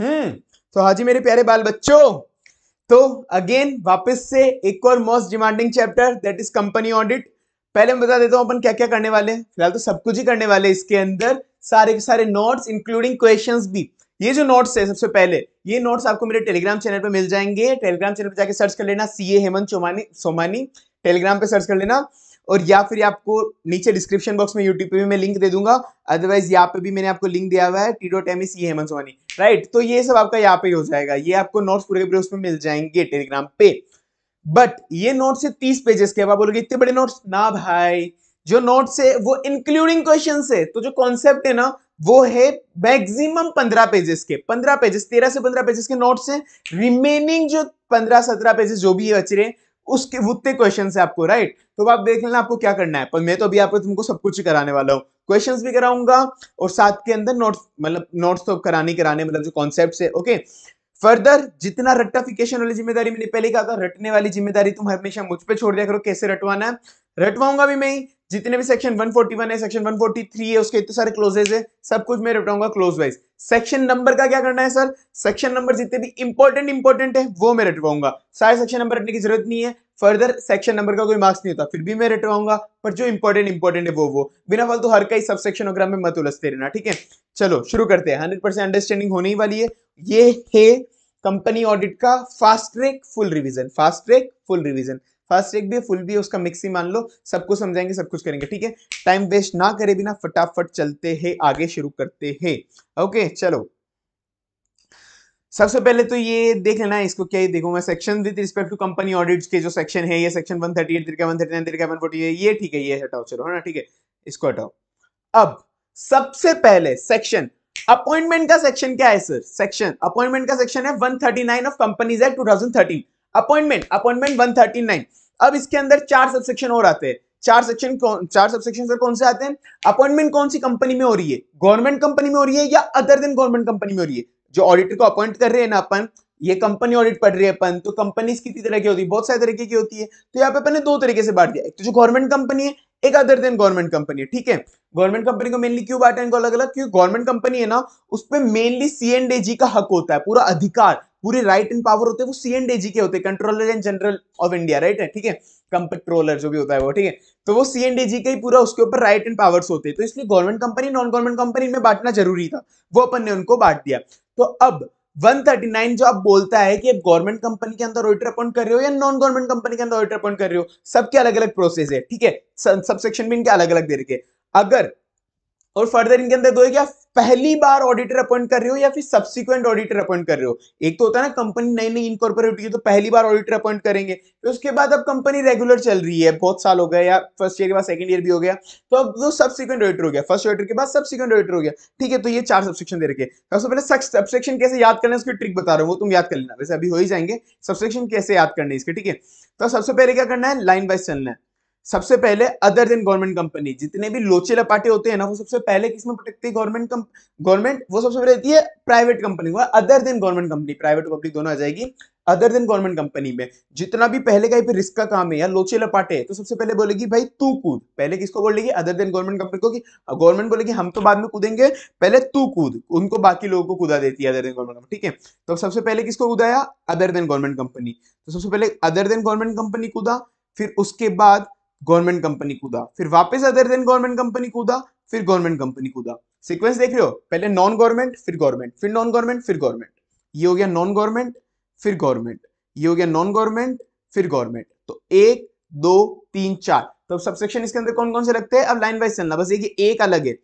हम्म तो हाजी मेरे प्यारे बाल बच्चों तो अगेन वापस से एक और most demanding chapter that is company audit पहले मैं बता देता हूँ अपन क्या क्या करने वाले हैं फिलहाल तो सब कुछ ही करने वाले हैं इसके अंदर सारे के सारे नोट्स इंक्लूडिंग क्वेश्चंस भी ये जो नोट्स है सबसे पहले ये नोट्स आपको मेरे टेलीग्राम चैनल पर मिल जाएंगे टेलीग्राम चैनल पर जाके सर्च कर लेना C A Hemant Somani Somani Telegram पे सर्च कर लेना और या फिर आपको नीचे डिस्क्रिप्शन बॉक्स में यूट्यूब पे भी मैं लिंक दे दूंगा अदरवाइज यहाँ पे भी मैंने आपको लिंक दिया हुआ है T dot M C Hemant Soni right तो ये सब आपका यहाँ पे हो जाएगा ये आपको नोट्स पूरे पूरे उसमें मिल जाएंगे टेलीग्राम पे बट ये नोट से तीस पेजेस के बाद बोलोगे इतने बड़े नोट्स ना भाई जो नोट्स है वो इंक्लूडिंग क्वेश्चन है तो जो कॉन्सेप्ट है ना वो है मैक्सिमम पंद्रह पेजेस के पंद्रह पेजेस तेरह से पंद्रह पेजेस के नोट्स हैं रिमेनिंग जो पंद्रह सत्रह पेजेस जो भी बच रहे हैं उसके उतने क्वेश्चन है आपको राइट right? तो आप देख लेना आपको क्या करना है पर मैं तो अभी आपको तुमको सब कुछ कराने वाला हूँ क्वेश्चन भी कराऊंगा और साथ के अंदर नोट्स मतलब नोट्स तो कराने कराने मतलब जो कॉन्सेप्ट है ओके फर्दर जितना रट्टाफिकेशन वाली जिम्मेदारी मैंने पहले कहा था रटने वाली जिम्मेदारी तुम हमेशा मुझ पर छोड़ दिया करो कैसे रटवाना है रटवाऊंगा भी मैं ही जितने भी सेक्शन 141 है सेक्शन 143 है उसके इतने सारे क्लोजेज है सब कुछ मैं रटाऊंगा क्लोज वाइज सेक्शन नंबर का क्या करना है सर सेक्शन नंबर जितने भी इंपॉर्टेंट इंपॉर्टेंट है वो मैं रटवाऊंगा सारे सेक्शन नंबर रटने की जरूरत नहीं है फर्दर सेक्शन नंबर का कोई मार्क्स नहीं होता फिर भी मैं रटवाऊंगा पर जो इंपॉर्टेंट इंपॉर्टेंट है वो वो बिना फल तो हर कई सब सेक्शन वगैरह में मत उलझते रहना ठीक है चलो शुरू करते हैं हंड्रेड अंडरस्टैंडिंग होने ही वाली है ये है कंपनी ऑडिट का fast track full revision fast track full revision first एक भी फुल भी है उसका मिक्स ही मान लो सब कुछ समझाएंगे सब कुछ करेंगे ठीक है टाइम वेस्ट ना करे बिना फटाफट चलते हैं आगे शुरू करते हैं ओके चलो सबसे पहले तो ये देख लेना है इसको क्या ही देखो मैं section with respect to company audits के जो सेक्शन है ये सेक्शन 138 तिरका 139 तिरका 140 ये ठीक है ये हटाओ चलो है ना ठीक है इसको हटाओ अब सबसे पहले सेक्शन अपॉइंटमेंट का सेक्शन क्या है सर सेक्शन अपॉइंटमेंट का सेक्शन है 139 of companies act 2013 appointment appointment 139 अब इसके अंदर चार सबसेक्शन और आते हैं चार सेक्शन चार सबसेक्शन सर कौन से आते हैं अपॉइंटमेंट कौन सी कंपनी में हो रही है गवर्नमेंट कंपनी में हो रही है या अदर देन गवर्नमेंट कंपनी में हो रही है जो ऑडिटर को अपॉइंट कर रहे हैं ना अपन ये कंपनी ऑडिट पढ़ रही है अपन तो कंपनीज कितनी तरह की होती है बहुत सारी तरीके की होती है तो यहाँ पे अपन ने दो तरीके से बांट दिया एक तो जो गवर्नमेंट कंपनी है एक अदर देन गवर्नमेंट कंपनी है ठीक है गवर्नमेंट कंपनी को मेनली क्यों बांटे इनको अलग अलग क्योंकि गवर्नमेंट कंपनी है ना उसपे मेनली सी एंड ए जी का हक होता है पूरा अधिकार पूरे राइट एंड पावर होते हैं वो सी एंड एजी के होते हैं controller and general of India right है ठीक है कंट्रोलर जो भी होता है वो ठीक है तो वो सी एंड एजी का ही पूरा उसके ऊपर राइट एंड पावर्स होते हैं तो इसलिए government company non government company में बांटना जरूरी था वो अपन ने उनको बांट दिया तो अब 139 जो आप बोलता है कि आप गवर्नमेंट कंपनी के अंदर ऑडिटर अपॉइंट कर रहे हो या नॉन गवर्नमेंट कंपनी के अंदर ऑडिटर अपॉइंट कर रहे हो सबके अलग अलग प्रोसेस है ठीक है सबसेक्शन भी इनके अलग अलग दे रखे अगर और फर्दर इनके अंदर दो है क्या पहली बार ऑडिटर अपॉइंट कर रहे हो या फिर सब्सिक्वेंट ऑडिटर अपॉइंट कर रहे हो एक तो होता है ना कंपनी नई नई इनकॉर्पोरेट की तो पहली बार ऑडिटर अपॉइंट करेंगे फिर तो उसके बाद अब कंपनी रेगुलर चल रही है बहुत साल हो गया या फर्स्ट ईयर के बाद सेकंड ईयर भी हो गया तो अब वो सब्सिक्वेंट ऑडिटर हो गया फर्स्ट ऑडिटर के बाद सब्सिक्वेंट ऑडिटर हो गया ठीक है तो ये चार सब्सक्रिप्शन दे रखे सबसे पहले सब्सक्रिप्शन कैसे याद करना है उसकी ट्रिक बता रहा हूँ वो तुम याद कर लेना वैसे अभी हो ही जाएंगे सब्सक्रिप्शन कैसे याद करना है इसके ठीक है तो सबसे पहले क्या करना है लाइन वाइज चलना है सबसे पहले अदर देन गवर्नमेंट कंपनी जितने भी लोचे लपाटे होते हैं ना वो सबसे पहले किसमें प्रोटेक्ट है गवर्नमेंट गवर्नमेंट वो सबसे पहले रहती है private company other than government company private और पब्लिक दोनों आ जाएगी अदर देन गवर्नमेंट कंपनी में जितना भी पहले का रिस्क का काम है या लोचे लपाटे है तो सबसे पहले बोलेगी भाई तू कूद पहले किसको बोलेगी अदर देन गवर्नमेंट कंपनी को गवर्नमेंट हाँ, बोलेगी हम तो बाद में कूदेंगे पहले तू कूद उनको बाकी लोगों को कूदा देती है अदर देन गवर्नमेंट ठीक है तो सबसे पहले किसको कूदाया अदर देन गवर्नमेंट कंपनी तो सबसे पहले अदर देन गवर्नमेंट कंपनी कूदा फिर उसके बाद गवर्नमेंट कंपनी कूदा फिर वापस अदर देन गवर्नमेंट कंपनी कूदा फिर गवर्नमेंट कंपनी कूदा सीक्वेंस देख रहे हो पहले नॉन गवर्नमेंट फिर गवर्नमेंट फिर नॉन गवर्नमेंट फिर गवर्नमेंट ये हो गया नॉन गवर्नमेंट फिर गवर्नमेंट ये हो गया नॉन गवर्नमेंट फिर गवर्नमेंट तो एक दो तीन चार तो अब सबसेक्शन इसके अंदर कौन कौन से लगते हैं अब लाइन वाइज चलना बस एक एक अलग है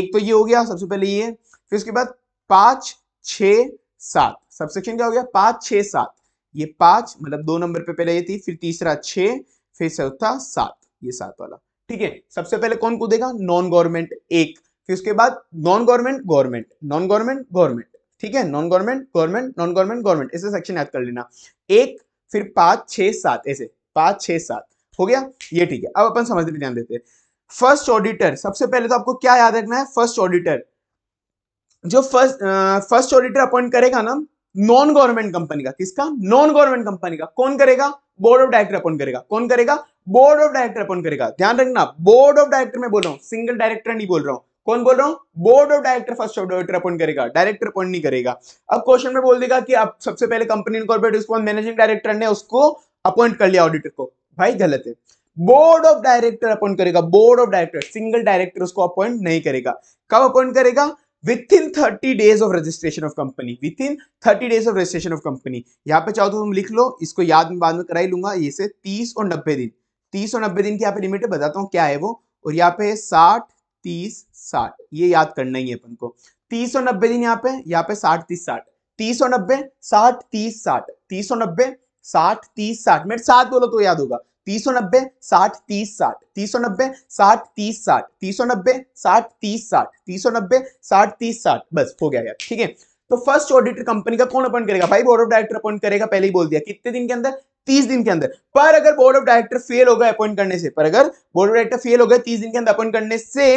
एक तो ये हो गया सबसे पहले ये फिर उसके बाद पांच छ सात सबसेक्शन क्या हो गया पांच छ सात ये पांच मतलब दो नंबर पे पहले ये थी फिर तीसरा छ फिर चौथा सात ये सात वाला ठीक है सबसे पहले कौन कूदेगा नॉन गवर्नमेंट एक फिर उसके बाद non government government non government government ठीक है non government government non government government ऐसे सेक्शन याद कर लेना एक फिर पांच छह सात ऐसे पांच छह सात हो गया ये ठीक है अब अपन समझने ध्यान देते हैं फर्स्ट ऑडिटर सबसे पहले तो आपको क्या याद रखना है फर्स्ट ऑडिटर जो फर्स्ट फर्स्ट ऑडिटर अपॉइंट करेगा ना नॉन गवर्नमेंट कंपनी का किसका नॉन गवर्नमेंट कंपनी का कौन करेगा बोर्ड ऑफ डायरेक्टर अपॉइंट करेगा कौन करेगा बोर्ड ऑफ डायरेक्टर अपॉइंट करेगा ध्यान रखना बोर्ड ऑफ डायरेक्टर में बोल रहा हूँ सिंगल डायरेक्टर नहीं बोल रहा हूँ कौन बोल रहा हूँ board of director first of director appoint करेगा डायरेक्टर अपॉइंट नहीं करेगा अब क्वेश्चन में बोल देगा कि आप सबसे पहले company incorporate response managing director ने उसको अपॉइंट कर लिया ऑडिटर को भाई गलत है बोर्ड ऑफ डायरेक्टर अपॉइंट करेगा board of director single director उसको अपॉइंट नहीं करेगा कब अपॉइंट करेगा within 30 days of registration of company within 30 days of registration of company यहाँ पे चाहो तो तुम लिख लो इसको याद में बाद में कराई लूंगा ये से 30 और 90 दिन 30 और 90 दिन की यहाँ पे लिमिट है बताता हूँ क्या है वो और यहाँ पे साठ तीस साठ ये याद करना ही है अपन को 30 और नब्बे दिन यहाँ पे यहाँ पे साठ तीस साठ 30 और नब्बे साठ तीस साठ तीस और नब्बे साठ तीस साठ मिनट सात बोलो तो याद होगा तीसो नब्बे साठ तीस साठ तीसो नब्बे साठ तीस साठ तीसो नब्बे साठ तीस साठ तीसो नब्बे साठ तीस साठ बस हो गया यार ठीक है तो फर्स्ट ऑडिटर कंपनी का कौन अपॉइंट करेगा भाई बोर्ड ऑफ डायरेक्टर अपॉइंट करेगा पहले ही बोल दिया कितने दिन के अंदर तीस दिन के अंदर पर अगर बोर्ड ऑफ डायरेक्टर फेल हो गए अपॉइंट करने से पर अगर बोर्ड ऑफ डायरेक्टर फेल हो गए तीस दिन के अंदर अपॉइंट करने से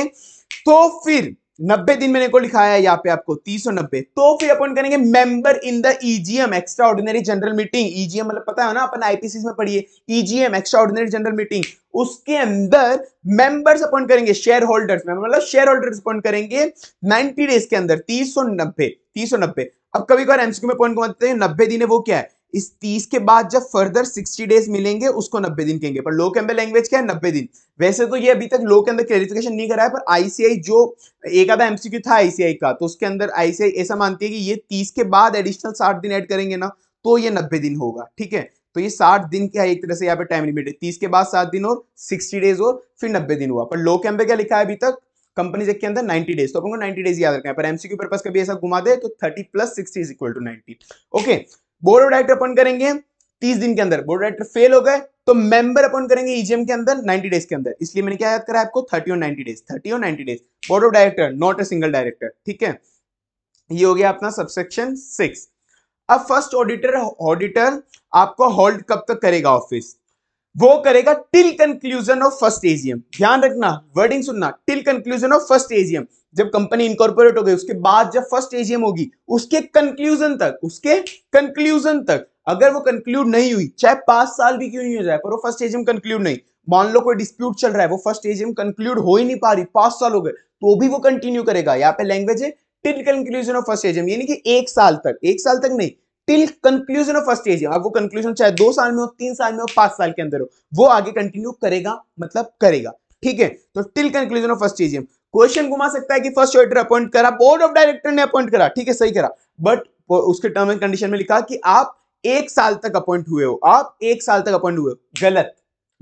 तो फिर नब्बे दिन मैंने को लिखाया है यहाँ पे आपको तीस सौ नब्बे तो फिर अपन करेंगे member in the EGM extraordinary general meeting EGM मतलब पता है ना अपन आईपीसी में पढ़िए EGM extraordinary general meeting उसके अंदर मेंबर्स अपॉइंट करेंगे शेयर होल्डर्स में मतलब शेयर होल्डर्स अपॉइंट करेंगे नाइनटी डेज के अंदर तीस सौ नब्बे तीस सौ नब्बे अब कभी कभार एमसीक्यू में अपॉइंट करते हैं नब्बे दिन है वो क्या है इस तीस के बाद जब फर्दर सिक्सटी डेज मिलेंगे उसको नब्बे दिन कहेंगे पर लो के लैंग्वेज क्या है नब्बे दिन वैसे तो ये अभी तक लो के अंदर क्लेरिफिकेशन नहीं करा है पर आईसीआई जो एक आधा एमसीक्यू था आईसीआई का तो उसके अंदर आईसीआई ऐसा मानती है कि ये तीस के बाद एडिशनल साठ दिन एड करेंगे ना तो ये नब्बे दिन होगा ठीक है तो ये साठ दिन क्या है एक तरह से यहाँ पे टाइम लिमिट है तीस के बाद सात दिन और सिक्सटी डेज और फिर नब्बे दिन हुआ पर लो के क्या लिखा है अभी तक कंपनीज के अंदर 90 डेज तो अपन को 90 डेज याद रखना है पर एमसीक्यू पर्पस कभी ऐसा घुमा दे तो 30 plus 60 is equal to 90 okay board of director appoint करेंगे तीस दिन के अंदर बोर्ड डायरेक्टर फेल हो गए तो मेंबर अपॉइंट करेंगे ईजीएम e के अंदर 90 डेज के अंदर इसलिए मैंने क्या याद करा आपको 30 और 90 डेज 30 और 90 days board of director not a single director ठीक है ये हो गया अपना सबसेक्शन सिक्स अब फर्स्ट ऑडिटर ऑडिटर आपको होल्ड कब तक करेगा ऑफिस वो करेगा till conclusion of first AGM ध्यान रखना वर्डिंग सुनना till conclusion of first AGM जब कंपनी इनकॉर्पोरेट हो गई उसके बाद जब फर्स्ट एजीएम होगी उसके कंक्लूजन तक उसके कंक्लूजन तक अगर वो कंक्लूड नहीं हुई चाहे पांच साल भी क्यों नहीं हो जाए पर वो फर्स्ट एजीएम कंक्लूड नहीं मान लो कोई डिस्प्यूट चल रहा है वो फर्स्ट एजीएम कंक्लूड हो ही नहीं पा रही पांच साल हो गए तो भी वो कंटिन्यू करेगा यहाँ पे लैंग्वेज है till conclusion of first AGM यानी कि एक साल तक एक साल तक नहीं till conclusion of first AGM अब वो कंक्लूजन चाहे दो साल में हो तीन साल में हो पांच साल के अंदर हो वो आगे कंटिन्यू करेगा मतलब करेगा ठीक है तो till conclusion of first AGM question घुमा सकता है कि फर्स्ट ऑडिटर अपॉइंट करा बोर्ड ऑफ डायरेक्टर ने अपॉइंट करा ठीक है सही करा बट उसके टर्म एंड कंडीशन में लिखा कि आप एक साल तक अपॉइंट हुए हो आप एक साल तक अपॉइंट हुए हो गलत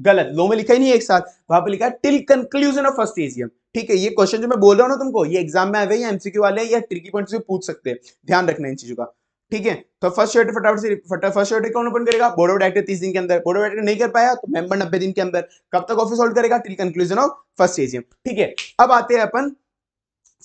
गलत लो में लिखा ही नहीं एक साल वहां पर लिखा till conclusion of first AGM ठीक है ये क्वेश्चन जो मैं बोल रहा हूँ ना तुमको ये एग्जाम में आए हुए या एमसीक्यू वाले या ट्रिकी पॉइंट से पूछ सकते हैं ध्यान रखना इन चीजों का ठीक है तो फर्स्ट शर्ट फटाफट से फटाफट फर्स्ट शर्ट कौन ओपन करेगा बोर्ड ऑफ डायरेक्टर तीस दिन के अंदर बोर्ड ऑफ डायरेक्टर नहीं कर पाया तो मेंबर नब्बे दिन के अंदर कब तक ऑफिस होल्ड करेगा till conclusion of first AGM ठीक है अब आते हैं अपन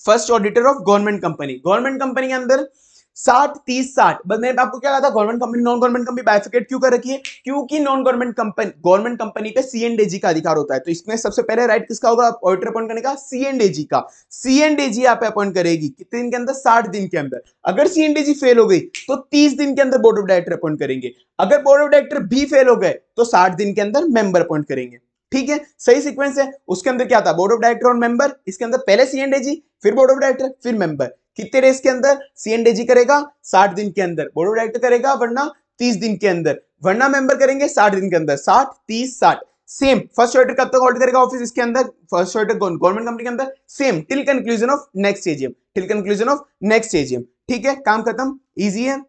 first auditor of government company government company के अंदर साठ तीस साठ बस मैंने आपको क्या कहा था government company non government company बैफिकेट क्यों कर रखी है क्योंकि non government company government company पे सीएनडीजी का अधिकार होता है तो इसमें सबसे पहले राइट किसका होगा ऑडिटर अपॉइंट करने का सीएनडीजी का सीएनडीजी आप अपॉइंट करेगी कितने दिन के अंदर साठ दिन के अंदर अगर सीएनडीजी फेल हो गई तो तीस दिन के अंदर बोर्ड ऑफ डायरेक्टर अपॉइंट करेंगे अगर बोर्ड ऑफ डायरेक्टर भी फेल हो गए तो साठ दिन के अंदर मेंबर अपॉइंट करेंगे ठीक है सही सीक्वेंस है उसके अंदर क्या था बोर्ड ऑफ डायरेक्टर और मेंबर इसके अंदर पहले सीएनडीजी फिर बोर्ड ऑफ डायरेक्टर फिर मेंबर कितने डेज के अंदर सीएनडीजी करेगा साठ दिन के अंदर बोर्ड ऑफ डायरेक्टर करेगा वरना तीस दिन के अंदर वरना मेंबर करेंगे साठ दिन के अंदर साठ तीस साठ सेम फर्स्ट ऑर्डर कब तक ऑर्डर करेगा ऑफिस इसके अंदर फर्स्ट ऑर्डर गवर्नमेंट कंपनी के अंदर same till conclusion of next AGM till conclusion of next AGM ठीक है काम खत्म इजी है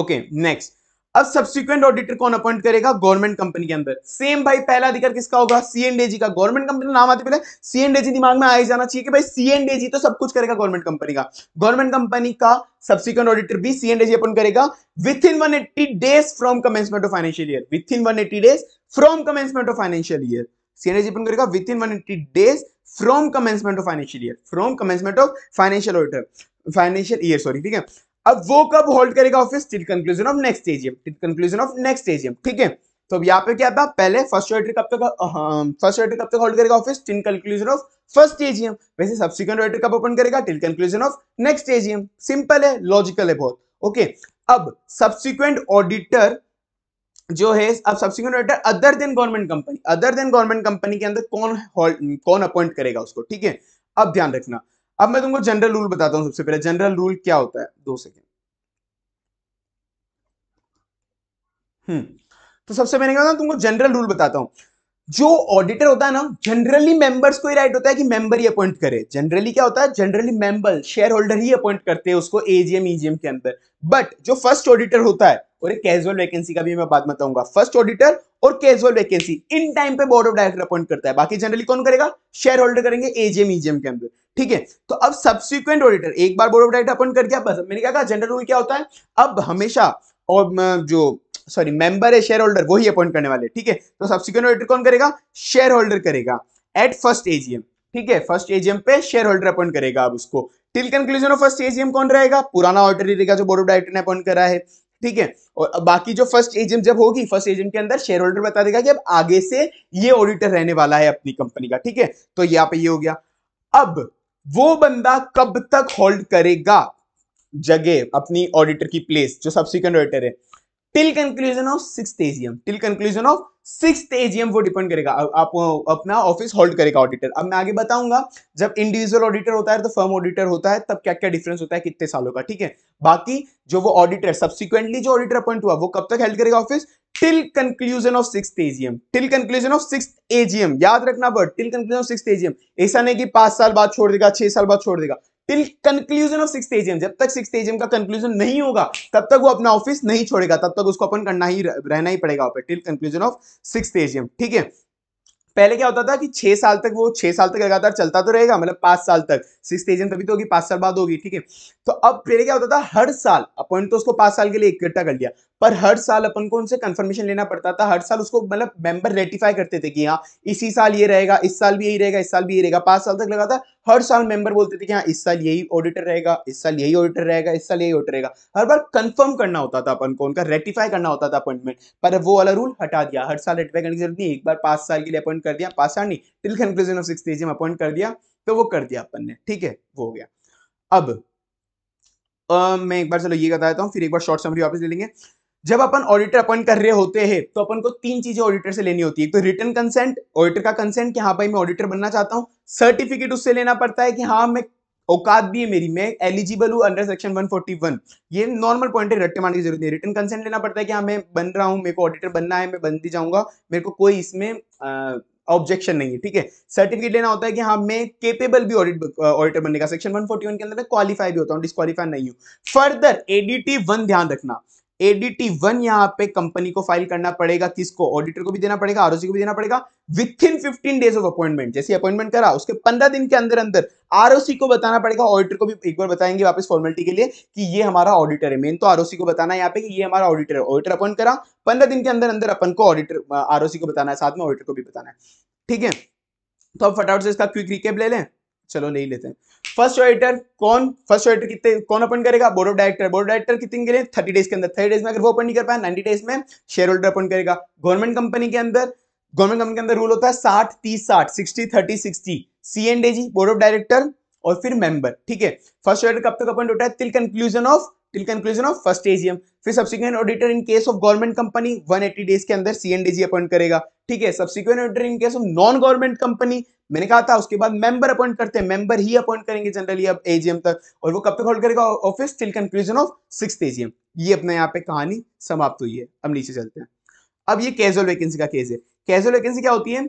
ओके नेक्स्ट अब सब्सिक्वेंट ऑडिटर कौन अपॉइंट करेगा गवर्नमेंट कंपनी के अंदर सेम भाई पहला अधिकार किसका होगा सीएनडीजी का गवर्नमेंट कंपनी नाम आते पहले सीएनडीजी दिमाग में आ जाना चाहिए कि भाई सीएनडीजी तो सब कुछ करेगा गवर्नमेंट कंपनी का गवर्नमेंट कंपनी का सब्सिक्वेंट ऑडिटर भी सीएनडीजी अपॉइंट करेगा within one days from commencement of financial year within one days from commencement of financial year C and AG appoint करेगा within one days from commencement of financial year from commencement of financial auditor financial year sorry ठीक है अब वो कब hold करेगा office till conclusion of next AGM till conclusion of next AGM ठीक है तो अब यहाँ पे क्या था पहले फर्स्ट रेटर कब तक फर्स्ट रेटर कब तक होल्ड करेगा office till conclusion of first AGM वैसे सब्सिक्वेंट रेटर कब ओपन करेगा till conclusion of next AGM simple है लॉजिकल है बहुत ओके अब सब्सिक्वेंट ऑडिटर जो है अब subsequent auditor other than government company other than government company के अंदर कौन कौन अपॉइंट करेगा उसको ठीक है अब ध्यान रखना अब मैं तुमको जनरल रूल बताता हूं सबसे पहले जनरल रूल क्या होता है दो सेकेंड हम्म तो सबसे पहले क्या तुमको जनरल रूल बताता हूं जो ऑडिटर होता है ना जनरली मेंबर्स को ही राइट होता है कि मेंबर ही अपॉइंट करे जनरली क्या होता है जनरली मेंबर शेयर होल्डर ही अपॉइंट करते हैं उसको एजीएम ईजीएम e के अंदर बट जो फर्स्ट ऑडिटर होता है और एक कैजुअल वैकेंसी का भी मैं बात बताऊंगा फर्स्ट ऑडिटर और कैजुअल वैकेंसी इन टाइम पे बोर्ड ऑफ डायरेक्टर अपॉइंट करता है बाकी जनरली कौन करेगा शेयर होल्डर करेंगे एजीएम ईजीएम e के अंदर ठीक है तो अब सब्सिक्वेंट ऑडिटर एक बार बोर्ड ऑफ डायरेक्टर अपॉइंट कर दिया बस मैंने क्या कहा जनरल रूल क्या होता है अब हमेशा और जो सॉरी मेंबर है शेयर होल्डर वही अपॉइंट करने वाले ठीक है तो सब्सिक्वेंट ऑडिटर कौन करेगा शेयर होल्डर करेगा एट फर्स्ट एजीएम ठीक है फर्स्ट एजीएम पे शेयर होल्डर अपॉइंट करेगा अब उसको till conclusion of first AGM कौन रहेगा पुराना ऑडिटर ही रहेगा जो बोर्ड ऑफ डायरेक्टर ने अपॉइंट करा है ठीक है और बाकी जो फर्स्ट एजीएम जब होगी फर्स्ट एजीएम के अंदर शेयर होल्डर बता देगा कि अब आगे से ये ऑडिटर रहने वाला है अपनी कंपनी का ठीक है तो यहाँ पे ये हो गया अब वो बंदा कब तक होल्ड करेगा जगह अपनी ऑडिटर की प्लेस जो सब्सिक्वेंट ऑडिटर है till conclusion of six AGM till conclusion of six AGM वो डिपेंड करेगा आप अपना ऑफिस होल्ड करेगा ऑडिटर अब मैं आगे बताऊंगा जब इंडिविजुअल ऑडिटर होता है तो फर्म ऑडिटर होता है तब क्या क्या डिफरेंस होता है कितने सालों का ठीक है बाकी जो वो ऑडिटर सब्सिक्वेंटली जो ऑडिटर अपॉइंट हुआ वो कब तक हेल्ड करेगा office till conclusion of six AGM till conclusion of six AGM याद रखना word till conclusion of six AGM ऐसा नहीं कि पांच साल बाद छोड़ देगा छह साल बाद छोड़ देगा till conclusion of six AGM जब तक सिक्स एजीएम का कंक्लूजन नहीं होगा तब तक वो अपना ऑफिस नहीं छोड़ेगा तब तक उसको अपन करना ही रहना ही पड़ेगा till conclusion of six AGM ठीक है पहले क्या होता था कि छह साल तक वो छह साल तक लगातार चलता तो रहेगा मतलब पांच साल तक सिक्स एजेंट तभी तो होगी पांच साल बाद होगी ठीक है तो अब पहले क्या होता था हर साल अपॉइंट तो उसको पांच साल के लिए इकट्ठा कर लिया पर हर साल अपन को उनसे कंफर्मेशन लेना पड़ता था हर साल उसको मतलब मेंबर रेटिफाई करते थे कि हाँ इसी साल ये रहेगा इस साल भी यही रहेगा इस साल भी यही रहेगा पांच साल तक लगातार हर साल मेंबर बोलते थे कि हाँ इस साल यही ऑडिटर रहेगा इस साल यही ऑडिटर रहेगा इस साल यही ऑडिटर रहेगा हर बार कंफर्म करना होता था अपन को उनका रेटिफाई करना होता था अपॉइंटमेंट पर वो वाला रूल हटा दिया हर साल रेटिफाई करने की जरूरत नहीं एक बार पांच साल के लिए अपॉइंट कर दिया पाँच साल नहीं till conclusion of six AGM appoint कर दिया तो वो कर दिया अपन ने ठीक है वो हो गया अब Uh, मैं एक बार चलो ये बता देता हूँ फिर एक बार शॉर्ट समरी वापस ले लेंगे जब अपन ऑडिटर अपॉइंट कर रहे होते हैं तो अपन को तीन चीजें ऑडिटर से लेनी होती है तो रिटर्न कंसेंट ऑडिटर का कंसेंट कि हाँ भाई मैं ऑडिटर बनना चाहता हूँ सर्टिफिकेट उससे लेना पड़ता है कि हाँ मैं औकात भी है मेरी मैं एलिजिबल हूँ अंडर सेक्शन 141 ये नॉर्मल पॉइंट है रट्टे मारने की जरूरत नहीं रिटर्न कंसेंट लेना पड़ता है कि हाँ मैं बन रहा हूँ मेरे को ऑडिटर बनना है मैं बन भी जाऊंगा मेरे को कोई इसमें ऑब्जेक्शन नहीं है ठीक है सर्टिफिकेट लेना होता है कि हाँ मैं केपेबल भी ऑडिट ऑडिटर बनने का सेक्शन 141 के अंदर मैं क्वालिफाई भी होता हूँ डिस्कालीफाई नहीं हूँ फर्दर एडीटी वन ध्यान रखना एडीटी वन यहाँ पे कंपनी को फाइल करना पड़ेगा किसको ऑडिटर को भी देना पड़ेगा आर को भी देना पड़ेगा within fifteen days of appointment जैसे अपॉइंटमेंट करा उसके पंद्रह दिन के अंदर अंदर आर को बताना पड़ेगा ऑडिटर को भी एक बार बताएंगे वापस फॉर्मेलिटी के लिए कि ये हमारा ऑडिटर है मेन तो आर को बताना है यहाँ पे कि ये हमारा ऑडिटर है ऑडिटर अपॉइंट करा पंद्रह दिन के अंदर अंदर अपन को ऑडिटर आरओसी uh, को बताना है साथ में ऑडिटर को भी बताना है ठीक है तो अब फटाफट से इसका क्विक रिकेप ले लें चलो ले ही लेते हैं फर्स्ट ऑडिटर कौन फर्स्ट ऑडिटर कितने कौन अपन करेगा board of director board director कितने के लिए थर्टी डेज के अंदर थर्टी डेज में अगर वो ओपन नहीं कर पाया नाइन्टी डेज में शेयर होल्डर अपन करेगा गवर्नमेंट कंपनी के अंदर गवर्नमेंट कंपनी के अंदर रूल होता है साठ तीस साठ sixty thirty sixty C and G board of director और फिर मेंबर ठीक है फर्स्ट ऑडिटर कब तक ओपन होता है till conclusion of till conclusion of first AGM फिर subsequent auditor in case of government company 180 days के अंदर सीएनडीजी अपॉइंट करेगा ठीक है subsequent auditor in case of non government company मैंने कहा था उसके बाद मेंबर अपॉइंट करते हैं मेंबर ही अपॉइंट करेंगे जनरली अब एजीएम तक और वो कब तक होल्ड करेगा office till conclusion of six AGM ये अपना यहाँ पे कहानी समाप्त हुई है अब नीचे चलते हैं अब ये कैजुअल वैकेंसी का केस है कैजुअल वैकेंसी क्या होती है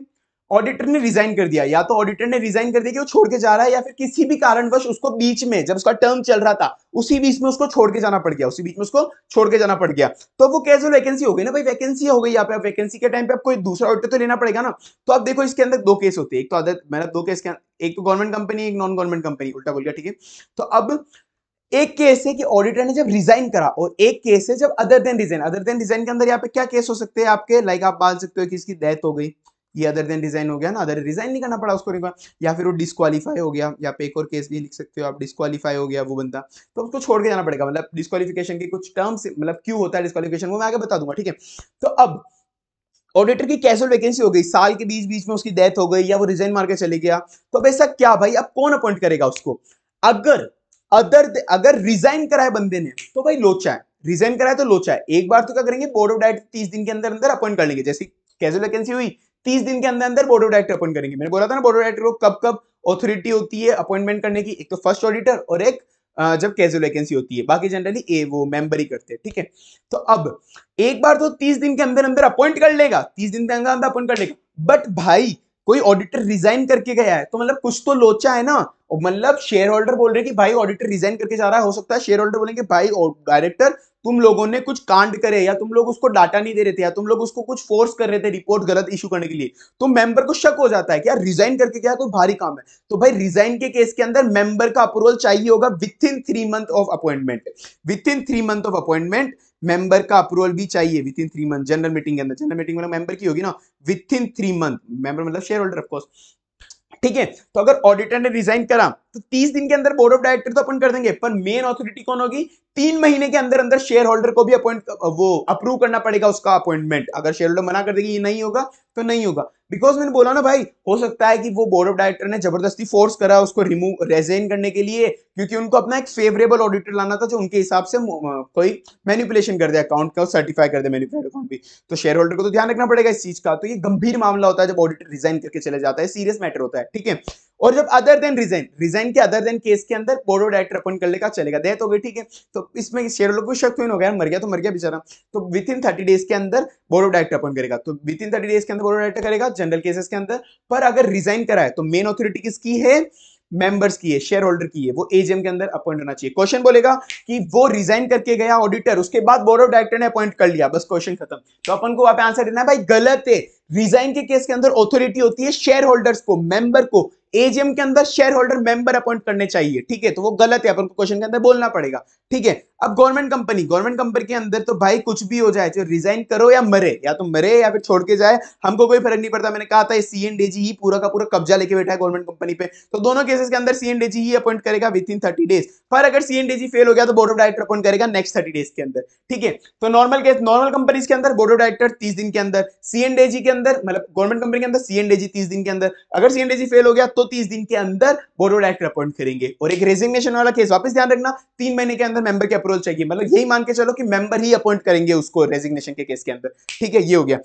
ऑडिटर ने रिजाइन कर दिया या तो ऑडिटर ने रिजाइन कर दिया कि वो छोड़ के जा रहा है या फिर किसी भी कारणवश उसको बीच में जब उसका टर्म चल रहा था उसी बीच में उसको छोड़ के जाना पड़ गया उसी बीच में उसको छोड़ के जाना पड़ गया तो वो कैजुअल वैकेंसी हो गई ना भाई वैकेंसी हो गई आप वैकेंसी के टाइम पे आप कोई दूसरा ऑडिटर तो लेना पड़ेगा ना तो आप देखो इसके अंदर दो केस होते हैं एक तो अदर मैंने दो केस के एक तो गवर्नमेंट कंपनी एक नॉन गवर्नमेंट कंपनी उल्टा बोल गया ठीक है तो अब एक केस है कि ऑडिटर ने जब रिजाइन करा और एक केस है जब other than resign other than resign के अंदर यहाँ पे क्या केस हो सकते हैं आपके लाइक आप बाल सकते हो कि इसकी डेथ हो गई ये अदर देन रिजाइन हो गया ना अदर रिजाइन नहीं करना पड़ा उसको नहीं या फिर वो डिस्कालीफाई हो गया या पे एक और केस भी लिख सकते हो आप डिस्कालीफाई हो गया वो बंदा तो उसको छोड़ के जाना पड़ेगा मतलब डिस्कालीफिकेशन के कुछ टर्म्स मतलब क्यों होता है डिस्कालीफिकेशन वो मैं आगे बता दूंगा ठीक है तो अब ऑडिटर की कैजुअल वैकेंसी हो गई साल के बीच बीच में उसकी डेथ हो गई या वो रिजाइन मार के चले गया तो अब ऐसा क्या भाई अब कौन अपॉइंट करेगा उसको अगर अदर अगर रिजाइन कराए बंदे ने तो भाई लोचा है रिजाइन कराए तो लोचा है एक बार तो क्या करेंगे बोर्ड ऑफ डायरेक्टर तीस दिन के अंदर अंदर अपॉइंट कर लेंगे जैसे कैजुअल वैकेंसी हुई तीस दिन के अंदर अंदर बोर्ड ऑफ डायरेक्टर अपॉइंट करेंगे मैंने बोला था ना बोर्ड ऑफ डायरेक्टर को कब कब ऑथोरिटी होती है अपॉइंटमेंट करने की एक तो फर्स्ट ऑडिटर और एक जब कैजुअल वैकेंसी होती है बाकी जनरली ए वो मेंबर ही करते हैं ठीक है तो अब एक बार तो तीस दिन के अंदर अंदर अपॉइंट कर लेगा तीस दिन के अंदर अंदर अपॉइंट कर लेगा बट भाई कोई ऑडिटर रिजाइन करके गया है तो मतलब कुछ तो लोचा है ना मतलब शेयर होल्डर बोल रहे कि भाई ऑडिटर रिजाइन करके जा रहा है हो सकता है शेयर होल्डर बोलेंगे भाई डायरेक्टर तुम लोगों ने कुछ कांड करे या तुम लोग उसको डाटा नहीं दे रहे थे या तुम लोग उसको कुछ फोर्स कर रहे थे रिपोर्ट गलत इशू करने के लिए तो मेंबर को शक हो जाता है कि यार रिजाइन करके क्या कोई तो भारी काम है तो भाई रिजाइन के केस के अंदर मेंबर का अप्रूवल चाहिए होगा within three month of appointment within three month of appointment member का अप्रूवल भी चाहिए within three month general meeting के अंदर जनरल मीटिंग मतलब मेंबर की होगी ना within three month member मतलब शेयर होल्डर ऑफकोर्स ठीक है तो अगर ऑडिटर ने रिजाइन करा तो 30 दिन के अंदर बोर्ड ऑफ डायरेक्टर तो अपन कर देंगे पर मेन ऑथोरिटी कौन होगी तीन महीने के अंदर अंदर शेयर होल्डर को भी अपॉइंट वो अप्रूव करना पड़ेगा उसका अपॉइंटमेंट अगर शेयर होल्डर मना कर देगी ये नहीं होगा तो नहीं होगा बिकॉज मैंने बोला ना भाई हो सकता है कि वो बोर्ड ऑफ डायरेक्टर ने जबरदस्ती फोर्स करा उसको रिमूव रेजाइन करने के लिए क्योंकि उनको अपना एक फेवरेबल ऑडिटर लाना था जो उनके हिसाब से कोई मैनिपुलेशन कर दे अकाउंट का सर्टिफाई कर दे मैनिपुलेट अकाउंट भी तो शेयर होल्डर को तो ध्यान रखना पड़ेगा इस चीज का तो ये गंभीर मामला होता है जब ऑडिटर रिजाइन करके चले जाता है सीरियस मैटर होता है ठीक है और जब अदर देन रिजाइन रिजाइन के अदर देन केस के अंदर बोर्ड ऑफ डायरेक्टर अपॉइंट कर लेगा चलेगा दे तो ठीक है तो तो इसमें शेयर होल्डर को शक क्यों हो गया मर गया तो मर गया बेचारा तो विद इन थर्टी डेज के अंदर बोर्ड ऑफ डायरेक्टर अपॉइंट करेगा तो विद इन थर्टी डेज के अंदर बोर्ड ऑफ डायरेक्टर करेगा जनरल केसेस के अंदर पर अगर रिजाइन कराए तो मेन अथॉरिटी किसकी है मेंबर्स की है शेयर होल्डर की है वो एजीएम के अंदर अपॉइंट होना चाहिए क्वेश्चन बोलेगा कि वो रिजाइन करके गया ऑडिटर उसके बाद बोर्ड ऑफ डायरेक्टर ने अपॉइंट कर लिया बस क्वेश्चन खत्म तो अपन को वहां पे आंसर देना है भाई गलत है रिजाइन के केस के अंदर ऑथोरिटी होती है शेयर होल्डर्स को मेंबर को एजीएम के अंदर शेयर होल्डर मेंबर अपॉइंट करने चाहिए ठीक है तो वो गलत है अपन को क्वेश्चन के अंदर बोलना पड़ेगा ठीक है अब गवर्नमेंट कंपनी गवर्नमेंट कंपनी के अंदर तो भाई कुछ भी हो जाए चाहे रिजाइन करो या मरे या तो मरे या फिर छोड़ के जाए हमको कोई फर्क नहीं पड़ता मैंने कहा था सी ही e पूरा का पूरा कब्जा लेके बैठा है गवर्नमेंट कंपनी पे तो दोनों केसेस के अंदर सी ही अपॉइंट करेगा विद इन थर्टी डेज पर अगर सी फेल हो गया तो बोर्ड ऑफ डायरेक्टर अपॉइंट करेगा नेक्स्ट थर्टी डेज के अंदर ठीक है तो नॉर्मल केस नॉर्मल कंपनीज के अंदर बोर्ड ऑफ डायरेक्टर तीस दिन के अंदर सी के अंदर मतलब गवर्नमेंट कंपनी के अंदर सीएनडीजी तीस दिन के अंदर अगर सीएनडीजी फेल हो गया तो तो तीस दिन के अंदर बोर्ड ऑफ डायरेक्टर अपॉइंट करेंगे और एक रेजिग्नेशन वाला केस वापस ध्यान रखना तीन महीने के अंदर मेंबर की अप्रोच चाहिए मतलब यही मान के चलो कि मेंबर ही अपॉइंट करेंगे उसको रेजिग्नेशन के केस के अंदर ठीक है ये हो गया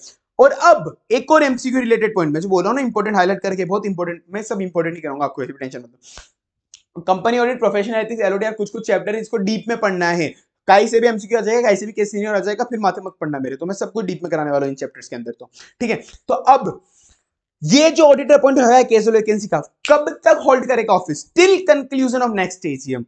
और अब एक और एमसीक्यू रिलेटेड पॉइंट में जो बोल रहा हूँ ना इंपॉर्टेंट हाईलाइट करके बहुत इंपॉर्टेंट मैं सब इंपॉर्टेंट ही करूंगा आपको टेंशन मतलब company audit professional ethics LOD कुछ कुछ चैप्टर इसको डीप में पढ़ना है कहीं से भी एमसीक्यू आ जाएगा कहीं से भी केस सीनियर आ जाएगा फिर माथे मत पढ़ना मेरे तो मैं सब कुछ डीप में कराने वाला हूँ इन चैप्टर्स के अंदर तो ठीक है तो अब ये जो ऑडिटर अपॉइंट हुआ है केस वैकेंसी का कब तक होल्ड करेगा office till conclusion of next AGM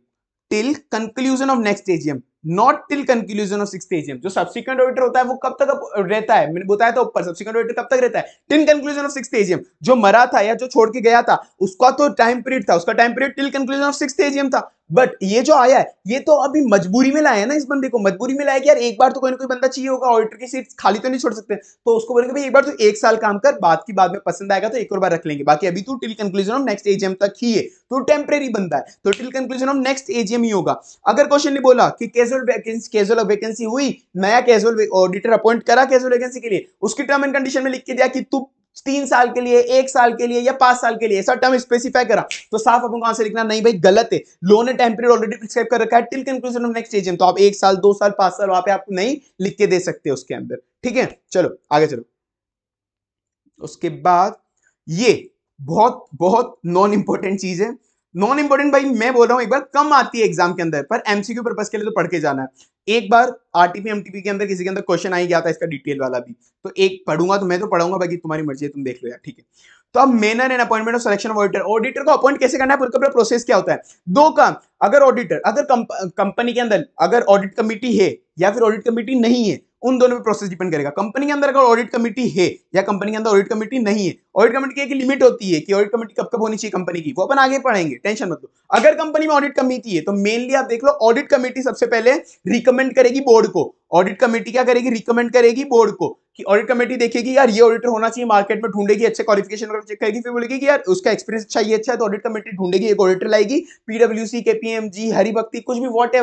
till conclusion of next AGM not till conclusion of six AGM जो सब्सिक्वेंट ऑडिटर होता है वो कब तक रहता है मैंने बताया था ऊपर सब्सिक्वेंट ऑडिटर कब तक रहता है till conclusion of six AGM जो मरा था या जो छोड़ के गया था उसका तो टाइम पीरियड था उसका time period till conclusion of six AGM था बट ये जो आया है ये तो अभी मजबूरी में लाया है ना इस बंदे को मजबूरी में लाया कि यार एक बार तो कोई ना कोई बंदा चाहिए होगा ऑडिटर की सीट खाली तो नहीं छोड़ सकते तो उसको बोलेंगे भाई एक बार तो एक साल काम कर बाद की बाद में पसंद आएगा तो एक और बार रख लेंगे बाकी अभी तू till conclusion of next AGM तक ही है तो टेम्प्रेरी बंदा है तो till conclusion of next AGM ही होगा अगर क्वेश्चन ने बोला कि कैजुअल वैकेंसी कैजुअल वैकेंसी हुई नया कैजुअल ऑडिटर अपॉइंट करा कैजुअल वैकेंसी के लिए उसकी टर्म एंड कंडीशन में लिख के दिया कि तू तीन साल के लिए एक साल के लिए या पांच साल के लिए ऐसा टर्म स्पेसिफाई करा तो साफ आपको कहां से लिखना नहीं भाई गलत है लोन ने टाइम पीरियड ऑलरेडी प्रिस्क्राइब कर रखा है till conclusion of next AGM तो आप एक साल दो साल पांच साल वहां पे आप नहीं लिख के दे सकते उसके अंदर ठीक है चलो आगे चलो उसके बाद ये बहुत बहुत नॉन इंपॉर्टेंट चीज है नॉन इंपॉर्टेंट भाई मैं बोल रहा हूँ एक बार कम आती है एग्जाम के अंदर पर एमसीक्यू पर्पज के लिए तो पढ़ के जाना है एक बार आरटीपी एमटीपी के अंदर किसी के अंदर क्वेश्चन आ गया था इसका डिटेल वाला भी तो एक पढ़ूंगा तो मैं तो पढ़ाऊंगा बाकी तुम्हारी मर्जी है तुम देख लो यार ठीक है तो अब manner and appointment of selection auditor auditor को अपॉइंट कैसे करना है पूरा प्रोसेस क्या होता है दो काम अगर ऑडिटर अगर कंपनी के अंदर अगर ऑडिट कमेटी है या फिर ऑडिट कमेटी नहीं है उन दोनों पे प्रोसेस डिपेंड करेगा कंपनी के अंदर अगर ऑडिट कमेटी है या कंपनी के अंदर ऑडिट कमेटी नहीं है ऑडिट कमेटी की एक लिमिट होती है कि ऑडिट कमेटी कब कब होनी चाहिए कंपनी की वो अपन आगे पढ़ेंगे टेंशन मत लो अगर कंपनी में ऑडिट कमेटी है तो मेनली आप देख लो ऑडिट कमेटी सबसे पहले रिकमेंड करेगी बोर्ड को ऑडिट कमेटी क्या करेगी रिकमेंड करेगी बोर्ड को कि ऑडिट कमेटी देखेगी यार ये ऑडिटर होना चाहिए मार्केट में ढूंढेगी अच्छे क्वालिफिकेशन अगर चेक करेगी फिर बोलेगी कि यार उसका एक्सपीरियंस अच्छा ये अच्छा है तो ऑडिट कमेटी ढूंढेगी एक ऑडिटर लाएगी पीडब्ल्यूसी के केपीएमजी हरिभक्ति कुछ भी वॉट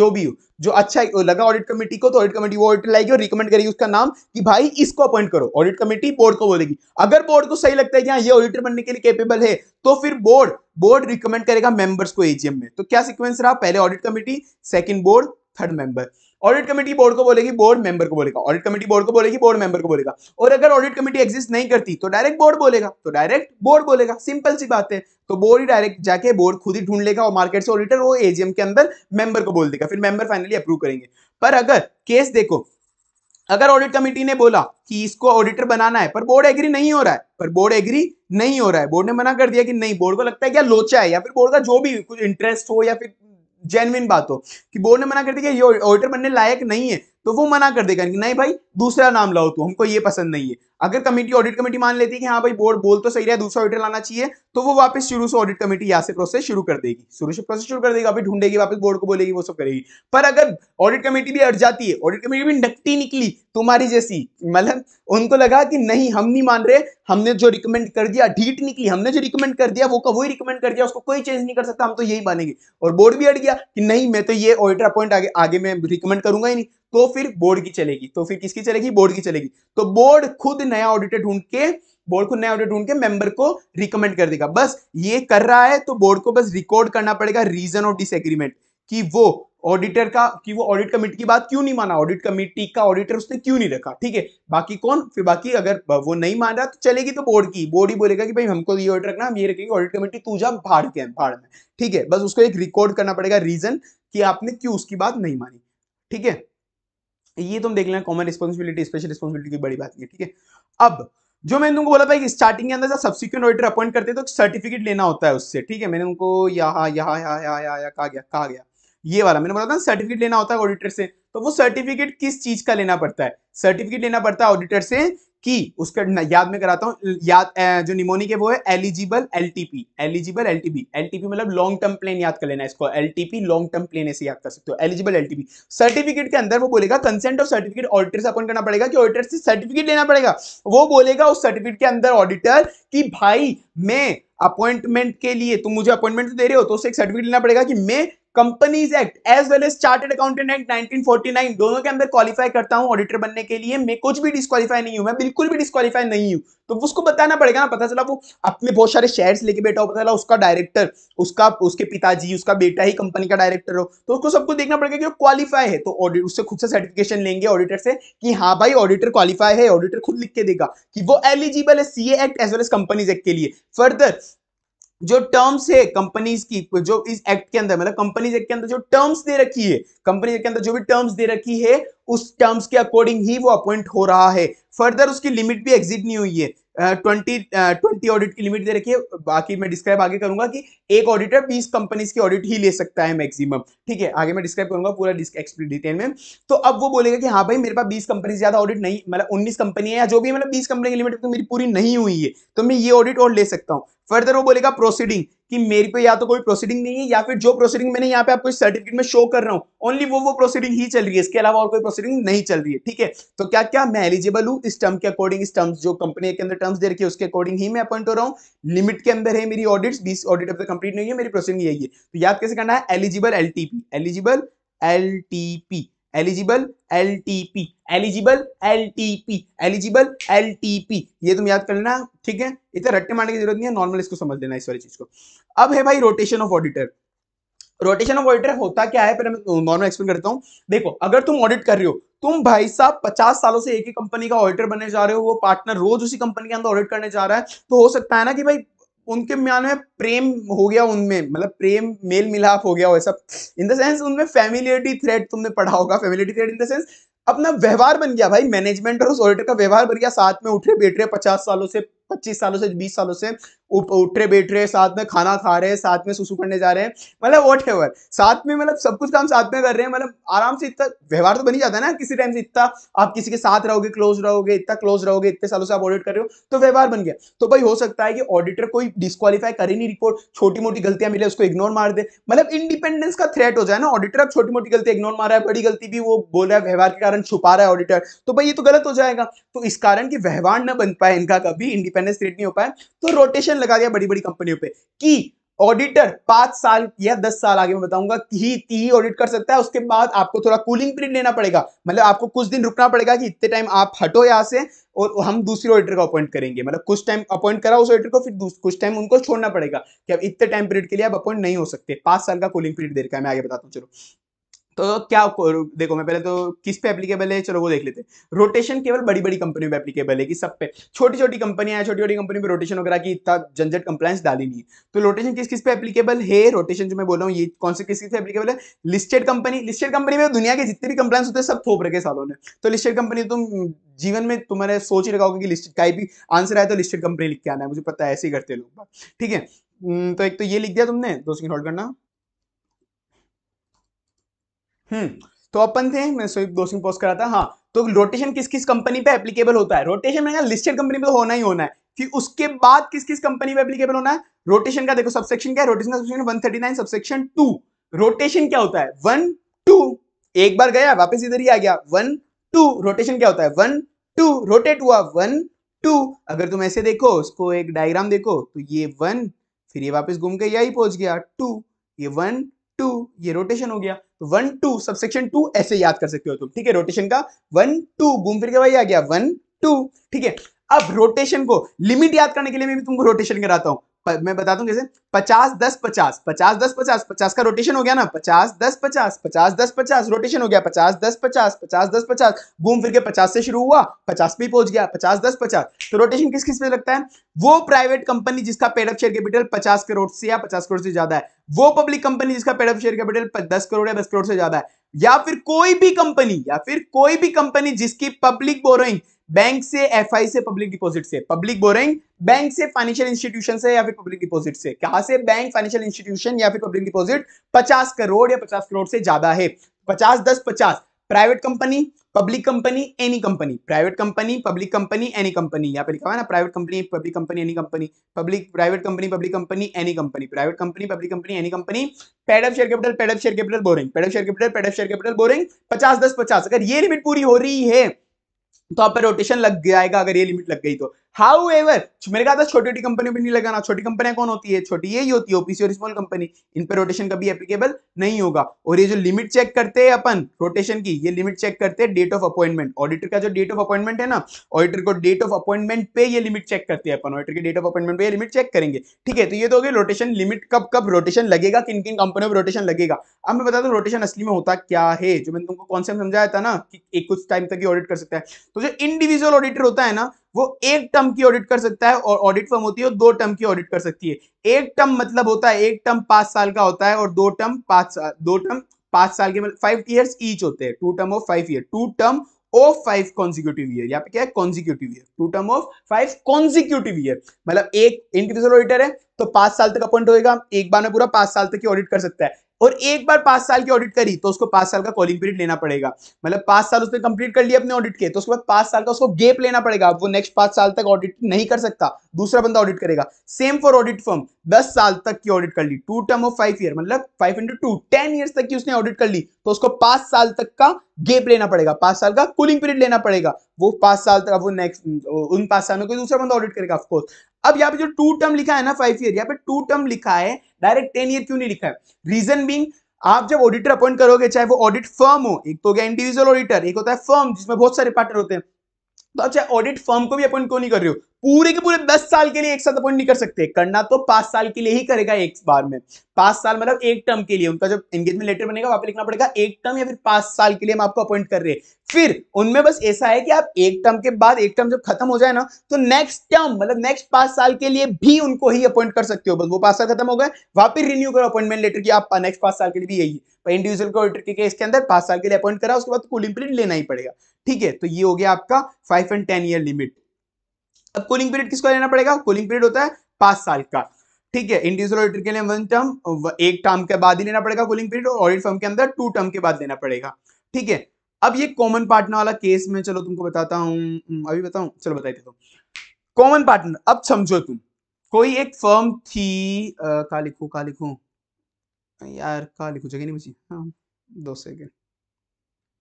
जो भी हो जो अच्छा लगा ऑडिट कमेटी को तो ऑडिट कमेटी वो ऑडिटर लाएगी और रिकमेंड करेगी उसका नाम कि भाई इसको अपॉइंट करो ऑडिट कमेटी बोर्ड को बोलेगी अगर बोर्ड को सही लगता है कि हाँ ये ऑडिटर बनने के लिए केपेबल है तो फिर बोर्ड बोर्ड रिकमेंड करेगा मेंबर्स को एजीएम में तो क्या सिक्वेंस रहा पहले audit committee second board third member audit committee board को बोलेगी बोर्ड मेंबर को बोलेगा ऑडिट कमेटी बोर्ड को बोलेगी बोर्ड मेंबर को बोलेगा और अगर ऑडिट कमेटी एग्जिस्ट नहीं करती तो डायरेक्ट बोर्ड बोलेगा तो डायरेक्ट बोर्ड बोलेगा सिंपल सी बात है तो बोर्ड ही डायरेक्ट जाके बोर्ड खुद ही ढूंढ लेगा और मार्केट से ऑडिटर वो एजीएम के अंदर मेंबर को बोल देगा फिर मेंबर फाइनली अप्रूव करेंगे पर अगर केस देखो अगर ऑडिट कमेटी ने बोला कि इसको ऑडिटर बनाना है पर बोर्ड एग्री नहीं हो रहा है पर बोर्ड एग्री नहीं हो रहा है बोर्ड ने मना कर दिया कि नहीं बोर्ड को लगता है क्या लोचा है या फिर बोर्ड का जो भी कुछ इंटरेस्ट हो या फिर जेनविन बात हो कि बोर्ड ने मना कर दिया कि ये ऑडिटर बनने लायक नहीं है तो वो मना कर देगा नहीं भाई दूसरा नाम लाओ तो हमको ये पसंद नहीं है अगर कमेटी ऑडिट कमेटी मान लेती है कि हाँ भाई बोर्ड बोल तो सही रहा है दूसरा ऑडिटर लाना चाहिए तो वो वापस शुरू से ऑडिट कमेटी यहाँ से प्रोसेस शुरू कर देगी शुरू से प्रोसेस शुरू कर देगी वापस ढूंढेगी वापस बोर्ड को बोलेगी वो सब करेगी पर अगर ऑडिट कमेटी भी अट जाती है ऑडिट कमेटी भी नकटी निकली तुम्हारी जैसी मतलब उनको लगा कि नहीं हम नहीं मान रहे हमने जो रिकमेंड कर दिया ढीट निकली हमने जो रिकमेंड कर दिया वो वही रिकमेंड कर दिया उसको कोई चेंज नहीं कर सकता हम तो यही मानेंगे और बोर्ड भी अट गया कि नहीं मैं तो ये ऑडिटर अपॉइंट आगे आगे मैं रिकमेंड करूंगा ही नहीं तो फिर बोर्ड की चलेगी तो फिर किसकी चलेगी बोर्ड की चलेगी तो बोर्ड खुद नया ऑडिटर ढूंढ के बोर्ड खुद नया ऑडिटर ढूंढ के मेंबर को रिकमेंड कर देगा बस ये कर रहा है तो बोर्ड को बस रिकॉर्ड करना पड़ेगा रीजन ऑफ डिसएग्रीमेंट कि वो ऑडिटर का कि वो ऑडिट कमिटी की बात क्यों नहीं माना ऑडिट कमिटी का ऑडिटर उसने क्यों नहीं रखा ठीक है बाकी कौन फिर बाकी अगर वो नहीं मान रहा तो चलेगी तो बोर्ड की बोर्ड ही बोलेगा कि भाई हमको ये ऑडिट रखना हम ये रखेंगे ऑडिट कमिटी तू जा भाड़ के भाड़ में ठीक है बस उसको एक रिकॉर्ड करना पड़ेगा रीजन कि आपने क्यों उसकी बात नहीं मानी ठीक है ये तुम देख लेना कॉमन रिस्पॉन्सिबिलिटी स्पेशल रिस्पॉन्सिबिलिटी की बड़ी बात नहीं ठीक है अब जो मैंने तुमको बोला था कि स्टार्टिंग के अंदर जब सब्सिक्वेंट ऑडिटर अपॉइंट करते तो सर्टिफिकेट लेना होता है उससे ठीक है मैंने उनको यहाँ यहाँ यहाँ यहाँ यहाँ कहा गया कहा गया ये वाला मैंने बोला था सर्टिफिकेट लेना होता है ऑडिटर से तो वो सर्टिफिकेट किस चीज का लेना पड़ता है सर्टिफिकेट लेना पड़ता है ऑडिटर से कि उसका याद में कराता हूँ याद जो निमोनिक है वो है eligible LTP eligible LTP LTP मतलब लॉन्ग टर्म प्लेन याद कर लेना इसको एलटीपी लॉन्ग टर्म प्लेन ऐसे याद कर सकते हो एलिजिबल एलटीपी सर्टिफिकेट के अंदर वो बोलेगा कंसेंट ऑफ सर्टिफिकेट ऑडिटर से अपन करना पड़ेगा कि ऑडिटर से सर्टिफिकेट लेना पड़ेगा वो बोलेगा उस सर्टिफिकेट के अंदर ऑडिटर की भाई मैं अपॉइंटमेंट के लिए तुम मुझे अपॉइंटमेंट तो दे रहे हो तो उससे एक सर्टिफिकेट लेना पड़ेगा कि मैं companies act as well as chartered accountant act 1949 दोनों के अंदर क्वालिफाई करता हूं ऑडिटर बनने के लिए मैं कुछ भी डिस्कालीफाई नहीं हूं मैं बिल्कुल भी डिस्कालीफाई नहीं हूं तो उसको बताना पड़ेगा ना पता चला वो अपने बहुत सारे शेयर्स लेके बैठा हो पता चला उसका डायरेक्टर उसका उसके पिताजी उसका बेटा ही कंपनी का डायरेक्टर हो तो उसको सबको देखना पड़ेगा कि वो क्वालिफाई है तो ऑडिट उससे खुद से सर्टिफिकेशन लेंगे ऑडिटर से कि हाँ भाई ऑडिटर क्वालिफाई है ऑडिटर खुद लिख के देगा कि वो एलिजिबल है C act as well as companies act के लिए फर्दर जो टर्म्स है कंपनीज की जो इस एक्ट के अंदर मतलब कंपनीज एक्ट के अंदर जो टर्म्स दे रखी है कंपनीज एक्ट के अंदर जो भी टर्म्स दे रखी है उस टर्म्स के अकॉर्डिंग ही वो अपॉइंट हो रहा है फर्दर उसकी लिमिट भी एग्जिट नहीं हुई है ट्वेंटी ट्वेंटी ऑडिट की लिमिट दे रखी है बाकी मैं डिस्क्राइब आगे करूंगा कि एक ऑडिटर बीस कंपनीज की ऑडिट ही ले सकता है मैक्सिमम ठीक है आगे मैं डिस्क्राइब करूंगा पूरा डिटेल में तो अब वो बोलेगा कि हाँ भाई मेरे पास बीस कंपनी ज्यादा ऑडिट नहीं मतलब उन्नीस कंपनी है या जो भी मतलब बीस कंपनी की लिमिट तो मेरी पूरी नहीं हुई है तो मैं ये ऑडिट और ले सकता हूँ फर्दर वो बोलेगा प्रोसीडिंग कि मेरे पे या तो कोई प्रोसीडिंग नहीं है या फिर जो प्रोसीडिंग मैंने यहाँ पे आपको सर्टिफिकेट में शो कर रहा हूँ ओनली वो वो प्रोसीडिंग ही चल रही है इसके अलावा और कोई प्रोसीडिंग नहीं चल रही है ठीक है तो क्या क्या मैं एलिजिबल हूँ इस टर्म के अकॉर्डिंग इस टर्म्स जो कंपनी के अंदर टर्म्स दे रखी है उसके अकॉर्डिंग ही मैं अपॉइंट हो रहा हूँ लिमिट के अंदर है मेरी ऑडिट बीस ऑडिट अब तक कंप्लीट नहीं है मेरी प्रोसीडिंग यही है तो याद कैसे करना है eligible L eligible L eligible L T P eligible L T P eligible L T P ये तुम याद कर लेना ठीक है इतना रट्टे मारने की जरूरत नहीं है नॉर्मल इसको समझ लेना इस वाली चीज को अब है भाई rotation of auditor rotation of auditor होता क्या है पर मैं नॉर्मल एक्सप्लेन करता हूँ देखो अगर तुम ऑडिट कर रहे हो तुम भाई साहब पचास सालों से एक ही कंपनी का ऑडिटर बनने जा रहे हो वो पार्टनर रोज उसी कंपनी के अंदर ऑडिट करने जा रहा है तो हो सकता है ना कि भाई उनके मान में प्रेम हो गया उनमें मतलब प्रेम मेल मिलाप हो गया वैसा इन द सेंस उनमें फैमिलियरिटी थ्रेड तुमने पढ़ा होगा familiarity threat in the sense अपना व्यवहार बन गया भाई मैनेजमेंट और उस ऑडिटर का व्यवहार बन गया साथ में उठ रहे बैठ रहे पचास सालों से पच्चीस सालों से बीस सालों से उठ रहे बैठ रहे साथ में खाना खा रहे हैं साथ में सुसु करने जा रहे हैं मतलब वॉट एवर साथ में मतलब सब कुछ काम साथ में कर रहे हैं मतलब आराम से इतना व्यवहार तो बन ही जाता है ना किसी टाइम से इतना आप किसी के साथ रहोगे क्लोज रहोगे इतना क्लोज रहोगे इतने सालों से आप ऑडिट कर रहे हो तो व्यवहार बन गया तो भाई हो सकता है कि ऑडिटर कोई डिस्कालीफाई करे नहीं रिपोर्ट छोटी मोटी गलतियां मिले उसको इग्नोर मार दे मतलब इंडिपेंडेंस का थ्रेट हो जाए ना ऑडिटर अब छोटी मोटी गलती इग्नोर मार रहा है बड़ी गलती भी वो बोल रहा है व्यवहार के कारण कारण छुपा रहा है ऑडिटर तो भाई ये तो गलत हो जाएगा तो इस कारण की व्यवहार न बन पाए इनका कभी इंडिपेंडेंस रेट नहीं हो पाए तो रोटेशन लगा दिया बड़ी बड़ी कंपनियों पर कि ऑडिटर पांच साल या दस साल आगे मैं बताऊंगा ही ही ऑडिट कर सकता है उसके बाद आपको थोड़ा कूलिंग पीरियड लेना पड़ेगा मतलब आपको कुछ दिन रुकना पड़ेगा कि इतने टाइम आप हटो यहाँ से और हम दूसरे ऑडिटर का अपॉइंट करेंगे मतलब कुछ टाइम अपॉइंट करा उस ऑडिटर को फिर कुछ टाइम उनको छोड़ना पड़ेगा कि अब इतने टाइम पीरियड के लिए आप अपॉइंट नहीं हो सकते पांच साल का कूलिंग पीरियड दे रखा है मैं आगे बताता हूँ चलो तो क्या देखो मैं पहले तो किस पे एप्लीकेबल है चलो वो देख लेते हैं रोटेशन केवल बड़ी बड़ी कंपनी पे एप्लीकेबल है कि सब पे छोटी छोटी कंपनियां छोटी छोटी कंपनी पे रोटेशन वगैरह की इतना झंझट कंप्लाइंस डाली नहीं है तो रोटेशन किस किस पे एप्लीकेबल है रोटेशन जो मैं बोल रहा हूँ ये कौन से किस किस एप्लीकेबल है लिस्टेड कंपनी लिस्टेड कंपनी में दुनिया के जितने भी कंप्लाइंस होते हैं सब थोप रखे सालों ने तो लिस्टेड कंपनी तुम जीवन में तुम्हारे सोच ही रखा होगा कि लिस्टेड का भी आंसर आया तो लिस्टेड कंपनी लिख के आना है मुझे पता है ऐसे ही करते लोग ठीक है हम्म, तो एक तो ये लिख दिया तुमने दो सेकंड होल्ड करना हम्म तो अपन थे मैं सोई दो सिंह पोस्ट करा था हाँ तो रोटेशन किस किस कंपनी पे एप्लीकेबल होता है रोटेशन मैंने लिस्टेड कंपनी पे तो होना ही होना है कि उसके बाद किस किस कंपनी पे एप्लीकेबल होना है रोटेशन का देखो सबसेक्शन क्या है रोटेशन का सबसेक्शन 139 सबसेक्शन 2 रोटेशन क्या होता है 1 2 एक बार गया वापस इधर ही आ गया 1 2 रोटेशन क्या होता है 1 2 रोटेट हुआ 1 2 अगर तुम ऐसे देखो उसको एक डायग्राम देखो तो ये 1 फिर ये वापस घूम के यही पहुंच गया 2 ये 1 2 ये रोटेशन हो गया वन टू सबसेक्शन टू ऐसे याद कर सकते हो तुम ठीक है रोटेशन का वन टू घूम फिर के वही आ गया वन टू ठीक है अब रोटेशन को लिमिट याद करने के लिए मैं भी तुमको रोटेशन कराता हूं मैं बता दूं कैसे पचास दस पचास पचास दस पचास पचास का रोटेशन हो गया ना पचास दस पचास पचास दस पचास रोटेशन हो गया पचास दस पचास पचास दस पचास घूम फिर के पचास से शुरू हुआ पचास पे पहुंच गया पचास दस पचास तो रोटेशन किस किस पे लगता है वो प्राइवेट कंपनी जिसका पेड अप शेयर कैपिटल पचास करोड़ से या पचास करोड़ से ज्यादा है वो पब्लिक कंपनी जिसका पेड अप शेयर कैपिटल दस करोड़ या दस करोड़ से ज्यादा है या फिर कोई भी कंपनी या फिर कोई भी कंपनी जिसकी पब्लिक बोरोइंग बैंक से एफ से पब्लिक डिपॉजिट से पब्लिक बोरिंग बैंक से फाइनेंशियल इंस्टीट्यूशन से या फिर पब्लिक डिपॉजिट से कहा से बैंक फाइनेंशियल इंस्टीट्यूशन या फिर पब्लिक डिपॉजिट पचास करोड़ या पचास करोड़ से ज्यादा है पचास दस पचास private company public company any company private company public company any company यहाँ पे लिखा हुआ ना private company public company any company public private company public company any company private company public company any company paid of share capital paid of share capital borrowing paid of share capital paid of share capital borrowing पचास दस पचास अगर ये limit पूरी हो रही है तो आप पर रोटेशन लग जाएगा अगर ये लिमिट लग गई तो हाउ एवर मेरे कहा था छोटी छोटी कंपनी भी नहीं लगाना छोटी कंपनियां कौन होती है छोटी यही होती है ओपीसी और स्मॉल कंपनी इन पर रोटेशन कभी एप्लीकेबल नहीं होगा और ये जो लिमिट चेक करते हैं अपन रोटेशन की ये लिमिट चेक करते हैं डेट ऑफ अपॉइंटमेंट ऑडिटर का जो डेट ऑफ अपॉइंटमेंट है ना ऑडिटर को डेट ऑफ अपॉइंटमेंट पे ये लिमिट चेक करते हैं अपन ऑडिटर के डेट ऑफ अपॉइंटमेंट पे ये लिमिट चेक करेंगे ठीक है तो ये तो होगी रोटेशन लिमिट कब कब रोटेशन लगेगा किन किन कंपनियों में रोटेशन लगेगा अब मैं बता दू रोटेशन असली में होता क्या है जो मैंने तुमको कॉन्सेप्ट समझाया था ना कि एक कुछ टाइम तक ही ऑडिट कर सकता है तो जो इंडिविजुअल ऑडिटर होता है ना वो एक टर्म की ऑडिट कर सकता है और ऑडिट फर्म होती है दो टर्म की ऑडिट कर सकती है एक टर्म मतलब होता है एक टर्म पांच साल का होता है और दो टर्म पांच दो टर्म पांच साल के मतलब फाइव ईयर्स ईच होते हैं two term of five year two term of five consecutive year यहाँ पे क्या है consecutive year two term of five consecutive year मतलब एक इंडिविजुअल ऑडिटर है तो पांच साल तक अपॉइंट होएगा एक बार में पूरा पांच साल तक की ऑडिट कर सकता है और एक बार पांच साल की ऑडिट करी तो उसको पांच साल का कॉलिंग पीरियड लेना पड़ेगा मतलब पांच साल उसने कंप्लीट कर लिया अपने ऑडिट के तो उसके बाद पांच साल का उसको गेप लेना पड़ेगा वो नेक्स्ट पांच साल तक ऑडिट नहीं कर सकता दूसरा बंदा ऑडिट करेगा सेम फॉर ऑडिट फर्म दस साल तक की ऑडिट कर ली two term of five year मतलब five into two ten year तक की उसने ऑडिट कर ली तो उसको पांच साल तक का गेप लेना पड़ेगा पांच साल का कूलिंग पीरियड लेना पड़ेगा वो पांच साल तक वो नेक्स्ट उन पांच साल में कोई दूसरा बंदा ऑडिट करेगा ऑफकोर्स अब यहाँ पे जो टू टर्म लिखा है ना फाइव ईयर यहाँ पे टू टर्म लिखा है डायरेक्ट टेन ईयर क्यों नहीं लिखा है रीजन बिंग आप जब ऑडिटर अपॉइंट करोगे चाहे वो ऑडिट फर्म हो एक तो हो गया इंडिविजुअल ऑडिटर एक होता है फर्म जिसमें बहुत सारे पार्टनर होते हैं तो आप चाहे ऑडिट फर्म को भी अपॉइंट क्यों नहीं कर रहे हो पूरे के पूरे दस साल के लिए एक साथ अपॉइंट नहीं कर सकते करना तो पांच साल के लिए ही करेगा एक बार में पांच साल मतलब एक टर्म के लिए उनका जब एंगेजमेंट लेटर बनेगा वहां पर लिखना पड़ेगा एक टर्म या फिर पांच साल के लिए हम आपको अपॉइंट कर रहे हैं फिर उनमें बस ऐसा है कि आप एक टर्म के बाद एक टर्म जब खत्म हो जाए ना तो नेक्स्ट टर्म मतलब नेक्स्ट पांच साल के लिए भी उनको ही अपॉइंट कर सकते हो बस वो पांच साल खत्म हो गए वहां पर रिन्यू करो अपॉइंटमेंट लेटर की आप नेक्स्ट पांच साल के लिए भी यही पर इंडिविजुअल को के केस के अंदर पांच साल के लिए अपॉइंट करा उसके बाद तो कूलिंग पीरियड लेना ही पड़ेगा ठीक है तो ये हो गया आपका five and ten year limit अब कूलिंग पीरियड किसको लेना पड़ेगा कूलिंग पीरियड होता है पांच साल का ठीक है इंडिविजुअल ऑडिटर के लिए वन टर्म एक टर्म के बाद ही लेना पड़ेगा कूलिंग पीरियड और ऑडिट फर्म के अंदर टू टर्म के बाद लेना पड़ेगा ठीक है अब ये कॉमन पार्टनर वाला केस में चलो तुमको बताता हूँ हम्म, अभी बताऊ चलो बताई देता कॉमन पार्टनर अब समझो तुम कोई एक फर्म थी का लिखो का लिखो यार का लिखो जगह नहीं बची हाँ दो सेकेंड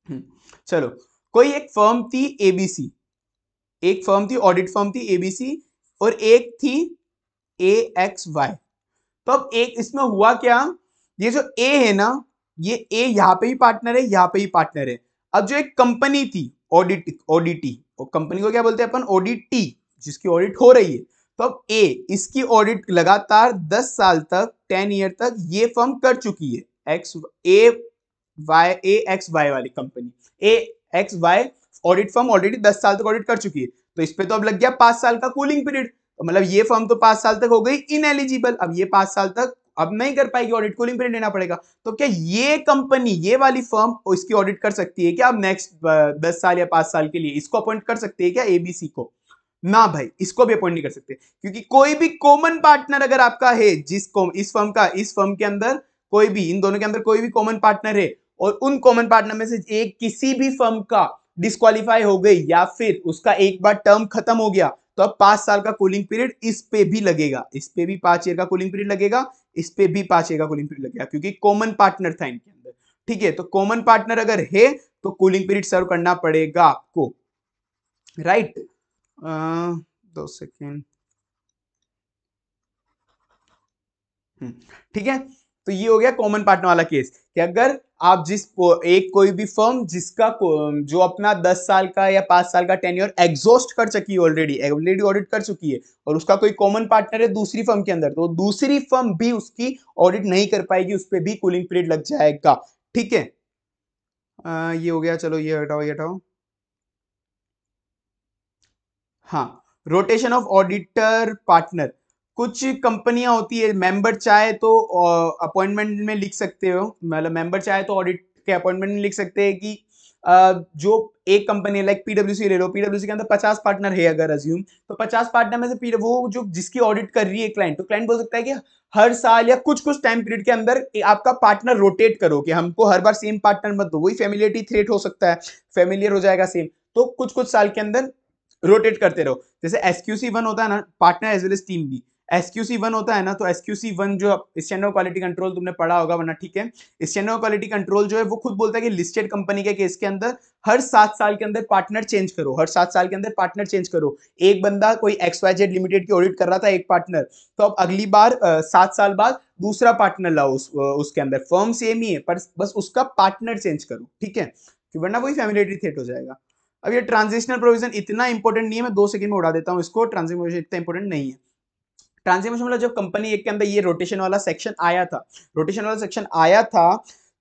हम्म, चलो कोई एक फर्म थी एबीसी एक फर्म थी ऑडिट फर्म थी एबीसी और एक थी ए एक्स वाई तो अब एक इसमें हुआ क्या ये जो ए है ना ये ए यहाँ पे ही पार्टनर है यहाँ पे ही पार्टनर है अब जो एक कंपनी थी ऑडिट ऑडिटी कंपनी को क्या बोलते हैं अपन ऑडिटी जिसकी ऑडिट हो रही है तो अब ए इसकी ऑडिट लगातार 10 साल तक 10 ईयर तक ये फर्म कर चुकी है X A Y A X Y वाली company A X Y audit firm already दस साल तक ऑडिट कर चुकी है तो इस पर तो अब लग गया पांच साल का कूलिंग पीरियड तो मतलब ये फर्म तो पांच साल तक हो गई इन एलिजिबल अब ये पांच साल तक अब नहीं कर पाएगी ऑडिट कूलिंग पीरियड लेना पड़ेगा तो क्या ये कंपनी ये वाली फर्म इसकी ऑडिट कर सकती है क्या अब नेक्स्ट दस साल या पांच साल के लिए इसको अपॉइंट कर सकती है क्या एबीसी को ना भाई इसको भी अपॉइंट नहीं कर सकते क्योंकि कोई भी कॉमन पार्टनर अगर आपका है कॉम इस फर्म का इस फर्म के अंदर कोई भी इन दोनों के अंदर कोई भी कॉमन पार्टनर है और उन कॉमन पार्टनर में से एक किसी भी फर्म का डिस्कालीफाई हो गई या फिर उसका एक बार टर्म खत्म हो गया तो अब पांच साल का कूलिंग पीरियड इस पे भी लगेगा इस पे भी पांच ईयर का कूलिंग पीरियड लगेगा इस पे भी पांच ईयर का कूलिंग पीरियड लगेगा क्योंकि कॉमन पार्टनर था इनके अंदर ठीक है तो कॉमन पार्टनर अगर है तो कूलिंग पीरियड सर्व करना पड़ेगा आपको राइट right? दो सेकेंड हम्म, ठीक है तो ये हो गया कॉमन पार्टनर वाला केस कि अगर आप जिस एक कोई भी फर्म जिसका जो अपना 10 साल का या 5 साल का टेन्योर एग्जॉस्ट कर चुकी है ऑलरेडी ऑलरेडी ऑडिट कर चुकी है और उसका कोई कॉमन पार्टनर है दूसरी फर्म के अंदर तो दूसरी फर्म भी उसकी ऑडिट नहीं कर पाएगी उस पर भी कूलिंग पीरियड लग जाएगा ठीक है ये हो गया चलो ये हटाओ ये हटाओ हाँ रोटेशन ऑफ ऑडिटर पार्टनर कुछ कंपनियां होती है मेंबर चाहे तो अपॉइंटमेंट में लिख सकते हो मतलब मेंबर चाहे तो ऑडिट के अपॉइंटमेंट में लिख सकते हैं कि जो एक कंपनी लाइक पीडब्ल्यू ले लो पीडब्ल्यू के अंदर पचास पार्टनर है अगर अज्यूम तो पचास पार्टनर में से वो जो जिसकी ऑडिट कर रही है क्लाइंट तो क्लाइंट बोल सकता है कि हर साल या कुछ कुछ टाइम पीरियड के अंदर आपका पार्टनर रोटेट करो कि हमको हर बार सेम पार्टनर मत दो वही फेमिलियरिटी थ्रेट हो सकता है फेमिलियर हो जाएगा सेम तो कुछ कुछ साल के अंदर रोटेट करते रहो जैसे एसक्यूसी वन होता है ना partner as well as team भी एस क्यू सी वन होता है ना तो एस क्यू सी वन जो स्टैंडर्ड क्वालिटी कंट्रोल तुमने पढ़ा होगा वरना ठीक है स्टैंडर्ड क्वालिटी कंट्रोल जो है वो खुद बोलता है कि लिस्टेड कंपनी के केस के अंदर हर सात साल के अंदर पार्टनर चेंज करो हर सात साल के अंदर पार्टनर चेंज करो एक बंदा कोई एक्सवाइजेड लिमिटेड की ऑडिट कर रहा था एक पार्टनर तो अब अगली बार सात साल बाद दूसरा पार्टनर लाओ उस, उसके अंदर फर्म सेम ही है पर बस उसका पार्टनर चेंज करो ठीक है वरना वही फैमिलिटी थेट हो जाएगा अब ये ट्रांजिशनल प्रोविजन इतना इंपॉर्टेंट नहीं है मैं दो सेकंड में उड़ा देता हूँ इसको ट्रांजिशन इतना इंपॉर्टेंट नहीं है ट्रांसफॉर्मेशन मतलब जब कंपनी एक के अंदर ये रोटेशन वाला सेक्शन आया था रोटेशन वाला सेक्शन आया था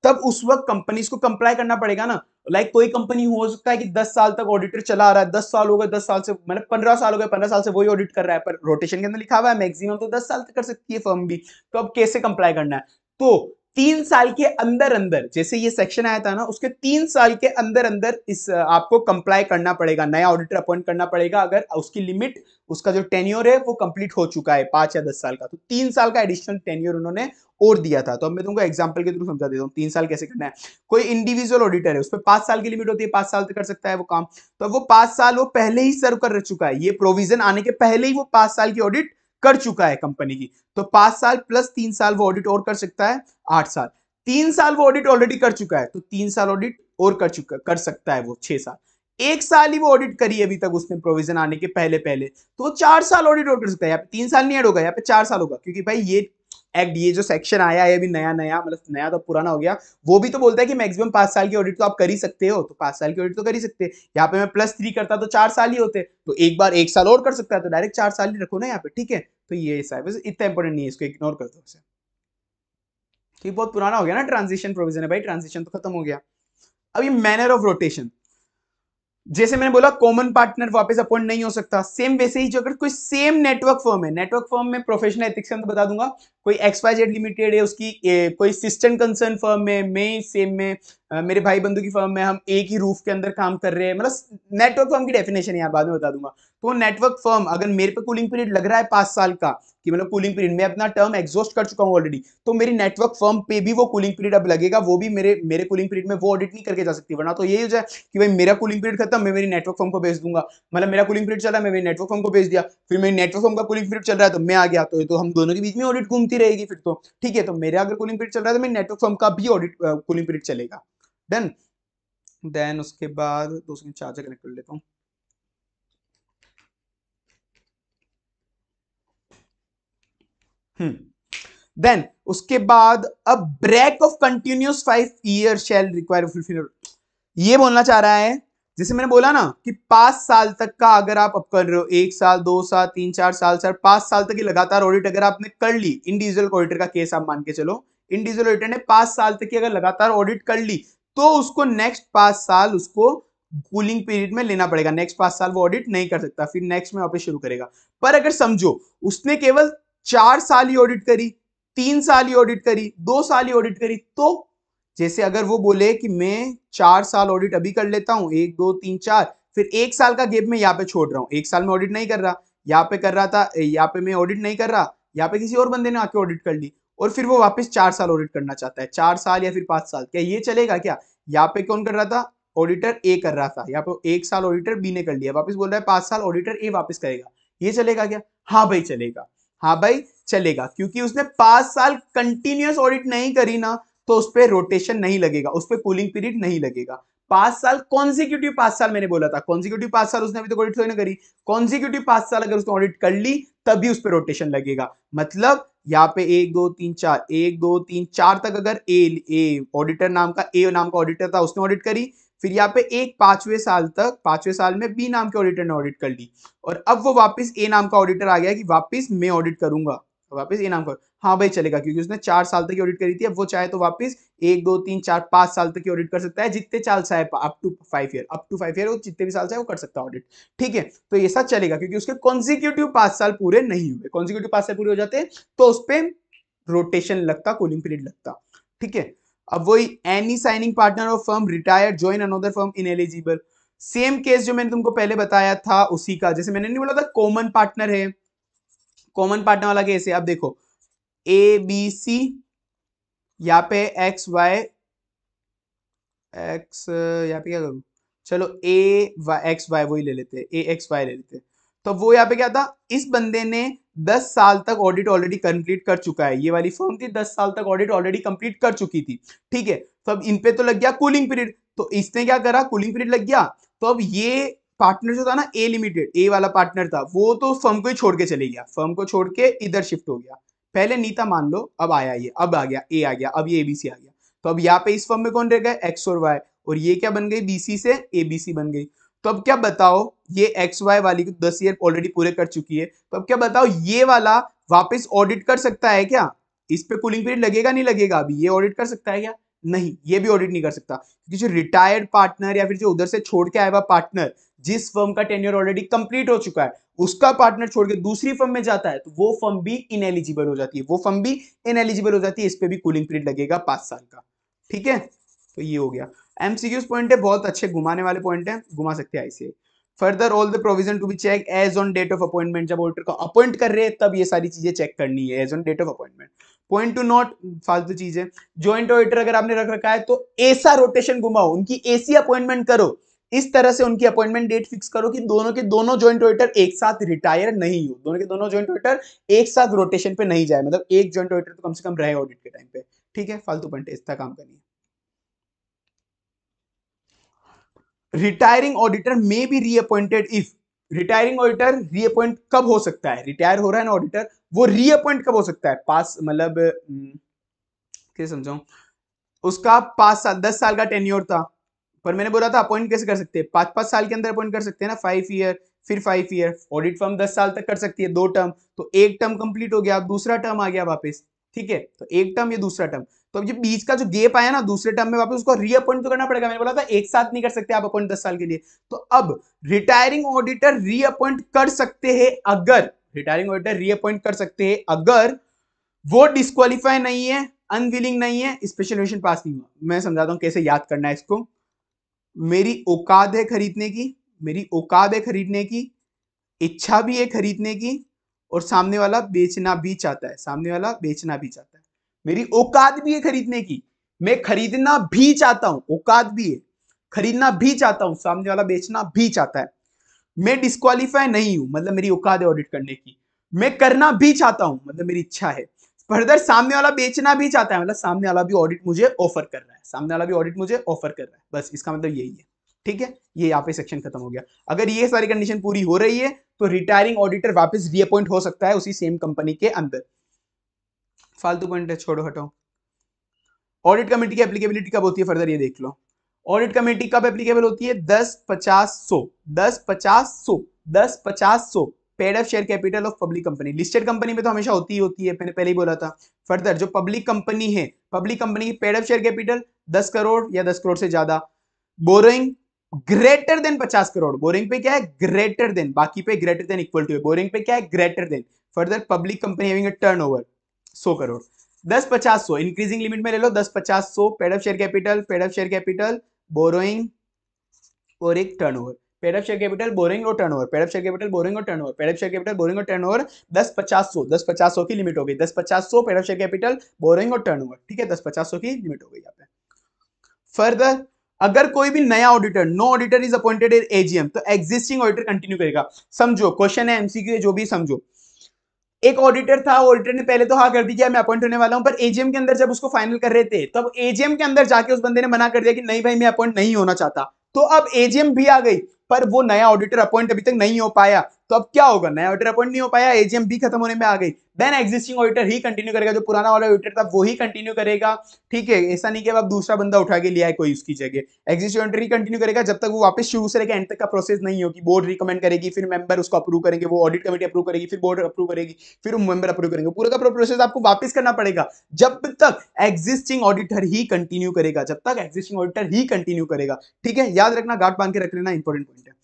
तब उस वक्त कंपनीज को कंप्लाई करना पड़ेगा ना लाइक कोई कंपनी हो सकता है कि 10 साल तक ऑडिटर चला रहा है 10 साल हो गए 10 साल से मतलब 15 साल हो गए 15 साल से वही ऑडिट कर रहा है पर रोटेशन के अंदर लिखा हुआ है मैक्सिमम तो 10 साल तक कर सकती है फर्म भी तो अब कैसे कंप्लाई करना है तो तीन साल के अंदर अंदर जैसे ये सेक्शन आया था ना उसके तीन साल के अंदर अंदर इस आपको कंप्लाई करना पड़ेगा नया ऑडिटर अपॉइंट करना पड़ेगा अगर उसकी लिमिट उसका जो टेन्योर है वो कंप्लीट हो चुका है पांच या दस साल का तो तीन साल का एडिशनल टेन्योर उन्होंने और दिया था तो अब मैं तुमको एग्जाम्पल के थ्रू समझा देता हूँ तीन साल कैसे करना है कोई इंडिविजुअल ऑडिटर है उस पर पांच साल की लिमिट होती है पांच साल तक कर सकता है वो काम तो वो पांच साल वो पहले ही सर्व कर चुका है ये प्रोविजन आने के पहले ही वो पांच साल की ऑडिट कर चुका है कंपनी की तो पांच साल प्लस तीन साल वो ऑडिट और कर सकता है आठ साल तीन साल वो ऑडिट ऑलरेडी कर चुका है तो तीन साल ऑडिट और कर चुका कर सकता है वो छह साल एक साल ही वो ऑडिट करी अभी तक उसने प्रोविजन आने के पहले पहले तो चार साल ऑडिट और कर सकता है यहाँ पे तीन साल नहीं ऐड होगा यहाँ पे चार साल होगा क्योंकि भाई ये एक्ट ये जो सेक्शन आया है अभी नया नया मतलब नया तो पुराना हो गया वो भी तो बोलता है कि मैक्सिमम पांच साल की ऑडिट तो आप कर ही सकते हो तो पांच साल की ऑडिट तो कर ही सकते यहाँ पे मैं प्लस थ्री करता तो चार साल ही होते तो एक बार एक साल और कर सकता है तो डायरेक्ट चार साल ही रखो ना यहाँ पे ठीक है तो ये साहब है इतना इंपॉर्टेंट नहीं है इसको इग्नोर कर दो तो बहुत पुराना हो गया ना ट्रांजिशन प्रोविजन है भाई ट्रांजिशन तो खत्म हो गया अब ये मैनर ऑफ रोटेशन जैसे मैंने बोला कॉमन पार्टनर वापस अपॉइंट नहीं हो सकता सेम वैसे ही जो अगर कोई सेम नेटवर्क फर्म है नेटवर्क फर्म में प्रोफेशनल एथिक्स में तो बता दूंगा कोई एक्सपाइजेड लिमिटेड है उसकी ए, कोई सिस्टेंट कंसर्न फर्म में मैं सेम में आ, मेरे भाई बंधु की फर्म में हम एक ही रूफ के अंदर काम कर रहे हैं मतलब नेटवर्क फर्म की डेफिनेशन यहाँ बाद में बता दूंगा तो नेटवर्क फर्म अगर मेरे पे कूलिंग पीरियड लग रहा है पांच साल का कि मतलब कूलिंग पीरियड मैं अपना टर्म एग्जॉस्ट कर चुका हूँ ऑलरेडी तो मेरी नेटवर्क फर्म पे भी वो कूलिंग पीरियड अब लगेगा वो भी मेरे मेरे कूलिंग पीरियड में वो ऑडिट नहीं करके जा सकती वरना तो यही हो जाए कि भाई मेरा कूलिंग पीरियड खत्म मैं मेरी नेटवर्क फर्म को भेज दूंगा मतलब मेरा कूलिंग पीरियड चला मैं मेरी नेटवर्क फर्म को भेज दिया फिर मेरी नेटवर्क फर्म का कूलिंग पीरियड चल रहा है तो मैं आ गया तो, तो हम दोनों के बीच में ऑडिट घूमती रहेगी फिर तो ठीक है तो मेरा अगर कूलिंग पीरियड चल रहा है तो मेरी नेटवर्क फर्म का भी ऑडिट कूलिंग पीरियड चलेगा डन देन उसके बाद दोस्तों चार्जर कनेक्ट कर लेता हूँ देन hmm. उसके बाद a break of continuous five year shall require fulfil ये बोलना चाह रहा है जैसे मैंने बोला ना कि पांच साल तक का अगर आप अब कर रहे हो एक साल दो साल तीन चार साल चार पांच साल तक की लगातार ऑडिट अगर आपने कर ली इंडिविजुअल ऑडिटर का केस आप मान के चलो इंडिविजुअल ऑडिटर ने पांच साल तक की अगर लगातार ऑडिट कर ली तो उसको नेक्स्ट पांच साल उसको कूलिंग पीरियड में लेना पड़ेगा नेक्स्ट पांच साल वो ऑडिट नहीं कर सकता फिर नेक्स्ट में वापस शुरू करेगा पर अगर समझो उसने केवल चार साल ही ऑडिट करी तीन साल ही ऑडिट करी दो साल ही ऑडिट करी तो जैसे अगर वो बोले कि मैं चार साल ऑडिट अभी कर लेता हूं एक दो तीन चार फिर एक साल का गेप में यहाँ पे छोड़ रहा हूँ एक साल में ऑडिट नहीं कर रहा यहाँ पे कर रहा था यहाँ पे मैं ऑडिट नहीं कर रहा यहाँ पे किसी और बंदे ने आके ऑडिट कर ली और फिर वो वापस चार साल ऑडिट करना चाहता है चार साल या फिर पांच साल क्या ये चलेगा क्या यहाँ पे कौन कर रहा था ऑडिटर ए कर रहा था यहाँ पे एक साल ऑडिटर बी ने कर लिया वापस बोल रहा है पांच साल ऑडिटर ए वापस करेगा ये चलेगा क्या हाँ भाई चलेगा हाँ भाई चलेगा क्योंकि उसने पांच साल कंटिन्यूस ऑडिट नहीं करी ना तो उस पर रोटेशन नहीं लगेगा उस पर कूलिंग पीरियड नहीं लगेगा पांच साल कॉन्सिक्यूटिव पांच साल मैंने बोला था कॉन्सिक्यूटिव पांच साल उसने अभी तक ऑडिट थोड़ी ना करी कॉन्सिक्यूटिव पांच साल अगर उसने ऑडिट कर ली तभी उस पर रोटेशन लगेगा मतलब यहाँ पे एक दो तीन चार एक दो तीन चार तक अगर ए ए ऑडिटर नाम का ए नाम का ऑडिटर था उसने ऑडिट करी फिर यहाँ पे एक पांचवें साल तक पांचवें साल में बी नाम के ऑडिटर ने ऑडिट कर ली और अब वो वापस ए नाम का ऑडिटर आ गया कि वापस मैं ऑडिट करूंगा वापस ए नाम का हाँ भाई चलेगा क्योंकि उसने चार साल तक ऑडिट करी थी अब वो चाहे तो वापस एक दो तीन चार पांच साल तक ऑडिट कर सकता है जितने साल चाहे up to five year up to five year वो जितने भी साल चाहे वो कर सकता है ऑडिट ठीक है तो ये सब चलेगा क्योंकि उसके कॉन्जिक्यूटिव पांच साल पूरे नहीं हुए कॉन्जिक्यूटिव पांच साल पूरे हो जाते हैं तो उस पर रोटेशन लगता कूलिंग पीरियड लगता ठीक है अब वही any signing partner of firm retire join another firm in eligible same case जो मैंने तुमको पहले बताया था उसी का जैसे मैंने नहीं बोला था कॉमन पार्टनर है कॉमन पार्टनर वाला केस है अब देखो ए बी सी यहाँ पे एक्स वाई एक्स यहाँ पे क्या करूं चलो ए एक्स वाई वही ले लेते हैं ए एक्स वाई ले लेते हैं तो वो यहाँ पे क्या था इस बंदे ने 10 साल तक ऑडिट ऑलरेडी कंप्लीट कर चुका है ये वाली फॉर्म थी 10 साल तक ऑडिट ऑलरेडी कंप्लीट कर चुकी थी ठीक है तो अब इनपे तो लग गया कूलिंग पीरियड तो इसने क्या करा कूलिंग पीरियड लग गया तो अब ये पार्टनर जो था ना ए लिमिटेड ए वाला पार्टनर था वो तो फर्म को ही छोड़ के चले गया फर्म को छोड़ के इधर शिफ्ट हो गया पहले नीता मान लो अब आया ये अब आ गया ए आ गया अब ये एबीसी आ गया तो अब यहाँ पे इस फर्म में कौन रह गया एक्स और वाई और ये क्या बन गई बीसी से एबीसी बन गई तो अब क्या बताओ ये एक्स वाई वाली तो दस ईयर ऑलरेडी पूरे कर चुकी है तो अब क्या बताओ ये वाला वापस ऑडिट कर सकता है क्या इस पे कूलिंग पीरियड लगेगा नहीं लगेगा अभी ये ऑडिट कर सकता है क्या नहीं ये भी ऑडिट नहीं कर सकता क्योंकि जो रिटायर्ड पार्टनर या फिर जो उधर से छोड़ के आया हुआ पार्टनर जिस फर्म का टेन्योर ऑलरेडी कंप्लीट हो चुका है उसका पार्टनर छोड़ के दूसरी फर्म में जाता है तो वो फर्म भी इनएलिजिबल हो जाती है वो फर्म भी इनएलिजिबल हो जाती है इस पर भी कूलिंग पीरियड लगेगा पांच साल का ठीक है तो ये हो गया एमसीक्यूज पॉइंट है बहुत अच्छे घुमाने वाले पॉइंट है घुमा सकते हैं ICI further all the provision to be check as on date of appointment जब ऑडिटर को अपॉइंट कर रहे हैं तब ये सारी चीजें चेक करनी है as on date of appointment point to note फालतू चीज है ज्वाइंट ऑडिटर अगर आपने रख रखा है तो ऐसा रोटेशन घुमाओ उनकी ऐसी अपॉइंटमेंट करो इस तरह से उनकी अपॉइंटमेंट डेट फिक्स करो कि दोनों के दोनों ज्वाइंट ऑडिटर एक साथ रिटायर नहीं हो दोनों के दोनों ज्वाइंट ऑडिटर एक साथ रोटेशन पे नहीं जाए मतलब एक ज्वाइंट ऑडिटर तो कम से कम रहे ऑडिट के टाइम पे ठीक है फालतू पॉइंट इसका काम करिए retiring auditor may be reappointed if retiring auditor reappoint कब हो सकता है रिटायर हो रहा है ना ऑडिटर वो रीअपॉइंट कब हो सकता है पास मतलब हम्म, कैसे समझाऊं उसका पांच साल दस साल का टेन्योर था पर मैंने बोला था अपॉइंट कैसे कर सकते हैं पांच पांच साल के अंदर अपॉइंट कर सकते हैं ना फाइव ईयर फिर फाइव ईयर ऑडिट फर्म दस साल तक कर सकती है दो टर्म तो एक टर्म कंप्लीट हो गया दूसरा टर्म आ गया वापस ठीक है तो एक टर्म या दूसरा टर्म तो ये बीच का जो गेप आया ना दूसरे टर्म में वापस उसको रीअपॉइंट तो करना पड़ेगा मैंने बोला था एक साथ नहीं कर सकते आप अपॉइंट दस साल के लिए तो अब रिटायरिंग ऑडिटर रीअपॉइंट कर सकते हैं अगर रिटायरिंग ऑडिटर रीअपॉइंट कर सकते हैं अगर वो डिस्कालीफाई नहीं है अनविलिंग नहीं है स्पेशल मिशन पास नहीं हुआ मैं समझाता हूँ कैसे याद करना है इसको मेरी औकात है खरीदने की मेरी औकात है खरीदने की इच्छा भी है खरीदने की और सामने वाला बेचना भी चाहता है सामने वाला बेचना भी चाहता है मेरी औकात भी है खरीदने की मैं खरीदना भी चाहता हूं औकात भी है खरीदना भी चाहता हूं सामने वाला बेचना भी चाहता है मैं डिस्कालीफाई नहीं हूं मतलब मेरी औकात है ऑडिट करने की मैं करना भी चाहता हूं मतलब मेरी इच्छा है फर्दर सामने वाला बेचना भी चाहता है मतलब सामने वाला भी ऑडिट मुझे ऑफर कर रहा है सामने वाला भी ऑडिट मुझे ऑफर कर रहा है बस इसका मतलब यही है ठीक है ये यहाँ पे सेक्शन खत्म हो गया अगर ये सारी कंडीशन पूरी हो रही है तो रिटायरिंग ऑडिटर वापस रीअपॉइंट हो सकता है उसी सेम कंपनी के अंदर फालतू पॉइंट है छोड़ो हटाओ ऑडिट कमेटी की एप्लीकेबिलिटी कब होती है फर्दर ये देख लो ऑडिट कमेटी कब एप्लीकेबल होती है दस पचास सौ दस पचास सौ दस पचास सौ paid of share capital of public company listed company में तो हमेशा होती ही होती है मैंने पहले ही बोला था फर्दर जो पब्लिक कंपनी है पब्लिक कंपनी की पेड ऑफ शेयर कैपिटल दस करोड़ या दस करोड़ से ज्यादा बोरिंग ग्रेटर देन पचास करोड़ बोरिंग पे क्या है ग्रेटर देन बाकी पे ग्रेटर देन इक्वल टू है बोरिंग पे क्या है greater than further public company having a turnover सौ करोड़ दस पचास सौ इंक्रीजिंग लिमिट में ले लो दस पचास सौ paid of share capital paid of share capital borrowing और एक turnover paid of share capital borrowing और turnover paid of share capital borrowing और turnover paid of share capital borrowing और टर्न ओवर दस पचास सौ दस पचास सौ की लिमिट हो गई दस पचास सौ paid of share capital borrowing और टर्न ओवर ठीक है दस पचास सौ की लिमिट हो गई यहाँ पे फर्दर अगर कोई भी नया auditor no auditor is appointed AGM तो एग्जिस्टिंग ऑडिटर कंटिन्यू करेगा समझो क्वेश्चन है एमसीक्यू है जो भी समझो एक ऑडिटर था ऑडिटर ने पहले तो हाँ कर दी कि मैं अपॉइंट होने वाला हूं पर एजीएम के अंदर जब उसको फाइनल कर रहे थे तब एजीएम के अंदर जाके उस बंदे ने मना कर दिया कि नहीं भाई मैं अपॉइंट नहीं होना चाहता तो अब एजीएम भी आ गई पर वो नया ऑडिटर अपॉइंट अभी तक नहीं हो पाया तो अब क्या होगा नया ऑडिटर अपॉइंट नहीं हो पाया एजीएम भी खत्म होने में आ गई देन एक्जिस्टिंग ऑडिटर ही कंटिन्यू करेगा जो पुराना वाला ऑडिटर था वो ही कंटिन्यू करेगा ठीक है ऐसा नहीं कि अब दूसरा बंदा उठा के लिया है कोई उसकी जगह एक्जिस्टिंग ऑडिटर ही कंटिन्यू करेगा जब तक वो वापस शुरू से लेकर एंड तक का प्रोसेस नहीं होगी बोर्ड रिकमेंड करेगी फिर मेंबर उसको अप्रूव करेंगे वो ऑडिट कमेटी अप्रूव करेगी फिर बोर्ड अप्रूव करेगी फिर मेंबर अप्रूव करेंगे पूरा का प्रोसेस आपको वापस करना पड़ेगा जब तक एक्जिस्टिंग ऑडिटर ही कंटिन्यू करेगा जब तक एक्जिस्टिंग ऑडिटर ही कंटिन्यू करेगा ठीक है याद रखना गाट बांध के रख लेना इंपॉर्टेंट पॉइंट है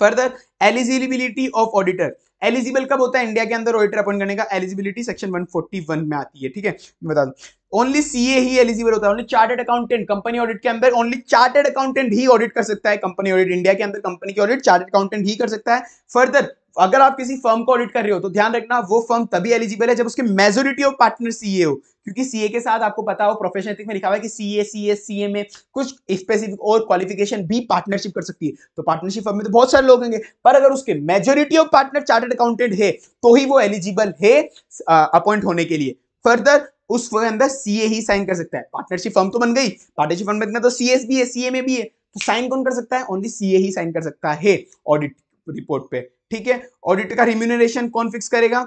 further eligibility of auditor eligible कब होता है इंडिया के अंदर ऑडिटर अपन करने का एलिजिबिलिटी सेक्शन 141 में आती है ठीक है मैं बता दूं ओनली सीए ही एलिजिबल होता है only chartered accountant company audit के अंदर ओनली चार्टेड अकाउंटेंट ही ऑडिट कर सकता है कंपनी ऑडिट इंडिया के अंदर कंपनी की ऑडिट चार्टेड अकाउंटेंट ही कर सकता है फर्दर अगर आप किसी फर्म को ऑडिट कर रहे हो तो ध्यान रखना वो फर्म तभी एलिजिबल है जब उसके मेजोरिटी ऑफ पार्टनर सीए हो क्योंकि सीए के साथ आपको पता हो प्रोफेशनल में लिखा हुआ है कि सीए सीए सीए में कुछ स्पेसिफिक और क्वालिफिकेशन भी पार्टनरशिप कर सकती है तो पार्टनरशिप फर्म में तो बहुत सारे लोग होंगे पर अगर उसके majority of partner chartered accountant है तो ही वो एलिजिबल है अपॉइंट होने के लिए फर्दर उस फर्म के अंदर सीए ही साइन कर सकता है पार्टनरशिप फर्म तो बन गई पार्टनरशिप फर्म में तो सीएस भी है सीए में भी है तो साइन कौन कर सकता है ओनली सीए ही साइन कर सकता है ऑडिट रिपोर्ट पे ठीक है ऑडिट का रिम्यूनरेशन कौन फिक्स करेगा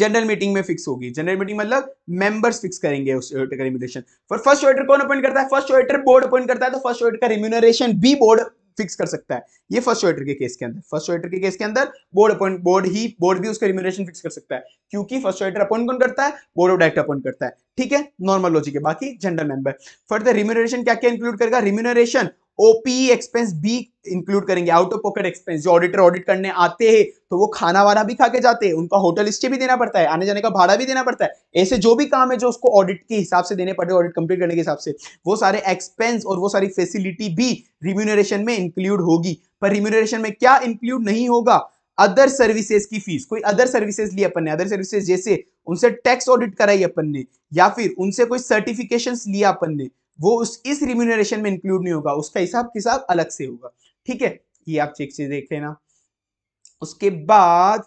जनरल मीटिंग में फिक्स होगी जनरल मीटिंग मतलब मेंबर्स फिक्स करेंगे उस ऑडिटर का रिम्यूनरेशन फॉर फर्स्ट ऑडिटर कौन अपॉइंट करता है फर्स्ट ऑडिटर बोर्ड अपॉइंट करता है तो फर्स्ट ऑडिटर का रिम्यूनरेशन भी बोर्ड फिक्स कर सकता है ये फर्स्ट ऑडिटर के केस के अंदर फर्स्ट ऑडिटर के केस के अंदर बोर्ड अपॉइंट बोर्ड ही बोर्ड भी उसका रिम्यूनरेशन फिक्स कर सकता है क्योंकि फर्स्ट ऑडिटर अपॉइंट कौन करता है बोर्ड ऑफ डायरेक्टर अपॉइंट करता है ठीक है नॉर्मल लॉजिक है बाकी जनरल मेंबर फर्दर रिम्यूनरेशन क्या क्या इंक्लूड करेगा रिम्यूनरेशन ओपी एक्सपेंस भी इंक्लूड करेंगे आउट ऑफ पॉकेट एक्सपेंस जो ऑडिटर ऑडिट करने आते हैं तो वो खाना वाना भी खा के जाते हैं उनका होटल स्टे भी देना पड़ता है आने जाने का भाड़ा भी देना पड़ता है ऐसे जो भी काम है जो उसको ऑडिट के हिसाब से देने पड़े ऑडिट कंप्लीट करने के हिसाब से वो सारे एक्सपेंस और वो सारी फैसिलिटी भी रिम्यूनरेशन में इंक्लूड होगी पर रिम्यूनरेशन में क्या इंक्लूड नहीं होगा अदर सर्विसेज की फीस कोई अदर सर्विसेज ली अपन ने अदर सर्विसेज जैसे उनसे टैक्स ऑडिट कराई अपन ने या फिर उनसे कोई सर्टिफिकेशन लिया अपन ने वो उस इस रिम्यूनरेशन में इंक्लूड नहीं होगा उसका हिसाब किसाब अलग से होगा ठीक है ये आप चेक से देख लेना उसके बाद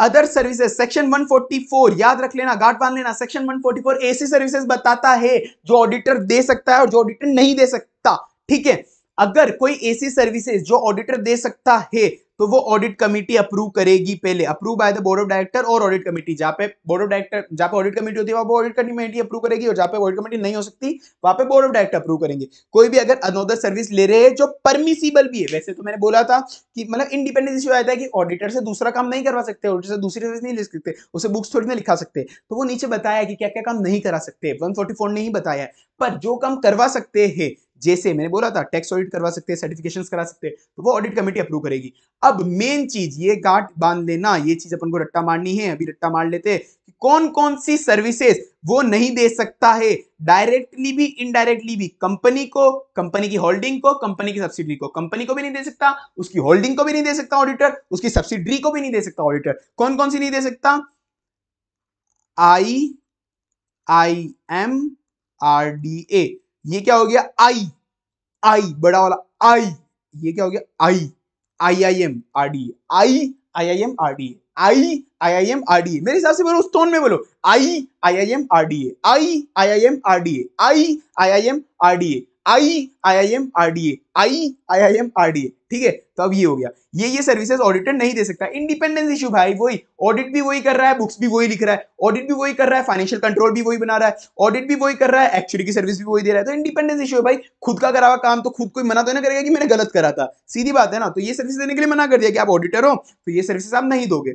अदर सर्विसेज सेक्शन 144 याद रख लेना गार्ड बांध लेना सेक्शन 144 ऐसी सर्विसेज बताता है जो ऑडिटर दे सकता है और जो ऑडिटर नहीं दे सकता ठीक है अगर कोई ऐसी सर्विसेज जो ऑडिटर दे सकता है तो वो ऑडिट कमेटी अप्रूव करेगी पहले approve by the board of director और ऑडिट कमेटी जहां पे बोर्ड ऑफ डायरेक्टर जहां पे ऑडिट कमेटी होती है वो पे ऑडिट कमेटी अप्रूव करेगी और जहां पे ऑडिट कमेटी नहीं हो सकती वहां पे बोर्ड ऑफ डायरेक्टर अप्रूव करेंगे कोई भी अगर अनोदर सर्विस ले रहे हैं जो परमिसिबल भी है वैसे तो मैंने बोला था कि मतलब इंडिपेंडेंस इश्यू आया था कि ऑडिटर से दूसरा काम नहीं करवा सकते ऑडिटर से दूसरी सर्विस नहीं ले सकते उसे बुक्स थोड़ी ना लिखा सकते तो वो नीचे बताया कि क्या क्या काम नहीं करा सकते वन फोर्टी फोर ने ही बताया पर जो काम करवा सकते हैं जैसे मैंने बोला था टैक्स ऑडिट करवा सकते हैं सर्टिफिकेशन करा सकते हैं तो वो ऑडिट कमेटी अप्रूव करेगी अब मेन चीज ये गांठ बांध लेना ये चीज अपन को रट्टा मारनी है अभी रट्टा मार लेते हैं कौन कौन सी सर्विसेज वो नहीं दे सकता है डायरेक्टली भी इनडायरेक्टली भी कंपनी को कंपनी की होल्डिंग को कंपनी की सब्सिडी को कंपनी को भी नहीं दे सकता उसकी होल्डिंग को भी नहीं दे सकता ऑडिटर उसकी सब्सिडी को भी नहीं दे सकता ऑडिटर कौन कौन सी नहीं दे सकता I I M R D A ये क्या हो गया आई आई बड़ा वाला आई ये क्या हो गया I I I M R D I I I M R D I I I M R D मेरे हिसाब से बोलो उस टोन में बोलो I I I M R D I I I M R D I I I M R D I I I M R D A I I I M R D A ठीक है तो अब ये हो गया ये ये services auditor नहीं दे सकता इंडिपेंडेंस इश्यू भाई वही ऑडिट भी वही कर रहा है बुक्स भी वही लिख रहा है ऑडिट भी वही कर रहा है फाइनेंशियल कंट्रोल भी वही बना रहा है ऑडिट भी वही कर रहा है एक्चुअली की सर्विस भी वही दे रहा है तो इंडिपेंडेंस इशू है भाई खुद का करा हुआ काम तो खुद कोई मना तो नहीं करेगा कि मैंने गलत करा था सीधी बात है ना तो ये सर्विस देने के लिए मना कर दिया कि आप ऑडिटर हो तो ये सर्विसेज आप नहीं दोगे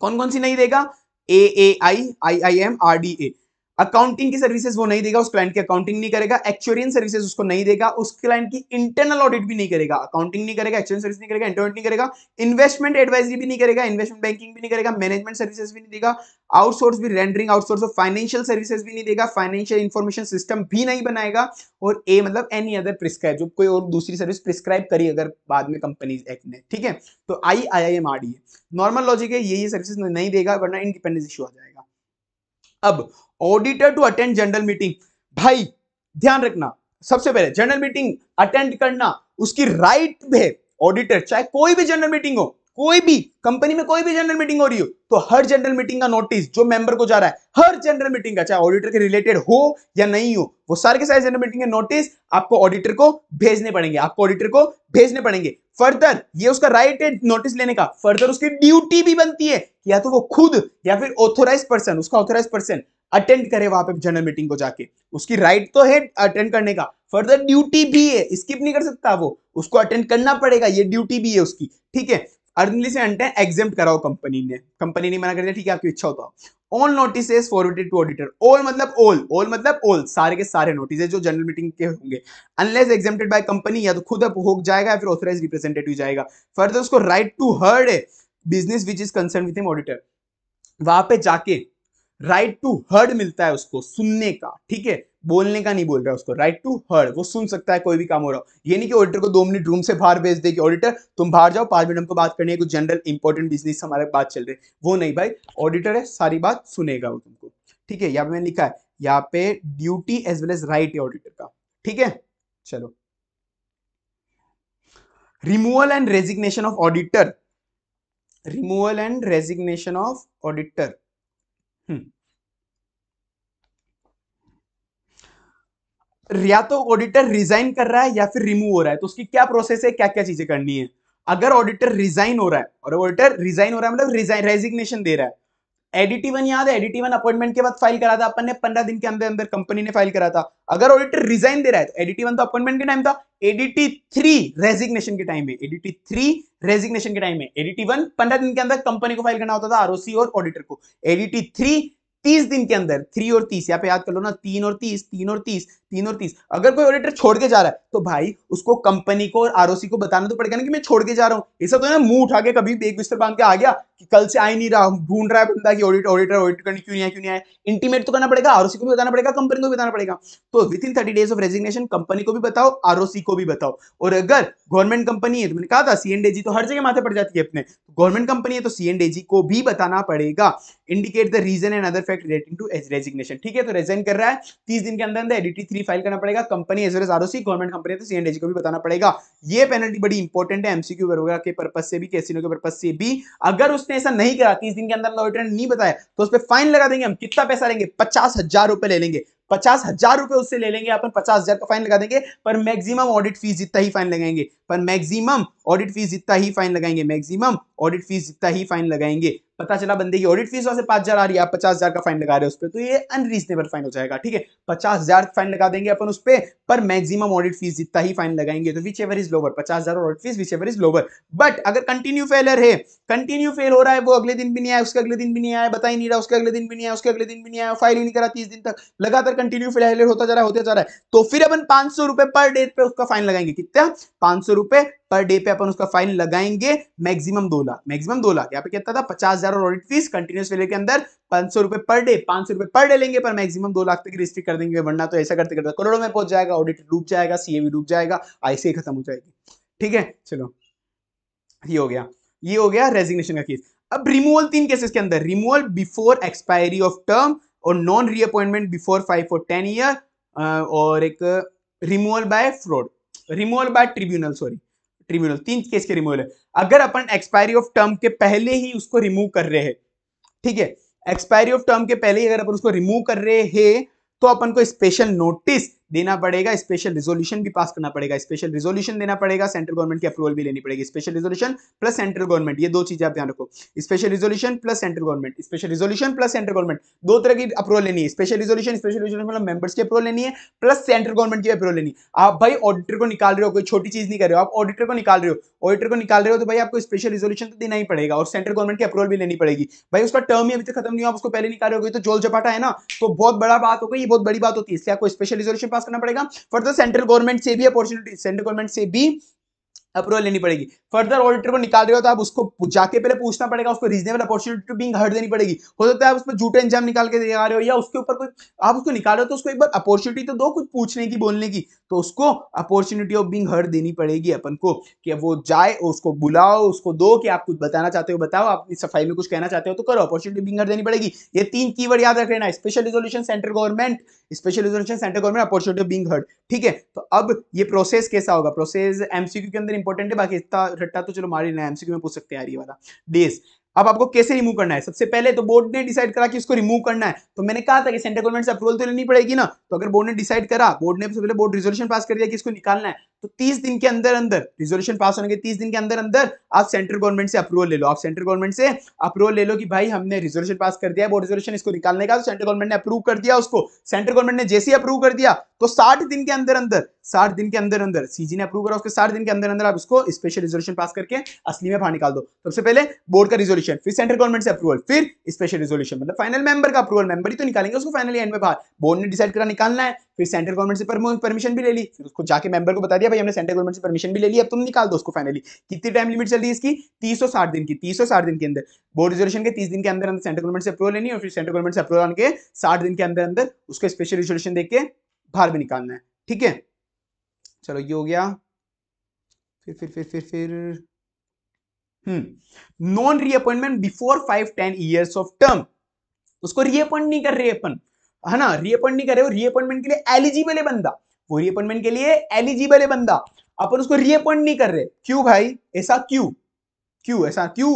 कौन कौन सी नहीं देगा A A I I I M R D A accounting की सर्विसेज वो नहीं देगा उस क्लाइंट की अकाउंटिंग नहीं करेगा एक्चुरियन सर्विसेज उसको नहीं देगा उस क्लाइंट की इंटरनल ऑडिट भी नहीं करेगा अकाउंटिंग नहीं करेगा एक्चुरियन सर्विस नहीं करेगा इंटरनेट नहीं करेगा इन्वेस्टमेंट एडवाइजरी भी नहीं करेगा इन्वेस्टमेंट बैंकिंग भी नहीं करेगा मैनेजमेंट सर्विसेज भी नहीं देगा आउटसोर्स भी rendering outsource of financial services भी नहीं देगा फाइनेंशियल इन्फॉर्मेशन सिस्टम भी नहीं बनाएगा और ए मतलब एनी अदर प्रिस्क्राइब जो कोई और दूसरी सर्विस प्रिस्क्राइब करी अगर बाद में कंपनीज एक्ट ने ठीक है तो I I I M R D normal logic है ये ये सर्विसेज नहीं देगा वरना इंडिपेंडेंस इशू आ जाएगा अब auditor to attend general meeting भाई ध्यान रखना सबसे पहले जनरल मीटिंग अटेंड करना उसकी राइट है ऑडिटर चाहे कोई भी जनरल मीटिंग हो कोई भी कंपनी में कोई भी जनरल मीटिंग हो रही हो तो हर जनरल मीटिंग का नोटिस जो मेंबर को जा रहा है हर जनरल मीटिंग का चाहे ऑडिटर के रिलेटेड हो या नहीं हो वो सारे के सारे जनरल मीटिंग के नोटिस आपको ऑडिटर को भेजने पड़ेंगे आपको ऑडिटर को भेजने पड़ेंगे फर्दर ये उसका राइट है नोटिस लेने का फर्दर उसकी ड्यूटी भी बनती है या तो वो खुद या फिर ऑथोराइज पर्सन उसका ऑथोराइज पर्सन अटेंड करे वहां पे जनरल मीटिंग को जाके उसकी राइट तो है अटेंड करने का फर्दर ड्यूटी भी है स्किप नहीं कर सकता वो उसको अटेंड करना पड़ेगा ये ड्यूटी भी है उसकी ठीक है अर्जेंटली से अंटे एग्जाम कराओ कंपनी ने कंपनी ने मना कर दिया ठीक है आपकी इच्छा होता all notice forwarded to auditor all मतलब ऑल ऑल मतलब ऑल सारे के सारे नोटिस जो जनरल मीटिंग के होंगे अनलेस एग्जामेड बाय कंपनी या तो खुद अब हो जाएगा या फिर ऑथोराइज रिप्रेजेंटेटिव जाएगा फर्दर उसको राइट टू हर्ड है business which is concern with him auditor वहां पे जाके राइट टू हर्ड मिलता है उसको सुनने का ठीक है बोलने का नहीं बोल रहा है उसको राइट टू हर्ड वो सुन सकता है कोई भी काम हो रहा हो ये नहीं कि ऑडिटर को दो मिनट रूम से बाहर भेज दे कि ऑडिटर तुम बाहर जाओ पांच मिनट हमको बात करनी है कुछ जनरल इंपॉर्टेंट बिजनेस हमारे बात चल रही है वो नहीं भाई ऑडिटर है सारी बात सुनेगा वो तुमको ठीक है यहाँ पे मैंने लिखा है यहाँ पे duty as well as right है ऑडिटर का ठीक है चलो removal and resignation of auditor removal and resignation of auditor हम्म। या तो ऑडिटर रिजाइन कर रहा है या फिर रिमूव हो रहा है तो उसकी क्या प्रोसेस है क्या क्या चीजें करनी है अगर ऑडिटर रिजाइन हो रहा है और ऑडिटर रिजाइन हो रहा है मतलब रिजाइन रेजिग्नेशन दे रहा है एडिटी वन याद है एडिटी वन अपॉइंटमेंट के बाद फाइल करा था अपन ने पंद्रह दिन के अंदर अंदर कंपनी ने फाइल करा था अगर ऑडिटर रिजाइन दे रहा है तो एडिटी वन तो अपॉइंटमेंट के टाइम था एडिटी थ्री रेजिग्नेशन के टाइम में एडिटी थ्री रेजिग्नेशन के टाइम में एडिटी वन पंद्रह दिन के अंदर कंपनी को फाइल करना होता था आरओसी और ऑडिटर को एडिटी थ्री तीस दिन के अंदर थ्री और तीस यहाँ पे याद कर लो ना तीन और तीस तीन और तीस तीन और तीस अगर कोई ऑडिटर छोड़ के जा रहा है तो भाई उसको कंपनी को और आरओसी को बताना तो पड़ेगा ना कि मैं छोड़ के जा रहा हूँ ऐसा तो ना मुंह उठा के कभी एक बिस्तर बांध के आ गया कि कल से आई नहीं रहा हम ढूंढ रहा है बंदा कि ऑडिट ऑडिटर ऑडिट करने क्यों नहीं है क्यों नहीं आया इंटीमेट तो करना पड़ेगा आरओसी को भी बताना पड़ेगा कंपनी को भी बताना पड़ेगा तो within thirty days of resignation company को भी बताओ आरओसी को भी बताओ और अगर गवर्नमेंट कंपनी है तो मैंने कहा था सी तो हर जगह माथे पड़ जाती है अपने गवर्नमेंट तो कंपनी है तो सी को भी बताना पड़ेगा indicate the reason and other fact relating to as resignation ठीक है तो रेजाइन कर रहा है तीस दिन के अंदर अंदर एडिटी थ्री फाइल करना पड़ेगा company as as ROC government company है तो सी को भी बताना पड़ेगा ये पेनल्टी बड़ी इंपॉर्टेंट है एमसीक्यू वगैरह के पर्पज से भी कैसीनो के पर्पज से भी अगर उस उसने ऐसा नहीं करा तीस दिन के अंदर अंदर रिटर्न नहीं बताया तो उस पर फाइन लगा देंगे हम कितना पैसा लेंगे पचास हजार रुपए ले लेंगे पचास हजार रुपए उससे ले लेंगे अपन पचास हजार का फाइन लगा देंगे पर मैक्सिमम ऑडिट फीस जितना ही फाइन लगाएंगे पर मैक्सिमम ऑडिट फीस जितना ही फाइन लगाएंगे मैक्सिमम ऑडिट फीस जितना ही फाइन लगाएंगे पता चला बंदे की ऑडिट फीस वैसे पांच हजार आ रही है आप पचास हजार का फाइन लगा रहे हो उस पर तो ये अनरीजनेबल फाइन हो जाएगा ठीक है पचास हजार फाइन लगा देंगे अपन उस पर पर मैक्सिमम ऑडिट फीस जितना ही फाइन लगाएंगे तो विच एवर इज लोवर पचास हजार audit fees whichever is lower but अगर कंटिन्यू फेलर है कंटिन्यू फेल हो रहा है वो अगले दिन भी नहीं आया उसके अगले दिन भी नहीं आया बता ही नहीं रहा उसके अगले दिन भी नहीं आया उसके अगले दिन भी नहीं आया फाइल ही नहीं करा तीस दिन तक लगातार कंटिन्यू फेलर होता जा रहा है होता जा रहा है तो फिर अपन पांच सौ रुपए पर डे पे उसका फाइन लगाएंगे कितना पांच सौ रुपए पर डे पे अपन उसका फाइन लगाएंगे मैक्सिमम दो लाख मैक्सिमम दो लाख यहाँ पे कहता था पचास हजार और ऑडिट फीस कंटिन्यूस फेलियर के अंदर पांच सौ रुपए पर डे पांच सौ रुपए पर डे लेंगे पर मैक्सिमम दो लाख तक रजिस्ट्री कर देंगे वरना तो ऐसा करते करते करोड़ों में पहुंच जाएगा ऑडिट डूब जाएगा सीएवी डूब जाएगा ऐसे ही खत्म हो जाएगी ठीक है चलो ये हो गया ये हो गया रेजिग्नेशन का केस अब रिमूवल तीन केसेस के अंदर removal before expiry of term और non reappointment before five for ten year और एक removal by fraud removal by tribunal sorry tribunal तीन केस के रिमूवल है अगर अपन एक्सपायरी ऑफ टर्म के पहले ही उसको रिमूव कर रहे हैं ठीक है एक्सपायरी ऑफ टर्म के पहले ही अगर अपन उसको रिमूव कर रहे हैं तो अपन को स्पेशल नोटिस देना पड़ेगा स्पेशल रिजोल्यूशन भी पास करना पड़ेगा स्पेशल रिजोल्यूशन देना पड़ेगा सेंट्रल गवर्नमेंट की अप्रूवल भी लेनी पड़ेगी special resolution plus central government ये दो चीजें आप ध्यान रखो special resolution plus central government special resolution plus central government दो तरह की अप्रूवल लेनी है स्पेशल रिजोल्यूशन स्पेशल रिजोल्यूशन मतलब मेंबर्स की अप्रूवल लेनी है प्लस सेंट्रल गवर्नमेंट की अप्रूवल लेनी आप भाई ऑडिटर को निकाल रहे हो कोई छोटी चीज नहीं कर रहे हो आप ऑडिटर को निकाल रहे हो ऑडिटर को निकाल रहे हो तो भाई आपको स्पेशल रिजोल्यूशन तो देना ही पड़ेगा और सेंट्रल गवर्नमेंट की अप्रूवल भी लेनी पड़ेगी भाई उसका टर्म ही अभी तक खत्म नहीं आप उसको पहले निकाल रहे हो तो जोल झपाटा है ना तो बहुत बड़ा बात होगा ये बहुत बड़ी बात होती है इसलिए आपको स्पेशल रिजोल्यूशन पास पास करना पड़ेगा फर्दर सेंट्रल गवर्नमेंट से भी अपॉर्चुनिटी सेंट्रल गवर्नमेंट से भी अप्रूवल लेनी पड़ेगी फर्दर ऑडिटर को निकाल देगा तो आप उसको जाके पहले पूछना पड़ेगा उसको रीजनेबल अपॉर्चुनिटी बिंग हट देनी पड़ेगी हो सकता है आप उसमें झूठे इंजाम निकाल के दिखा रहे हो या उसके ऊपर कोई आप उसको निकाल रहे हो तो उसको एक बार अपॉर्चुनिटी तो दो कुछ पूछने की बोलने की तो उसको अपॉर्चुनिटी ऑफ बिंग हट देनी पड़ेगी अपन को कि वो जाए उसको बुलाओ उसको दो कि आप कुछ बताना चाहते हो बताओ आप इस सफाई में कुछ कहना चाहते हो तो करो अपॉर्चुनिटी बिंग हट देनी पड़ेगी ये तीन की याद रख लेना special resolution central government special resolution centre government opportunity being heard ठीक है तो अब ये प्रोसेस कैसा होगा प्रोसेस एमसीक्यू के अंदर इंपॉर्टेंट है बाकी इतना रट्टा तो चलो मार ही ना एमसीक्यू में पूछ सकते हैं यार ये वाला डेज अब आपको कैसे रिमूव करना है सबसे पहले तो बोर्ड ने डिसाइड करा कि इसको रिमूव करना है तो मैंने कहा था कि सेंट्रल गवर्नमेंट से अप्रूवल तो लेनी पड़ेगी ना तो अगर बोर्ड ने डिसाइड करा बोर्ड ने सबसे पहले बोर्ड रिजोल्यूशन पास कर दिया कि इसको निकालना है तो तीस दिन के अंदर अंदर रिजोल्यूशन पास होने के तीस दिन के अंदर अंदर आप सेंट्रल गवर्नमेंट से अप्रूवल ले लो आप सेंट्रल गवर्नमेंट से अप्रूवल ले लो कि भाई हमने रिजोल्यूशन पास कर दिया बोर्ड रिजोल्यूशन इसको निकालने का तो सेंट्रल गवर्नमेंट ने अप्रूव कर दिया उसको सेंट्रल गवर्नमेंट ने जैसे अप्रूव कर दिया तो साठ दिन के अंदर अंदर साठ दिन के अंदर अंदर सीजी ने अप्रूव करा उसके साठ दिन के अंदर अंदर आप इसको स्पेशल रिजोल्यूशन पास करके असली में बाहर निकाल दो तो सबसे पहले बोर्ड का रिजोल्यूशन फिर सेंट्रल गवर्नमेंट से अप्रूवल फिर स्पेशल रिजोल्यूशन मतलब फाइनल मेंबर का अप्रूवल मेंबर ही तो निकालेंगे उसको फाइनल एंड में बाहर बोर्ड ने डिसाइड करा निकालना है फिर सेंट्रल गवर्नमेंट से परमिशन भी ले ली फिर उसको जाके मेंबर को बता दिया भाई हमने सेंट्रल गवर्नमेंट से परमिशन भी ले ली अब तुम निकाल दो उसको फाइनली कितनी टाइम लिमिट चल रही है इसकी तीस दिन की तीस दिन के अंदर बोर्ड रिजोल्यूशन के तीस दिन के अंदर अंदर सेंट्रल गवर्नमेंट से अप्रूवल लेनी और फिर सेंट्रल गवर्नमेंट से अप्रूवल आने के साठ दिन के अंदर अंदर उसको स्पेशल रिजोल्यूशन देकर बाहर भी निकालना है ठीक है चलो ये हो गया फिर फिर फिर फिर फिर हम्म non reappointment before five ten years of term उसको रीअपॉइंट नहीं कर रहे अपन है ना रीअपॉइंट नहीं कर रहे हो रीअपॉइंटमेंट के लिए एलिजिबल है बंदा वो रीअपॉइंटमेंट के लिए एलिजिबल है बंदा अपन उसको रीअपॉइंट नहीं कर रहे क्यों भाई ऐसा क्यों क्यों ऐसा क्यों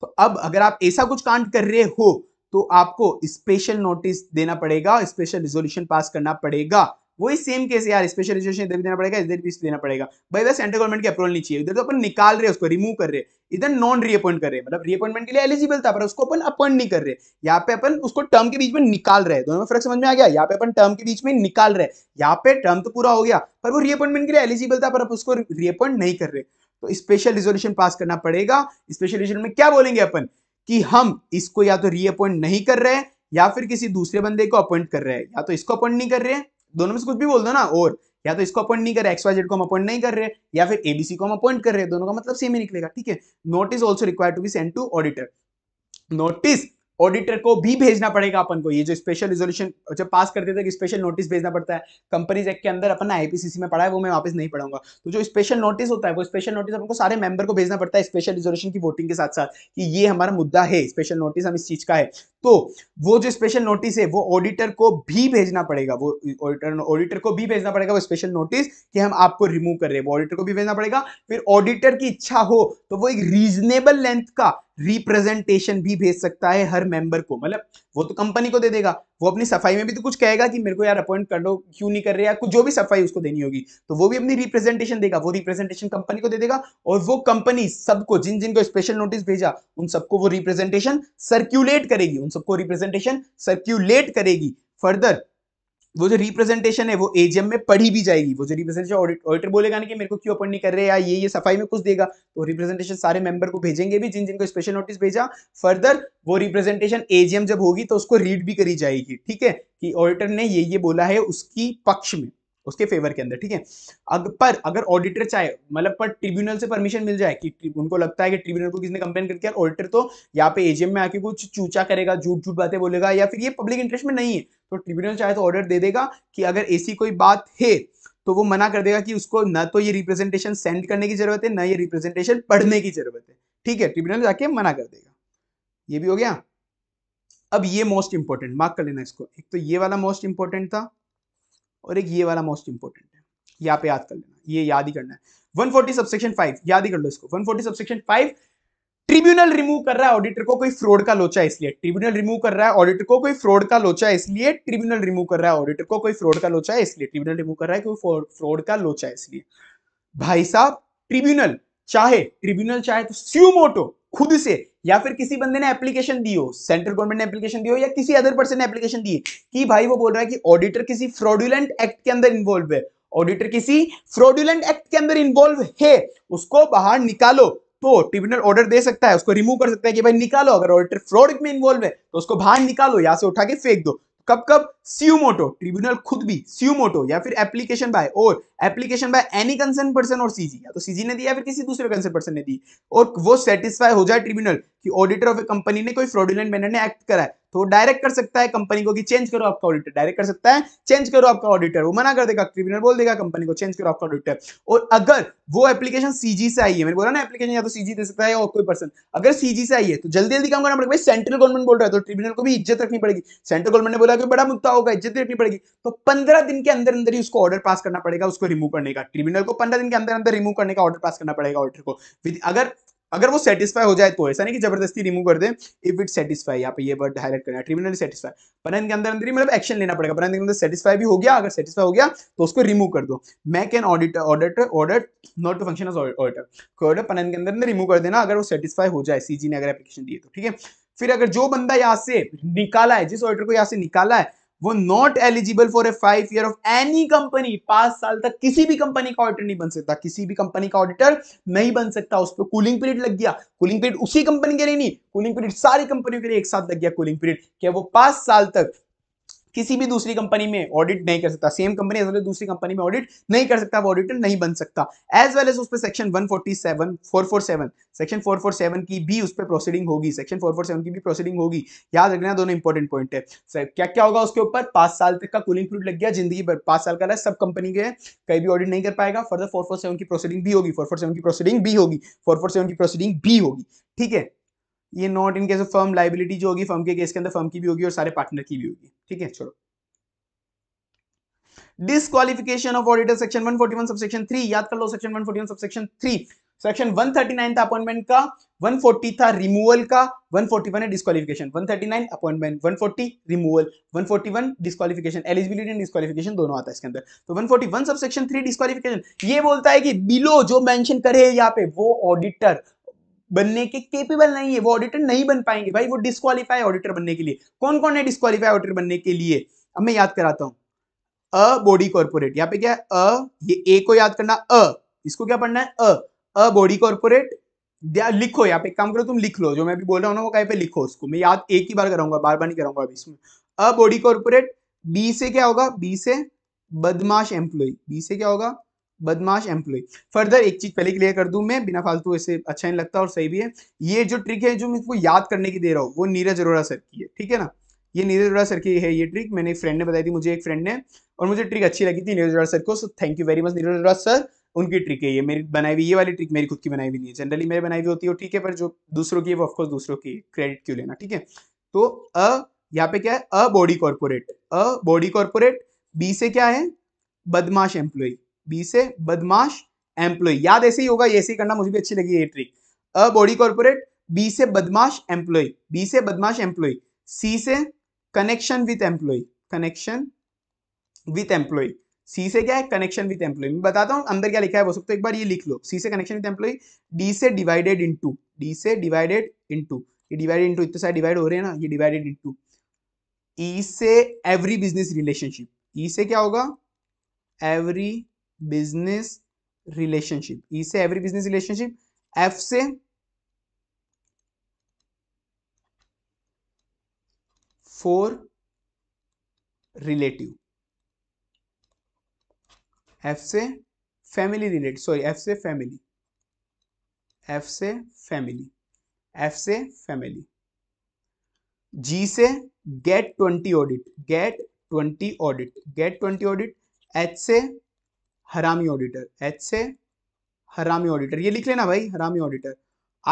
तो अब अगर आप ऐसा कुछ कांड कर रहे हो तो आपको स्पेशल नोटिस देना पड़ेगा स्पेशल रिजोल्यूशन पास करना पड़ेगा वही सेम केस यार स्पेशल रजिस्ट्रेशन इधर भी देना पड़ेगा इधर भी देना पड़ेगा भाई वैसे सेंट्रल गवर्नमेंट के अप्रूवल नहीं चाहिए इधर तो अपन निकाल रहे उसको रिमूव कर रहे इधर नॉन रीअपॉइंट कर रहे मतलब रीअपॉइंटमेंट के लिए एलिजिबल था पर उसको अपन अपॉइंट नहीं कर रहे यहाँ पे अपन उसको टर्म के बीच में निकाल रहे दोनों में फर्क समझ में आ गया यहाँ पे अपन टर्म के बीच में निकाल रहे यहाँ पे टर्म तो पूरा हो गया पर वो रीअपॉइंटमेंट के लिए एलिजिबल था पर आप उसको रीअपॉइंट नहीं कर रहे तो स्पेशल रिजोल्यूशन पास करना पड़ेगा स्पेशल रिजोल्यूशन में क्या बोलेंगे अपन कि हम इसको या तो रीअपॉइंट नहीं कर रहे हैं या फिर किसी दूसरे बंदे को अपॉइंट कर रहे हैं या तो इसको अपॉइंट नहीं कर रहे हैं दोनों में से कुछ भी बोल दो ना और या तो इसको अपॉइंट नहीं कर एक्स वाई जेड को हम अपॉइंट नहीं कर रहे या फिर एबीसी को हम अपॉइंट कर रहे दोनों का मतलब सेम ही निकलेगा ठीक है notice also require to be send to auditor notice auditor को भी भेजना पड़ेगा अपन को ये जो स्पेशल रिजोल्यूशन जब पास करते थे स्पेशल तो नोटिस भेजना पड़ता है कंपनीज एक्ट के अंदर अपन आईपीसीसी में पढ़ा है वो मैं वापस नहीं पढ़ाऊंगा तो जो स्पेशल नोटिस होता है वो स्पेशल नोटिस अपन को सारे मेंबर को भेजना पड़ता है स्पेशल रिजोल्यूशन की वोटिंग के साथ साथ कि ये हमारा मुद्दा है स्पेशल नोटिस हम इस चीज का है तो वो जो स्पेशल नोटिस है वो ऑडिटर को भी भेजना पड़ेगा वो ऑडिटर ऑडिटर को भी भेजना पड़ेगा वो स्पेशल नोटिस कि हम आपको रिमूव कर रहे हैं वो ऑडिटर को भी भेजना पड़ेगा फिर ऑडिटर की इच्छा हो तो वो एक रीजनेबल लेंथ का रिप्रेजेंटेशन भी भेज सकता है हर मेंबर को मतलब वो तो कंपनी को दे देगा वो अपनी सफाई में भी तो कुछ कहेगा कि मेरे को यार अपॉइंट कर दो क्यों नहीं कर रहे यार कुछ जो भी सफाई उसको देनी होगी तो वो भी अपनी रिप्रेजेंटेशन देगा वो रिप्रेजेंटेशन कंपनी को दे देगा और वो कंपनी सबको जिन जिनको स्पेशल नोटिस भेजा उन सबको वो रिप्रेजेंटेशन सर्क्यूलेट करेगी उन सबको रिप्रेजेंटेशन सर्क्यूलेट करेगी फर्दर वो जो रिप्रेजेंटेशन है वो एजीएम में पढ़ी भी जाएगी वो जो रिप्रेजेंटेशन ऑडिटर बोलेगा ना कि मेरे को क्यों अपन नहीं कर रहे या ये ये सफाई में कुछ देगा तो रिप्रेजेंटेशन सारे मेंबर को भेजेंगे भी जिन जिनको स्पेशल नोटिस भेजा फर्दर वो रिप्रेजेंटेशन एजीएम जब होगी तो उसको रीड भी करी जाएगी ठीक है कि ऑडिटर ने ये ये बोला है उसकी पक्ष में उसके फेवर के अंदर ठीक है अग, पर अगर ऑडिटर चाहे मतलब पर ट्रिब्यूनल से परमिशन मिल जाए कि उनको लगता है कि ट्रिब्यूनल को किसने कंप्लेन करके ऑडिटर तो यहाँ पे एजीएम में आके कुछ चूचा करेगा झूठ झूठ बातें बोलेगा या फिर ये पब्लिक इंटरेस्ट में नहीं है तो ट्रिब्यूनल चाहे तो ऑर्डर दे देगा कि अगर ऐसी कोई बात है तो वो मना कर देगा कि उसको न तो ये रिप्रेजेंटेशन सेंड करने की जरूरत है न ये रिप्रेजेंटेशन पढ़ने की जरूरत है ठीक है ट्रिब्यूनल जाके मना कर देगा ये भी हो गया अब ये मोस्ट इंपॉर्टेंट मार्क कर लेना इसको एक तो ये वाला मोस्ट इंपॉर्टेंट था और एक ये वाला मोस्ट इंपॉर्टेंट है यहाँ पे याद कर लेना ये याद ही करना है 140 सबसेक्शन 5 याद ही कर लो इसको 140 सबसेक्शन 5 ट्रिब्यूनल रिमूव कर रहा है ऑडिटर को कोई फ्रॉड का लोचा इसलिए ट्रिब्यूनल रिमूव कर रहा है ऑडिटर को कोई फ्रॉड का लोचा इसलिए ट्रिब्यूनल रिमूव कर रहा है ऑडिटर को कोई फ्रॉड का लोचा है इसलिए ट्रिब्यूनल रिमूव कर रहा है कोई फ्रॉड का लोचा इसलिए भाई साहब ट्रिब्यूनल चाहे ट्रिब्यूनल चाहे तो स्यूमोटो खुद से या फिर किसी बंदे ने एप्लीकेशन दी हो सेंट्रल गवर्नमेंट ने एप्लीकेशन दी हो या किसी अदर पर्सन ने एप्लीकेशन दी कि भाई वो बोल रहा है कि ऑडिटर किसी फ्रॉड्यूलेंट एक्ट के अंदर इन्वॉल्व है ऑडिटर किसी फ्रॉड्यूलेंट एक्ट के अंदर इन्वॉल्व है उसको बाहर निकालो तो ट्रिब्यूनल ऑर्डर दे सकता है उसको रिमूव कर सकता है कि भाई निकालो अगर ऑडिटर फ्रॉड में इन्वॉल्व है तो उसको बाहर निकालो यहां से उठा के फेंक दो कब कब सीयूमोटो ट्रिब्यूनल खुद भी सीयूमोटो या फिर एप्लीकेशन बाय और application by any concern person और सीजी या तो सीजी ने दी या फिर किसी दूसरे कंसर्न पर्सन ने दी और वो सेटिस्फाई हो जाए ट्रिब्यूनल कि ऑडिटर ऑफ ए कंपनी ने कोई फ्रॉडुलेंट मैनर ने एक्ट करा है तो डायरेक्ट कर सकता है कंपनी को कि चेंज करो आपका ऑडिटर डायरेक्ट कर सकता है चेंज करो आपका ऑडिटर वो मना कर देगा ट्रिब्यूनल बोल देगा कंपनी को चेंज करो आपका ऑडिटर और अगर वो एप्लीकेशन सीजी से आई है मैंने बोला ना एप्लीकेशन या तो सीजी दे सकता है और कोई पर्सन अगर सीजी से आई है तो जल्दी जल्दी काम करना पड़ेगा भाई सेंट्रल गवर्नमेंट बोल रहा है तो ट्रिब्यूनल को भी इज्जत रखनी पड़ेगी सेंट्रल गवर्नमेंट ने बोला कि बड़ा मुद्दा होगा इज्जत रखनी पड़ेगी तो पंद्रह दिन के अंदर अंदर ही उसको ऑर्डर पास करना पड़ेगा उसको रिमूव करने का ट्रिब्यूनल को पंद्रह दिन के अंदर अंदर रिमूव करने का ऑर्डर पास करना पड़ेगा ऑर्डर को विद अगर अगर वो सेटिस्फाई हो जाए तो ऐसा नहीं कि जबरदस्ती रिमूव कर दे इफ इट सेटिस्फाई यहाँ पे ये वर्ड हाईलाइट करना ट्रिब्यूनल सेटिस्फाई बनंद के अंदर अंदर ही मतलब एक्शन लेना पड़ेगा बनंद के अंदर सेटिस्फाई भी हो गया अगर सेटिस्फाई हो गया तो उसको रिमूव कर दो make an audit auditor order not to function order order बनंद के अंदर अंदर रिमूव कर देना अगर वो सेटिस्फाई हो जाए सी ने अगर एप्लीकेशन दिए तो ठीक है फिर अगर जो बंदा यहाँ से निकाला है जिस ऑर्डर को यहाँ से निकाला है वो not eligible for a five year of any company पांच साल तक किसी भी कंपनी का ऑडिटर नहीं बन सकता किसी भी कंपनी का ऑडिटर नहीं बन सकता उस पर कूलिंग पीरियड लग गया कूलिंग पीरियड उसी कंपनी के लिए नहीं कूलिंग पीरियड सारी कंपनियों के लिए एक साथ लग गया कूलिंग पीरियड क्या वो पांच साल तक किसी भी दूसरी कंपनी में ऑडिट नहीं कर सकता सेम कंपनी एज दूसरी कंपनी में ऑडिट नहीं कर सकता वो ऑडिटर नहीं बन सकता एज वेल एज उस पर section four seven section seven की भी उस पर प्रोसीडिंग होगी सेक्शन फोर फोर सेवन की भी प्रोसीडिंग होगी याद रखना दोनों इंपॉर्टेंट पॉइंट है क्या क्या होगा उसके ऊपर पांच साल तक का कूलिंग पीरियड लग गया जिंदगी भर पांच साल का रहा सब कंपनी के कहीं भी ऑडिट नहीं कर पाएगा फर्दर फोर फोर सेवन की प्रोसीडिंग भी होगी फोर फोर सेवन की प्रोसीडिंग भी होगी फोर फोर सेवन की प्रोसीडिंग भी होगी ठीक है ये not in case of firm liability जो होगी फर्म के केस के अंदर फर्म की भी होगी और सारे पार्टनर की भी होगी ठीक है छोड़ो disqualification of auditor section one forty one subsection three याद कर लो section one forty one subsection three section 139 था अपॉइंटमेंट का 140 था रिमूवल का 141 है disqualification 139 appointment 140 removal 141 disqualification eligibility and disqualification दोनों आता है इसके अंदर तो 141 सब सेक्शन 3 डिस्कालिफिकेशन ये बोलता है कि बिलो जो मेंशन करे यहाँ पे वो ऑडिटर बनने के केपेबल नहीं है वो ऑडिटर नहीं बन पाएंगे भाई वो डिस्कालीफाई ऑडिटर बनने के लिए कौन कौन है डिस्कालीफाई ऑडिटर बनने के लिए अब मैं याद कराता हूं अ बॉडी कॉर्पोरेट यहाँ पे क्या अ ये ए को याद करना अ इसको क्या पढ़ना है अ अ बॉडी कॉर्पोरेट लिखो यहाँ पे काम करो तुम लिख लो जो मैं अभी बोल रहा हूँ ना वो कहीं पे लिखो उसको मैं याद एक ही बार कराऊंगा बार बार नहीं कराऊंगा अभी इसमें अ बॉडी कॉर्पोरेट बी से क्या होगा बी से बदमाश एम्प्लॉय बी से क्या होगा बदमाश एम्प्लॉय फर्दर एक चीज़ पहले क्लियर कर दूं मैं बिना फालतू ऐसे अच्छा नहीं लगता और सही भी है ये जो ट्रिक है जो मैं इसको याद करने की दे रहा हूँ वो नीरज अरोड़ा सर की है ठीक है ना ये नीरज अरोड़ा सर की है ये ट्रिक मैंने एक फ्रेंड ने बताई थी मुझे एक फ्रेंड ने और मुझे ट्रिक अच्छी लगी थी नीरज अरोड़ा सर को so thank you very much Neeraj Arora sir उनकी ट्रिक है ये मेरी बनाई हुई ये वाली ट्रिक मेरी खुद की बनाई हुई नहीं है जनरली मेरी बनाई हुई होती है ठीक है पर जो दूसरों की है वो ऑफकोर्स दूसरों की क्रेडिट क्यों लेना ठीक है तो अ यहाँ पे क्या है a body corporate a body corporate B से क्या है बदमाश एम्प्लॉय बी से बदमाश एम्प्लॉय याद ऐसे ही होगा ऐसे ही करना मुझे भी अच्छी लगी ये trick a body corporate B से बदमाश एम्प्लॉय बी से बदमाश एम्प्लॉय सी से connection with employ connection with employ C से क्या है कनेक्शन विथ एम्प्लॉय मैं बताता हूँ अंदर क्या लिखा है वो सब तो एक बार ये लिख लो सी से कनेक्शन विथ एम्प्लॉय डी से डिवाइडेड इन टू डी से डिवाइडेड इन टू ये डिवाइडेड इन टू इतने सारे डिवाइड हो रहे हैं ना ये डिवाइडेड इन टू ई से एवरी बिजनेस रिलेशनशिप ई से क्या होगा एवरी बिजनेस रिलेशनशिप ई से एवरी बिजनेस रिलेशनशिप एफ से फोर रिलेटिव एफ से फैमिली रिलेट सॉरी एफ से फैमिली एफ से फैमिली एफ से फैमिली जी से get twenty audit get twenty audit get twenty audit H से हरामी auditor H से हरामी ऑडिटर ये लिख लेना भाई हरामी ऑडिटर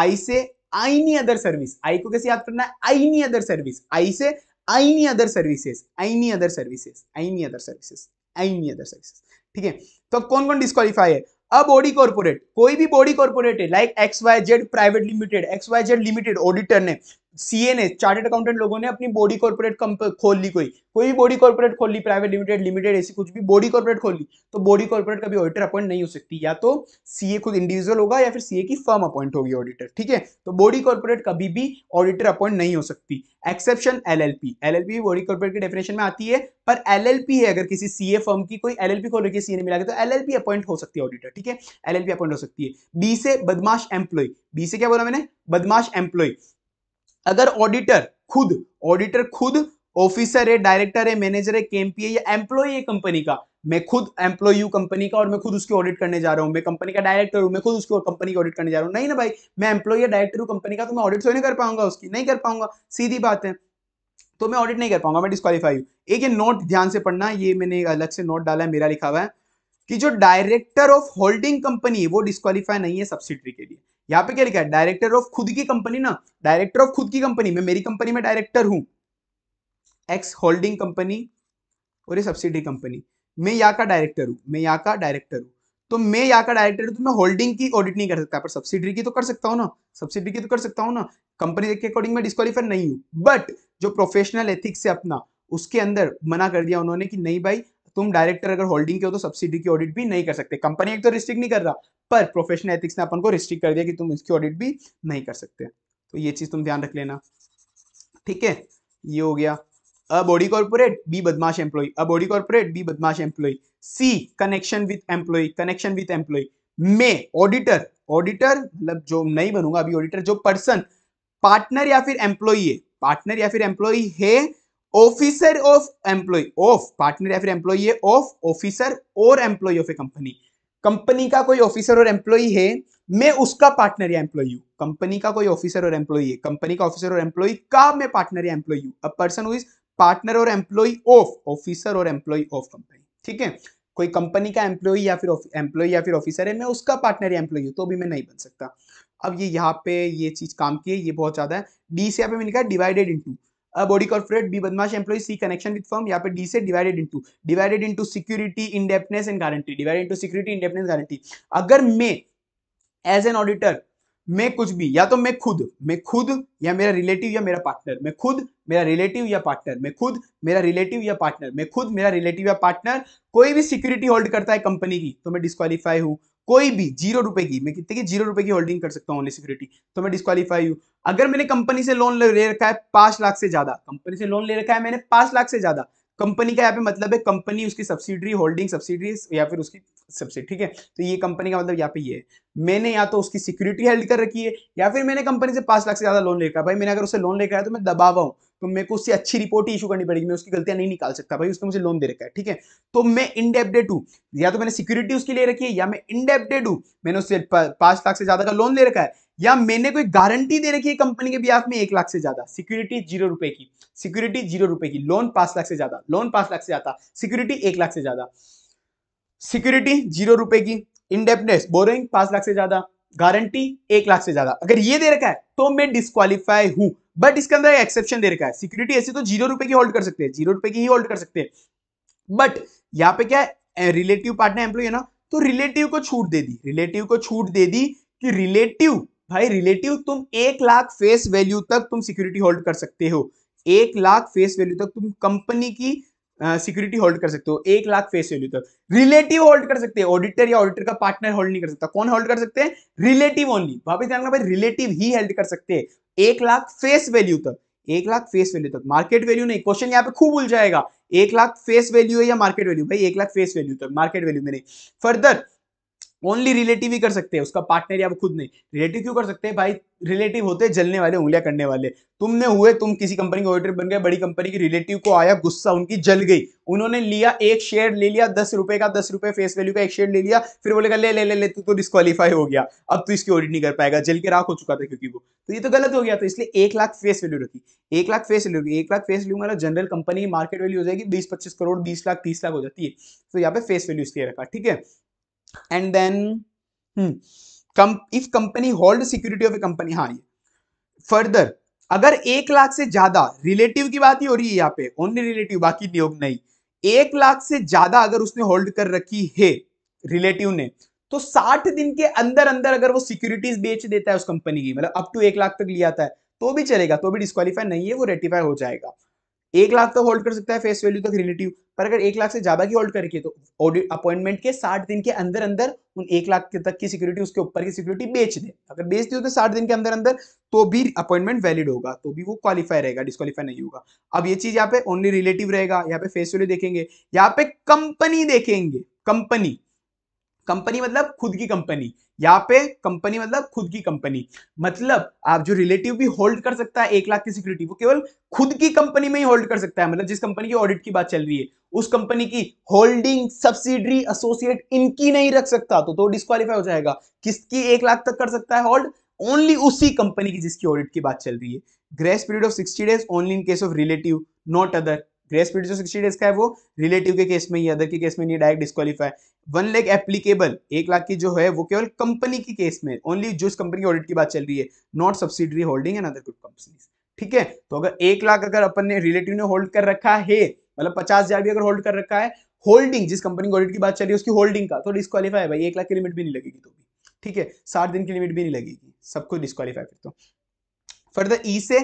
आई से आईनी अदर सर्विस आई को कैसे याद करना है आईनी अदर सर्विस आई से any other services any other services any other services any other services ठीक है तो अब कौन कौन डिस्कालीफाई है अब बॉडी कॉर्पोरेट कोई भी बॉडी कॉर्पोरेट है like X Y Z private limited X Y Z limited auditor ने सी एन चार्टेड अकाउंटेंट लोगों ने अपनी बॉडी कॉर्पोरेट खोल ली कोई कोई भी बॉडी कॉर्पोरेट खोल ली प्राइवेट लिमिटेड लिमिटेड ऐसी कुछ भी बॉडी कॉर्पोरेट खोल ली तो बॉडी कॉर्पोरेट कभी ऑडिटर अपॉइंट नहीं हो सकती या तो सीए खुद इंडिविजुअल होगा या फिर सीए की फर्म अपॉइंट होगी ऑडिटर ठीक है तो बॉडी कॉर्पोरेट कभी भी ऑडिटर अपॉइंट नहीं हो सकती exception L L P L L P body corporate की डेफिनेशन में आती है पर एल एल पी है अगर किसी सी ए फर्म की कोई एल एल पी खोल रखी सी ए मिला तो एल एल पी अपॉइंट हो सकती है ऑडिटर ठीक है एल एल पी अपॉइंट हो सकती है बी से बदमाश एम्प्लॉय बी से क्या बोला मैंने बदमाश एम्प्लॉय अगर ऑडिटर खुद ऑडिटर खुद ऑफिसर है डायरेक्टर है मैनेजर है केएमपी है या एम्प्लॉय है कंपनी का मैं खुद एम्प्लॉय कंपनी का और मैं खुद उसकी ऑडिट करने जा रहा हूँ मैं कंपनी का डायरेक्टर हूँ मैं खुद उसकी कंपनी की ऑडिट करने जा रहा हूँ नहीं ना भाई मैं एम्प्लॉय या डायरेक्टर हूँ कंपनी का तो मैं ऑडिट तो नहीं कर पाऊंगा उसकी नहीं कर पाऊंगा सीधी बात है तो मैं ऑडिट नहीं कर पाऊंगा मैं डिस्कालीफाई हूँ एक ये नोट ध्यान से पढ़ना ये मैंने एक अलग से नोट डाला है मेरा लिखा हुआ है कि जो डायरेक्टर ऑफ होल्डिंग कंपनी है वो डिस्कालीफाई नहीं है सब्सिडरी के लिए यहाँ पे क्या लिखा है डायरेक्टर ऑफ खुद की कंपनी ना डायरेक्टर ऑफ खुद की कंपनी मैं मेरी कंपनी में डायरेक्टर हूं एक्स होल्डिंग कंपनी और ये सब्सिडी कंपनी मैं यहाँ का डायरेक्टर हूँ मैं यहाँ का डायरेक्टर हूँ तो मैं यहाँ का डायरेक्टर हूँ तो मैं होल्डिंग की ऑडिट नहीं कर सकता पर सब्सिडी की तो कर सकता हूँ ना सब्सिडी की तो कर सकता हूँ ना कंपनी के अकॉर्डिंग में डिस्कालीफाई नहीं हूँ बट जो प्रोफेशनल एथिक्स है अपना उसके अंदर मना कर दिया उन्होंने कि नहीं भाई तुम डायरेक्टर अगर होल्डिंग के हो तो सब्सिडी की ऑडिट भी नहीं कर सकते कंपनी एक तो रिस्ट्रिक्ट नहीं कर रहा पर प्रोफेशनल एथिक्स ने अपन को रिस्ट्रिक्ट कर दिया कि तुम इसकी ऑडिट भी नहीं कर सकते तो ये चीज़ तुम ध्यान रख लेना ठीक है ये हो गया अ बॉडी कॉर्पोरेट बी बदमाश employ a body corporate B बदमाश employ C connection with employ connection with employ may auditor auditor मतलब जो नहीं बनूंगा अभी ऑडिटर जो पर्सन पार्टनर या फिर एम्प्लॉय है पार्टनर या फिर एम्प्लॉय है officer of employ of partner या फिर एम्प्लॉय है ऑफ ऑफिसर और employ of a company company का कोई ऑफिसर और एम्प्लॉई है मैं उसका पार्टनर या एम्प्लॉई हूँ कंपनी का कोई ऑफिसर और एम्प्लॉई है कंपनी का ऑफिसर और एम्प्लॉई का मैं पार्टनर या एम्प्लॉई हूँ a person who is partner और एम्प्लॉई ऑफ ऑफिसर और एम्प्लॉई ऑफ कंपनी ठीक है कोई कंपनी का एम्प्लॉय या फिर एम्प्लॉय या फिर ऑफिसर है मैं उसका पार्टनर या एम्प्लॉय हूँ तो भी मैं नहीं बन सकता अब ये यहाँ पे ये चीज़ काम की है ये बहुत ज़्यादा है डी से यहाँ पे मैंने कहा divided into body corporate B बदमाश employ C connection with firm यहाँ पे डी से divided into divided into security indebtedness and guarantee divided into security indebtedness guarantee अगर मैं एज एन ऑडिटर मैं कुछ भी या तो मैं खुद मैं खुद या मेरा रिलेटिव या मेरा पार्टनर मैं खुद मेरा रिलेटिव या पार्टनर मैं खुद मेरा रिलेटिव या पार्टनर मैं खुद मेरा रिलेटिव या पार्टनर कोई भी सिक्योरिटी होल्ड करता है कंपनी की तो मैं डिस्कालीफाई हूँ कोई भी जीरो रुपए की मैं कितने की जीरो रुपए की होल्डिंग कर सकता हूँ ओनली सिक्योरिटी तो मैं डिस्कालीफाई हूँ अगर मैंने कंपनी से लोन ले रखा है पांच लाख से ज्यादा कंपनी से लोन ले रखा है मैंने पांच लाख से ज्यादा कंपनी का यहाँ पे मतलब है कंपनी उसकी सब्सिडी होल्डिंग सब्सिडी या फिर उसकी सब्सिडी ठीक है तो ये कंपनी का मतलब यहाँ पे ये है मैंने या तो उसकी सिक्योरिटी हेल्ड कर रखी है या फिर मैंने कंपनी से पांच लाख से ज्यादा लोन लेकर भाई मैंने अगर उसे लोन लेकर आया तो मैं दबावा हूँ तो मेरे को उससे अच्छी रिपोर्ट ही इशू करनी पड़ेगी मैं उसकी गलतियां नहीं निकाल सकता भाई उसने मुझे लोन दे रखा है ठीक है तो मैं इंडेपडेड हूँ या तो मैंने सिक्योरिटी उसकी ले रखी है या मैं इंडेपडेड हूँ मैंने उससे पांच लाख से ज्यादा का लोन ले रखा है या मैंने कोई गारंटी दे रखी है कंपनी के भी में एक लाख से ज्यादा सिक्योरिटी जीरो रुपए की सिक्योरिटी जीरो रुपए की लोन पांच लाख से ज्यादा लोन पांच लाख से ज्यादा सिक्योरिटी एक लाख से ज्यादा सिक्योरिटी जीरो रुपए की इंडेपनेस बोरिंग पांच लाख से ज्यादा गारंटी एक लाख से ज्यादा अगर ये दे रखा है तो मैं डिस्कालीफाई हूं बट इसके अंदर एक्सेप्शन दे रखा है सिक्योरिटी ऐसी तो जीरो रुपए की होल्ड कर सकते हैं जीरो रुपए की ही होल्ड कर सकते हैं बट यहाँ पे क्या है रिलेटिव पार्टनर एम्प्लॉय है ना तो रिलेटिव को छूट दे दी रिलेटिव को छूट दे दी कि रिलेटिव भाई रिलेटिव तुम एक लाख फेस वैल्यू तक तुम सिक्योरिटी होल्ड कर सकते हो एक लाख फेस वैल्यू तक तुम कंपनी की सिक्योरिटी होल्ड कर सकते हो एक लाख फेस वैल्यू तक रिलेटिव होल्ड कर सकते हैं ऑडिटर या ऑडिटर का पार्टनर होल्ड नहीं कर सकता कौन होल्ड कर सकते हैं रिलेटिव ओनली भाभी रिलेटिव ही हेल्ड कर सकते हैं एक लाख फेस वैल्यू तक एक लाख फेस वैल्यू तक मार्केट वैल्यू नहीं क्वेश्चन यहाँ पे खूब उल जाएगा एक लाख फेस वैल्यू है या मार्केट वैल्यू भाई एक लाख फेस वैल्यू तक मार्केट वैल्यू में नहीं फर्दर ओनली रिलेटिव ही कर सकते हैं उसका पार्टनर या वो खुद नहीं रिलेटिव क्यों कर सकते हैं भाई रिलेटिव होते जलने वाले उंगलियां करने वाले तुमने हुए तुम किसी कंपनी के ऑडिटर बन गए बड़ी कंपनी की रिलेटिव को आया गुस्सा उनकी जल गई उन्होंने लिया एक शेयर ले लिया दस रुपए का दस रुपए फेस वैल्यू का एक शेयर ले लिया फिर बोलेगा ले ले ले ले तू तो डिस्कालीफाई हो गया अब तू इसकी ऑडिट नहीं कर पाएगा जल के राख हो चुका था क्योंकि वो तो ये तो गलत हो गया तो इसलिए एक लाख फेस वैल्यू रखी एक लाख फेस वैल्यू रखी एक लाख फेस वैल्यू मतलब जनरल कंपनी की मार्केट वैल्यू हो जाएगी बीस पच्चीस करोड़ बीस लाख तीस लाख हो जाती है तो यहाँ पे फेस वैल्यू इसलिए रखा ठीक है and then if company hold security of a company हाँ ये फर्दर अगर एक लाख से ज्यादा रिलेटिव की बात ही हो रही है यहाँ पे ओनली रिलेटिव बाकी नियोग नहीं एक लाख से ज्यादा अगर उसने होल्ड कर रखी है रिलेटिव ने तो 60 दिन के अंदर अंदर अगर वो सिक्योरिटीज बेच देता है उस कंपनी की मतलब अप टू एक लाख तक लिया आता है तो भी चलेगा तो भी डिस्कालीफाई नहीं है वो रेटिफाई हो जाएगा एक लाख तो होल्ड कर सकता है फेस वैल्यू तक रिलेटिव पर अगर एक लाख से ज्यादा की होल्ड करके तो ऑडिट अपॉइंटमेंट के साठ दिन के अंदर अंदर उन एक लाख के तक की सिक्योरिटी उसके ऊपर की सिक्योरिटी बेच दे अगर बेच दी तो साठ दिन के अंदर अंदर तो भी अपॉइंटमेंट वैलिड होगा तो भी वो क्वालिफाई रहेगा डिस्कालीफाई नहीं होगा अब ये चीज यहाँ पे ओनली रिलेटिव रहेगा यहाँ पे फेस वैल्यू देखेंगे यहाँ पे कंपनी देखेंगे कंपनी कंपनी मतलब खुद की कंपनी यहाँ पे कंपनी मतलब खुद की कंपनी मतलब आप जो रिलेटिव भी होल्ड कर सकता है एक लाख की सिक्योरिटी वो केवल खुद की कंपनी में ही होल्ड कर सकता है मतलब जिस कंपनी की ऑडिट की बात चल रही है उस कंपनी की होल्डिंग सब्सिडरी एसोसिएट इनकी नहीं रख सकता तो तो डिस्कालीफाई हो जाएगा किसकी एक लाख तक कर सकता है होल्ड ओनली उसी कंपनी की जिसकी ऑडिट की बात चल रही है grace period of sixty days only in case of relative not other grace period जो सिक्सटी डेज का है वो रिलेटिव के केस में ही अदर के केस में नहीं डायरेक्ट डिस्कालीफाई वन लेख एप्लीकेबल एक लाख की जो है वो केवल कंपनी के केस में ओनली जो कंपनी की ऑडिट की बात चल रही है not subsidiary holding and other good companies ठीक है तो अगर एक लाख अगर अपन ने रिलेटिव ने होल्ड कर रखा है मतलब पचास हजार भी अगर होल्ड कर रखा है होल्डिंग जिस कंपनी की ऑडिट की बात चल रही है उसकी होल्डिंग का तो डिस्कालीफाई भाई एक लाख की लिमिट भी नहीं लगेगी तो भी ठीक है साठ दिन की लिमिट भी नहीं लगेगी सबको डिस्कालीफाई करता हूँ फर्दर ई e से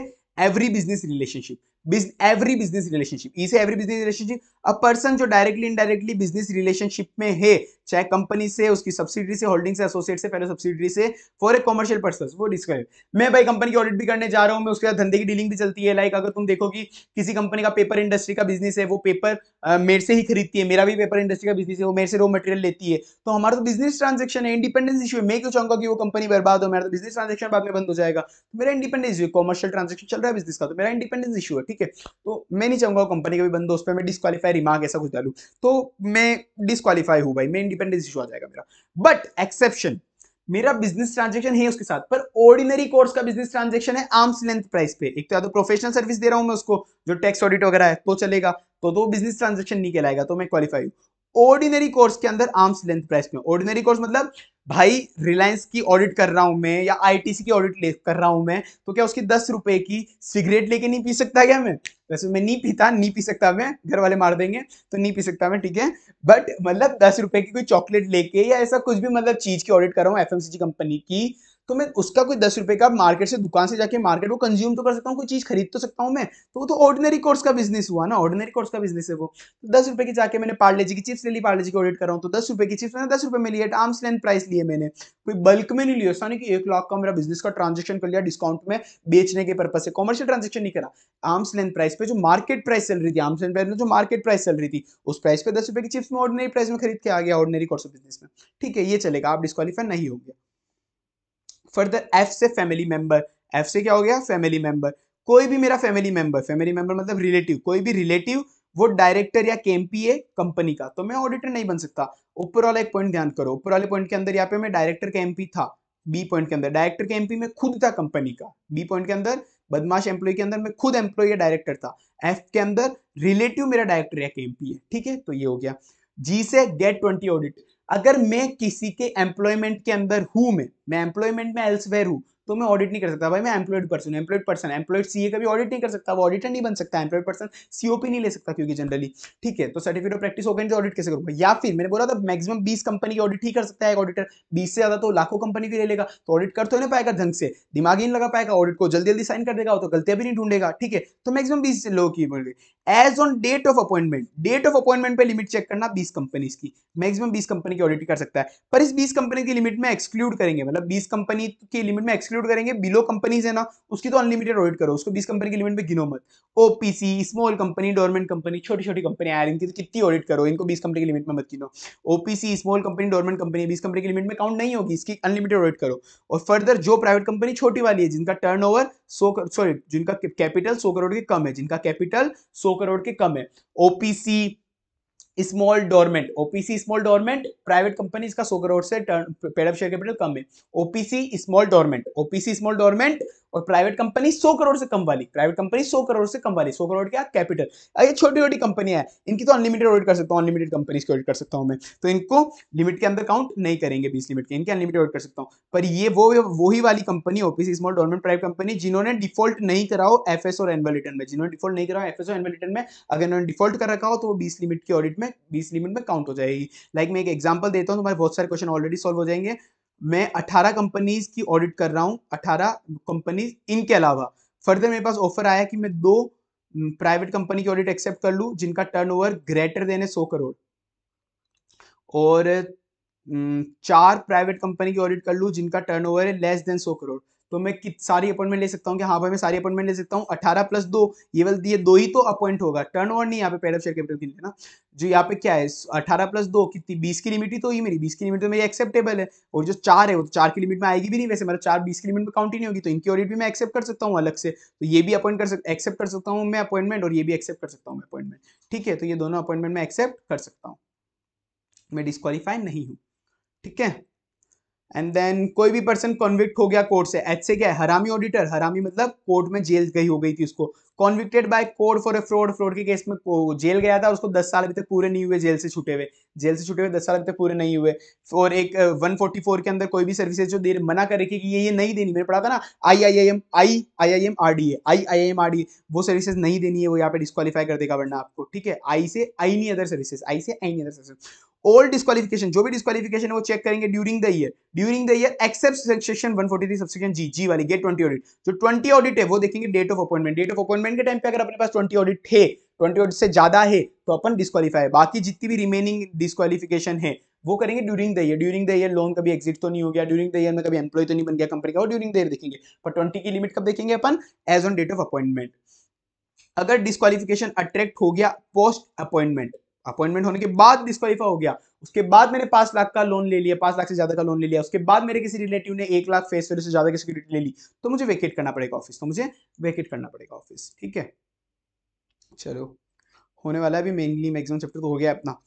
every business relationship every business relationship इसे every business relationship a person जो डायरेक्टली इनडायरेक्टली बिजनेस रिलेशनशिप में है चाहे कंपनी से उसकी सब्सिडी से होल्डिंग से एसोसिएट से फेलो सब्सिडी से फॉर ए कमर्शियल पर्सन वो डिस्क्राइब मैं भाई कंपनी की ऑडिट भी करने जा रहा हूँ मैं उसके साथ धंधे की डीलिंग भी चलती है लाइक अगर तुम देखो कि किसी कंपनी का पेपर इंडस्ट्री का बिजनेस है वो पेपर मेरे से ही खरीदती है मेरा भी पेपर इंडस्ट्री का बिजनेस है वो मेरे से रो मटेरियल लेती है तो हमारा तो बिजनेस ट्रांजेक्शन है इंडिपेंडेंस इशू है मैं क्यों चाहूंगा कि वो कंपनी बर्बाद हो मेरा तो बिजनेस ट्रांजेक्शन बाद में बंद हो जाएगा तो मेरा इंडिपेंडेंस इशू कॉमर्शियल ट्रांजेक्शन चल रहा है बिजनेस का तो मेरा इंडिपेंडेंस इशू है ठीक ठीक है तो मैं नहीं चाहूंगा कंपनी का भी बंद हो उस पर मैं डिस्कालीफाई रिमार्क ऐसा कुछ डालू तो मैं डिस्कालीफाई हूँ भाई मैं इंडिपेंडेंस इशू आ जाएगा मेरा बट एक्सेप्शन मेरा बिजनेस ट्रांजेक्शन है उसके साथ पर ऑर्डिनरी कोर्स का बिजनेस ट्रांजेक्शन है आर्म्स लेंथ प्राइस पे एक तो या तो प्रोफेशनल सर्विस दे रहा हूं मैं उसको जो टैक्स ऑडिट वगैरह है तो चलेगा तो तो बिजनेस ट्रांजेक्शन नहीं कहलाएगा तो मैं क्वालिफाई हूँ ऑर्डिनरी कोर्स के अंदर आर्म्स लेंथ प्राइस में ऑर्डिनरी कोर्स मतलब भाई रिलायंस की ऑडिट कर रहा हूं मैं या आईटीसी की ऑडिट कर रहा हूं मैं तो क्या उसकी दस रुपए की सिगरेट लेके नहीं पी सकता क्या मैं वैसे मैं नहीं पीता नहीं पी सकता मैं घर वाले मार देंगे तो नहीं पी सकता मैं ठीक है बट मतलब दस रुपए की कोई चॉकलेट लेके या ऐसा कुछ भी मतलब चीज की ऑडिट कर रहा हूँ एफ कंपनी की तो मैं उसका कोई दस रुपये का मार्केट से दुकान से जाके मार्केट को कंज्यूम तो कर सकता हूँ कोई चीज़ खरीद तो सकता हूँ मैं तो वो तो ऑर्डिनरी कोर्स का बिजनेस हुआ ना ऑर्डिनरी कोर्स का बिजनेस है वो तो दस रुपये की जाके मैंने पार्ले जी की चिप्स ले ली पार्ले जी की ऑडिट कर रहा हूँ तो दस रुपए की चिप्स मैंने दस रुपये में लिए आर्म्स लेंथ प्राइस लिए मैंने कोई बल्क में नहीं लिया ऐसा नहीं कि एक लाख का मेरा बिजनेस का ट्रांजेक्शन कर लिया डिस्काउंट में बेचने के पर्पज से कॉमर्शियल ट्रांजेक्शन नहीं करा आर्म्स लेंथ प्राइस पे जो मार्केट प्राइस चल रही थी आर्म्स लेंथ प्राइस जो मार्केट प्राइस चल रही थी उस प्राइस पे दस रुपये की चिप्स में ऑर्डिनरी प्राइस में खरीद के आ गया ऑर्डिनरी कोर्स ऑफ बिजनेस में ठीक है ये चलेगा आप डिस्कालीफाई नहीं होंगे फर्दर एफ से फैमिली मेंबर एफ से क्या हो गया फैमिली मेंबर कोई भी मेरा फैमिली मेंबर फैमिली मेंबर मतलब रिलेटिव कोई भी रिलेटिव वो डायरेक्टर या केएमपी कंपनी का तो मैं ऑडिटर नहीं बन सकता ऊपर वाला एक पॉइंट ध्यान करो ऊपर वाले पॉइंट के अंदर यहाँ पे मैं डायरेक्टर के एमपी था बी पॉइंट के अंदर डायरेक्टर के एमपी में खुद था कंपनी का बी पॉइंट के अंदर बदमाश एम्प्लॉय के अंदर मैं खुद एम्प्लॉय या डायरेक्टर था एफ के अंदर रिलेटिव मेरा डायरेक्टर या के है ठीक है तो ये हो गया जी से गेट ट्वेंटी ऑडिट अगर मैं किसी के एम्प्लॉयमेंट के अंदर हूं मैं मैं एम्प्लॉयमेंट में एल्सवेयर हूं तो मैं ऑडिट नहीं कर सकता भाई मैं employed person employed person employed CA का भी ऑडिट नहीं कर सकता वो ऑडिटर नहीं बन सकता एम्प्लॉयड पर्सन सीओपी नहीं ले सकता क्योंकि जनरली ठीक है तो सर्टिफिकेट ऑफ प्रैक्टिस हो गए ऑडिट कैसे करूँगा या फिर मैंने बोला था मैक्सिमम बीस कंपनी की ऑडिट ही कर सकता है एक ऑडिटर बीस से ज़्यादा तो लाखों कंपनी की ले लेगा तो ऑडिट कर तो नहीं पाएगा ढंग से दिमाग ही लगा पाएगा ऑडिट को जल्दी जल्दी साइन कर देगा तो गलतियां भी नहीं ढूंढेगा ठीक है तो मैक्सिमम बीस लोगों की बोल as on date of appointment date of appointment पर लिमिट चेक करना बीस कंपनीज की मैक्सिमम बीस कंपनी की ऑडिट कर सकता है पर इस बीस कंपनी की लिमिट में एक्सक्लूड करेंगे मतलब बीस कंपनी की लिमिट में एक्सक्लूड सब्सटीट्यूट करेंगे बिलो कंपनीज है ना उसकी तो अनलिमिटेड ऑडिट करो उसको बीस कंपनी की लिमिट में गिनो मत OPC small company dormant company छोटी छोटी कंपनी आ रही थी तो कितनी ऑडिट करो इनको बीस कंपनी की लिमिट में मत गिनो OPC small company dormant company बीस कंपनी की लिमिट में काउंट नहीं होगी इसकी अनलिमिटेड ऑडिट करो और फर्दर जो प्राइवेट कंपनी छोटी वाली है जिनका टर्न ओवर सॉरी जिनका कैपिटल सौ करोड़ के कम है जिनका कैपिटल सौ करोड़ के कम है OPC small dormant OPC small dormant private companies का सौ करोड़ से पेड शेयर कैपिटल कम है OPC small dormant OPC small dormant और प्राइवेट कंपनी सौ करोड़ से कम वाली प्राइवेट कंपनी सौ करोड़ से कम वाली सौ करोड़ क्या कैपिटल ये छोटी छोटी कंपनी है इनकी तो अनलिमिटेड ऑडिट कर सकता हूँ अनलिमिटेड कंपनीज की ऑडिट कर सकता हूँ मैं तो इनको लिमिट के अंदर काउंट नहीं करेंगे बीस लिमिट के इनके अनलिमिटेड ऑडिट कर सकता हूँ पर ये वो वही वाली company OPC small dormant private company जिन्होंने डिफॉल्ट नहीं कराओ एफ और एनवल रिटर्न में जिन्होंने डिफॉल्ट नहीं कराओ एफ और एनवल रिटर्न में अगर उन्होंने डिफॉल्ट कर रखा हो तो वो बीस लिमिट की ऑडिट में में बीस लिमिट में काउंट हो जाएगी लाइक मैं एक एग्जाम्पल देता हूँ तुम्हारे बहुत सारे क्वेश्चन ऑलरेडी सॉल्व हो जाएंगे मैं अठारह कंपनीज की ऑडिट कर रहा हूँ अठारह कंपनीज इनके अलावा फर्दर मेरे पास ऑफर आया कि मैं दो प्राइवेट हम्म, कंपनी की ऑडिट एक्सेप्ट कर लूँ जिनका टर्नओवर ग्रेटर देन है सौ करोड़ और हम्म, चार प्राइवेट कंपनी की ऑडिट कर लूँ जिनका टर्नओवर है लेस देन सौ करोड़ तो मैं कित सारी अपॉइंटमेंट ले सकता हूँ कि हाँ भाई मैं सारी अपॉइंटमेंट ले सकता हूँ अठारह प्लस दो ये वाला दिए दो ही तो अपॉइंट होगा टर्न ओवर नहीं यहाँ पे पेड ऑफ शेयर कैपिटल के लिए ना जो यहाँ पे क्या है अठारह प्लस दो कितनी बीस की लिमिट ही तो ही मेरी बीस की लिमिट तो मेरी एक्सेप्टेबल है और जो चार है वो तो चार की लिमिट में आएगी भी नहीं वैसे मेरा मतलब चार बीस की लिमिट में काउंट ही नहीं होगी तो इनकी ऑडिट भी मैं एक्सेप्ट कर सकता हूँ अलग से तो ये भी अपॉइंट कर सकता एक्सेप्ट कर सकता हूँ मैं अपॉइंटमेंट और ये भी एक्सेप्ट कर सकता हूँ मैं अपॉइंटमेंट ठीक है तो ये दोनों अपॉइंटमेंट मैं एक्सेप्ट कर सकता हूँ मैं डिस्कालीफाई नहीं हूँ ठीक है एंड देन कोई भी पर्सन कॉन्विक्ट हो गया कोर्ट से एच से क्या है हरामी ऑडिटर हरामी मतलब कोर्ट में जेल गई हो गई थी उसको convicted by court for a fraud fraud के केस में जेल गया था उसको 10 साल अभी तक पूरे नहीं हुए जेल से छूटे हुए जेल से छूटे हुए 10 साल अभी तक पूरे नहीं हुए और एक uh, 144 के अंदर कोई भी सर्विसेज जो दे मना कर रखी कि ये ये नहीं देनी मैंने पढ़ा था ना I I I M I I I M R D A I I M R D वो सर्विसेज नहीं देनी है वो यहाँ पे डिस्कालीफाई कर देगा वरना आपको ठीक है आई से आई नी अदर सर्विसेज आई से आई any other services all disqualification जो भी डिस्कालीफिकेशन है वो चेक करेंगे during the year during the year except section 143 subsection G G वाली गेट 20 ऑडिट जो 20 ऑडिट है वो देखेंगे date of appointment date of appointment के टाइम पे अगर अपने पास 20 ऑडिट है 20 ऑडिट से ज्यादा है तो अपन डिस्कालीफाई बाकी जितनी भी रिमेनिंग डिस्कालीफिकेशन है वो करेंगे during the year during the year loan कभी एक्जिट तो नहीं हो गया ड्यूरिंग द ईयर में कभी एम्प्लॉय तो नहीं बन गया कंपनी का वो ड्यूरिंग द ईयर देखेंगे पर ट्वेंटी की लिमिट कब देखेंगे अपन as on date of appointment अगर डिस्कालीफिकेशन अट्रैक्ट हो गया पोस्ट अपॉइंटमेंट अपॉइंटमेंट होने के बाद डिस्कालीफाई हो गया उसके बाद मैंने पांच लाख का लोन ले लिया पांच लाख से ज्यादा का लोन ले लिया उसके बाद मेरे किसी रिलेटिव ने एक लाख फेस वैल्यू से ज्यादा की सिक्योरिटी ले ली तो मुझे वेकेट करना पड़ेगा ऑफिस तो मुझे वेकेट करना पड़ेगा ऑफिस ठीक है चलो होने वाला है अभी मेनली मैक्सिमम चैप्टर तो हो गया अपना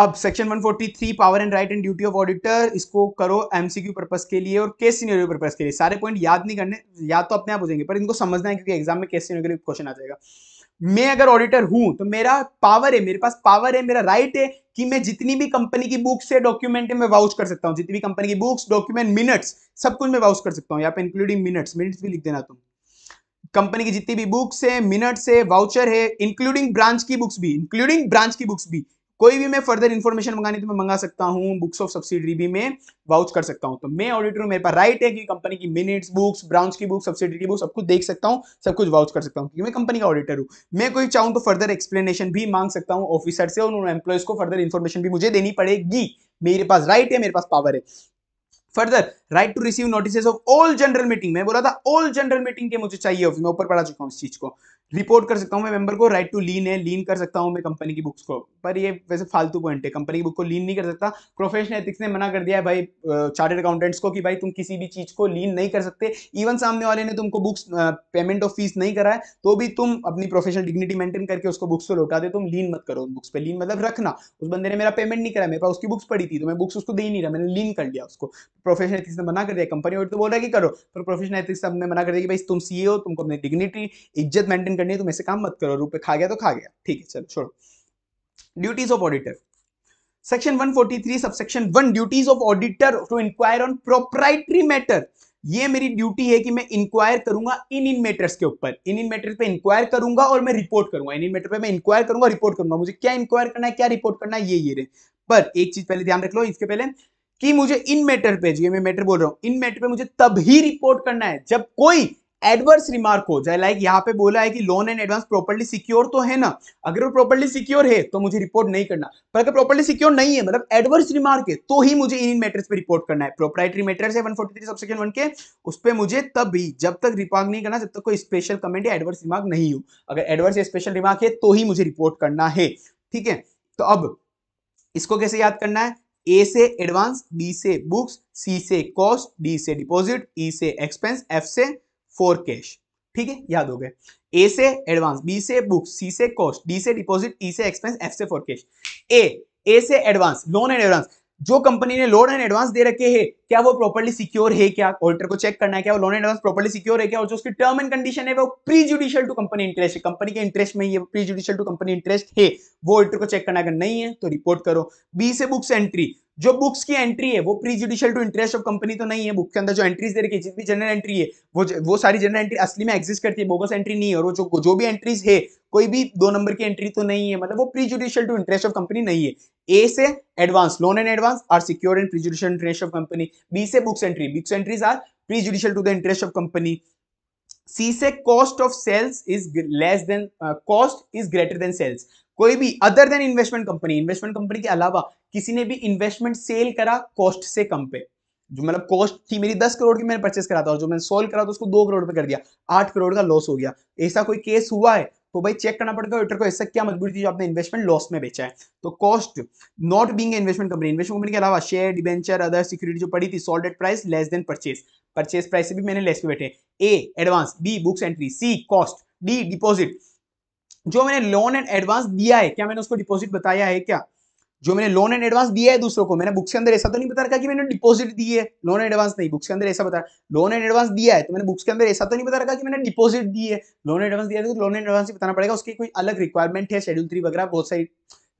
अब section 143 power and right and duty of auditor इसको करो एमसीक्यू पर्पस के लिए और केस सिनेरियो पर्पस के लिए सारे पॉइंट याद नहीं करने याद तो अपने आप हो जाएंगे पर इनको समझना है क्योंकि एग्जाम में केस सिनेरियो के लिए क्वेश्चन आ जाएगा मैं अगर ऑडिटर हूं तो मेरा पावर है मेरे पास पावर है मेरा राइट है कि मैं जितनी भी कंपनी की बुक्स है डॉक्यूमेंट है मैं वाउच कर सकता हूं जितनी भी कंपनी की बुक्स डॉक्यूमेंट मिनट्स सब कुछ मैं वाउच कर सकता हूं यहाँ पे इंक्लूडिंग मिनट्स मिनट्स भी लिख देना तुम कंपनी की जितनी भी बुक्स है मिनट्स है वाउचर है इंक्लूडिंग ब्रांच की बुक्स भी इंक्लूडिंग ब्रांच की बुक्स भी कोई भी मैं फर्दर इन्फॉर्मेशन मंगानी तो मैं मंगा सकता हूँ बुक्स ऑफ सब्सिडी भी मैं वाउच कर सकता हूँ तो मैं ऑडिटर मेरे पास राइट है कि कंपनी की मिनट्स बुक्स ब्रांच की बुक सब्सिडी की बुक सब कुछ देख सकता हूँ सब कुछ वाउच कर सकता हूँ क्योंकि मैं कंपनी का ऑडिटर हूँ मैं कोई चाहूँ तो फर्दर एक्सप्लेनेशन भी मांग सकता हूँ ऑफिसर से और उन एम्प्लॉयज को फर्दर इन्फॉर्मेशन भी मुझे देनी पड़ेगी मेरे पास राइट है मेरे पास पावर है further right to receive notice of all general meeting मैं बोला था ऑल जनरल मीटिंग के मुझे चाहिए ऊपर पढ़ा चुका हूँ इस चीज को रिपोर्ट कर सकता हूँ मैं मेंबर को राइट टू लीन है लीन कर सकता हूँ मैं कंपनी की बुक्स को पर ये वैसे फालतू पॉइंट है कंपनी की बुक को लीन नहीं कर सकता प्रोफेशनल एथिक्स ने मना कर दिया है भाई चार्टेड अकाउंटेंट्स को कि भाई तुम किसी भी चीज़ को लीन नहीं कर सकते इवन सामने वाले ने तुमको बुक्स पेमेंट ऑफ फीस नहीं करा है तो भी तुम अपनी प्रोफेशनल डिग्निटी मेंटेन करके उसको बुक्स को लौटा दे तुम लीन मत करो बुक्स पर लीन मतलब रखना उस बंदे ने मेरा पेमेंट नहीं करा मेरे पास उसकी बुक्स पड़ी थी तो मैं बुक्स उसको दे ही नहीं रहा मैंने लीन कर लिया उसको प्रोफेशनल एथिक्स ने मना कर दिया कंपनी और तो बोल रहा है कि करो पर प्रोफेशनल एथिक्स ने मना कर दिया कि भाई तुम सी हो तुमको अपनी डिग्निटी इज्जत मेंटेन करनी है तुम ऐसे काम मत करो रुपए खा गया तो खा गया ठीक है चलो छोड़ो duties of auditor section 143 subsection 1 duties of auditor to inquire on proprietary matter ये मेरी ड्यूटी है कि मैं इंक्वायर करूंगा इन इन मैटर्स के ऊपर इन इन मैटर्स पे इंक्वायर करूंगा और मैं रिपोर्ट करूंगा इन इन मैटर पे मैं इंक्वायर करूंगा रिपोर्ट करूंगा मुझे क्या इंक्वायर करना है क्या रिपोर्ट करना है ये ये रहे पर एक चीज पहले ध्यान रख लो इसके पहले कि मुझे इन मैटर पे जी मैं मैटर बोल रहा हूँ इन मैटर पे मुझे तब ही रिपोर्ट करना है जब कोई एडवर्स रिमार्क हो जाए लाइक यहाँ पे बोला है कि loan and advance properly secure तो है ना अगर वो प्रॉपर्ली सिक्योर है तो मुझे रिपोर्ट नहीं करना पर अगर प्रॉपर्ली सिक्योर नहीं है मतलब एडवर्स रिमार्क है तो ही मुझे इन मैटर्स पे रिपोर्ट करना है प्रोपराइटरी मैटर्स है 143 सबसेक्शन वन के उस पर मुझे तब भी जब तक रिमार्क नहीं करना जब तक कोई स्पेशल कमेंट या एडवर्स रिमार्क नहीं हो अगर एडवर्स या स्पेशल रिमार्क है तो ही मुझे रिपोर्ट करना है ठीक है तो अब इसको कैसे याद करना है ए से एडवांस बी से बुक्स सी से कॉस्ट डी से डिपॉजिट ई e से एक्सपेंस एफ से फोर कैश ठीक है याद हो गए ए से एडवांस बी से बुक सी से कॉस्ट डी से डिपॉजिट ई e से एक्सपेंस एफ से फोर कैश ए ए से एडवांस लोन एंड एडवांस जो कंपनी ने लोन एंड एडवांस दे रखे हैं क्या वो प्रॉपर्ली सिक्योर है क्या ऑल्टर को चेक करना है क्या वो loan and advance properly secure है क्या और जो उसकी टर्म एंड कंडीशन है वो prejudicial to company interest है कंपनी के इंटरेस्ट में ये prejudicial to company interest है वो ऑल्टर को चेक करना अगर नहीं है तो रिपोर्ट करो बी से बुक्स एंट्री जो बुक्स की एंट्री है वो prejudicial to interest of company तो नहीं है बुक के अंदर जो एंट्रीज दे रखी है जितनी जनरल एंट्री है वो वो सारी जनरल एंट्री असली में एक्जिस्ट करती है बोगस एंट्री नहीं है और वो जो जो भी एंट्रीज है कोई भी दो नंबर की एंट्री तो नहीं है मतलब वो prejudicial to interest of company नहीं है ए से advance loan and advance are secure and prejudicial interest of company B से books entry books entries are prejudicial to the interest of company C से cost of sales is less than cost is greater than sales कोई भी other than investment company investment company के अलावा किसी ने भी investment sell करा cost से कम पे जो मतलब कॉस्ट थी मेरी दस करोड़ की मैंने परचेस करा था और जो मैंने सोल्व करा था उसको दो करोड़ पे कर दिया आठ करोड़ का लॉस हो गया ऐसा कोई केस हुआ है तो भाई चेक करना पड़ेगा ऑडिटर को ऐसा क्या मजबूरी थी जो आपने इन्वेस्टमेंट लॉस में बेचा है तो cost not being investment company investment company के अलावा शेयर डिबेंचर अदर सिक्योरिटी जो पड़ी थी sold at price less than purchase purchase price से भी मैंने लेस पे बैठे A advance B books entry C cost D deposit जो मैंने लोन एंड एडवांस दिया है क्या मैंने उसको डिपॉजिट बताया है क्या जो मैंने लोन एंड एडवांस दिया है दूसरों को मैंने बुक्स के अंदर ऐसा तो नहीं बता रखा कि मैंने डिपॉजिट दी है लोन एंड एडवांस नहीं बुक्स के अंदर ऐसा बता लोन एंड एडवांस दिया है तो मैंने बुक्स के अंदर ऐसा तो नहीं बता रखा कि मैंने डिपॉजिट दी है लोन एडवांस दिया है तो लोन एंड एडवांस ही बताना पड़ेगा उसकी कोई अलग रिक्वायरमेंट है शेड्यूल थ्री वगैरह बहुत सारी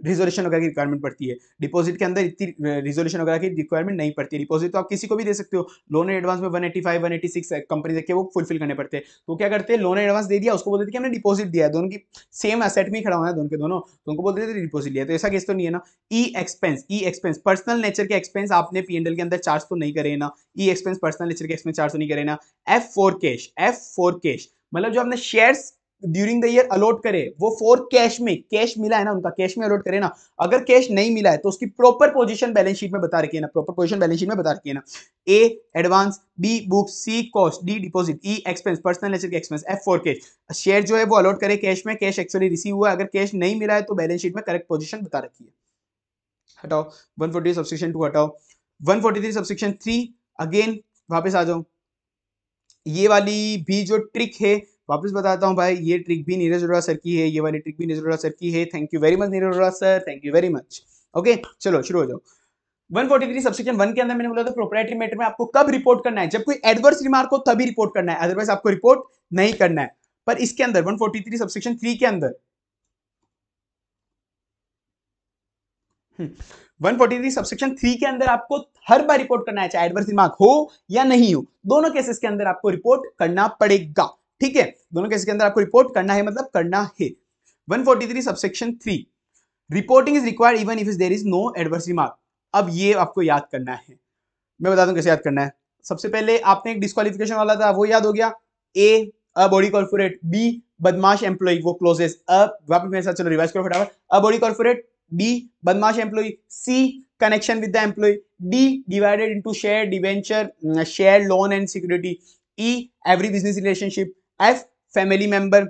रिजोल्यूशन वगैरह की रिक्वायरमेंट पड़ती है डिपॉजिट के अंदर इतनी रिजोल्यूशन वगैरह की रिक्वायरमेंट नहीं पड़ती है डिपॉजिट तो आप किसी को भी दे सकते हो लोन एडवांस में वन 186 एटी सिक्स कंपनी देखिए वो फुलफिल करने पड़ते हैं तो क्या करते हैं लोन एडवांस दे दिया उसको बोल देते कि हमने डिपॉजिट दिया है दोनों की सेम असेट में खड़ा हुआ है दोनों के दोनों तो उनको बोलते थे डिपॉजिट लिया तो ऐसा केस तो नहीं है ना E expense E expense personal nature के एक्सपेंस आपने पी के अंदर चार्ज तो नहीं करे ना ई एक्सपेंस पर्सनल नेचर के एक्सपेंस चार्ज तो नहीं करे ना F for cash F for cash मतलब जो आपने shares during the year allot करे वो फोर कैश में कैश मिला है ना उनका कैश में अलॉट करे ना अगर कैश नहीं मिला है तो उसकी प्रॉपर पोजीशन बैलेंस शीट में बता रखी है ना प्रॉपर पोजीशन बैलेंस शीट में बता रखी है ना A advance B book C cost D deposit E expense personal nature के expense F for cash share जो है वो अलॉट करे कैश में कैश एक्चुअली रिसीव हुआ अगर कैश नहीं मिला है तो बैलेंस शीट में करेक्ट पोजिशन बता रखी है हटाओ वन फोर्टी सब्सिक्शन टू हटाओ one forty three subsection three again वापस आ जाओ ये वाली भी जो ट्रिक है वापस बताता हूँ भाई ये ट्रिक भी नीरज अरोड़ा सर की है ये वाली ट्रिक भी नीरज अरोड़ा सर की है thank you very much Neeraj Arora sir thank you very much okay चलो शुरू हो जाओ 143 सबसेक्शन 1 के अंदर मैंने बोला था प्रोपराइटरी मैटर में आपको कब रिपोर्ट करना है जब कोई एडवर्स रिमार्क हो तभी रिपोर्ट करना है अदरवाइज आपको रिपोर्ट नहीं करना है पर इसके अंदर 143 सबसेक्शन 3 के अंदर 143 सबसेक्शन 3 के अंदर आपको हर बार रिपोर्ट करना है चाहे एडवर्स रिमार्क हो या नहीं हो दोनों केसेस के अंदर आपको रिपोर्ट करना पड़ेगा ठीक है दोनों केस के अंदर आपको रिपोर्ट करना है मतलब करना है 143 subsection three reporting is required even if is there is no adversary mark अब ये आपको याद करना है मैं बता दूं कैसे याद करना है सबसे पहले आपने एक डिस्कालिफिकेशन वाला था वो याद हो गया A a body corporate B बदमाश एम्प्लॉय वो क्लोजेस अब मेरे साथ चलो रिवाइज करो फटाफट अ बॉडी कॉर्पोरेट बी बदमाश employ C connection with the employ D divided into share debenture share loan and security E every business relationship F family member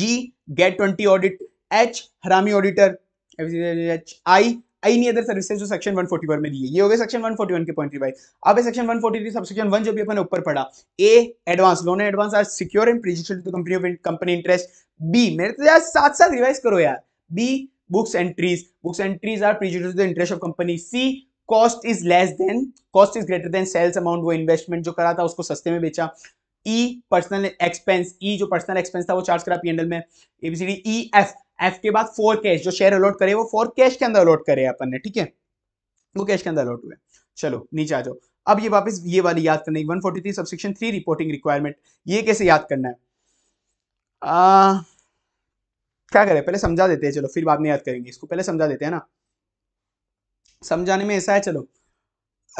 G get twenty audit H हरामी auditor H I I any other services जो section 141 में दी है ये हो गए section 141 के point revise अब section 143 sub section 1 जो भी अपन ऊपर पढ़ा A advance loan advance are secure and prejudicial to company of company interest B मेरे तो यार साथ साथ रिवाइज करो यार B books entries books entries are prejudicial to the interest of company C cost is less than cost is greater than sales amount वो investment जो करा था उसको सस्ते में बेचा ई पर्सनल एक्सपेंस ई जो पर्सनल एक्सपेंस था वो चार्ज करा पीएनएल में एबीसीडी ई एफ एफ के बाद फोर कैश जो शेयर अलॉट करे वो फोर कैश के अंदर अलॉट करे अपन ने ठीक है वो कैश के अंदर अलॉट हुए चलो नीचे आ जाओ अब ये वापस ये वाली याद करनी one forty three subsection three reporting requirement ये कैसे याद करना है आ, क्या करें पहले समझा देते हैं चलो फिर बाद में याद करेंगे इसको पहले समझा देते हैं ना समझाने में ऐसा है चलो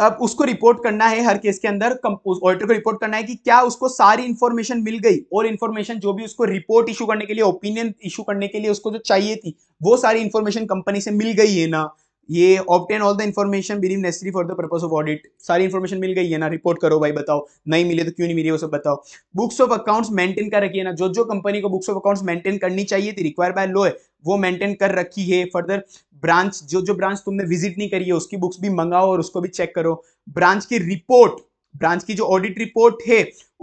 अब उसको रिपोर्ट करना है हर केस के अंदर ऑडिटर को रिपोर्ट करना है कि क्या उसको सारी इन्फॉर्मेशन मिल गई और इन्फॉर्मेशन जो भी उसको रिपोर्ट इशू करने के लिए ओपिनियन इशू करने के लिए उसको जो चाहिए थी वो सारी इन्फॉर्मेशन कंपनी से मिल गई है ना ये obtain all the information believe necessary for the purpose of audit सारी इन्फॉर्मेशन मिल गई है ना रिपोर्ट करो भाई बताओ नहीं मिले तो क्यों नहीं मिली वो सब बताओ बुक्स ऑफ अकाउंट्स मेंटेन कर रखी है ना जो जो कंपनी को बुक्स ऑफ अकाउंट्स मेंटेन करनी चाहिए थी रिक्वायर बाय लो है वो मेंटेन कर रखी है फर्दर ब्रांच जो जो ब्रांच तुमने विजिट नहीं करी है उसकी बुक्स भी मंगाओ और उसको भी चेक करो ब्रांच की रिपोर्ट ब्रांच की जो ऑडिट रिपोर्ट है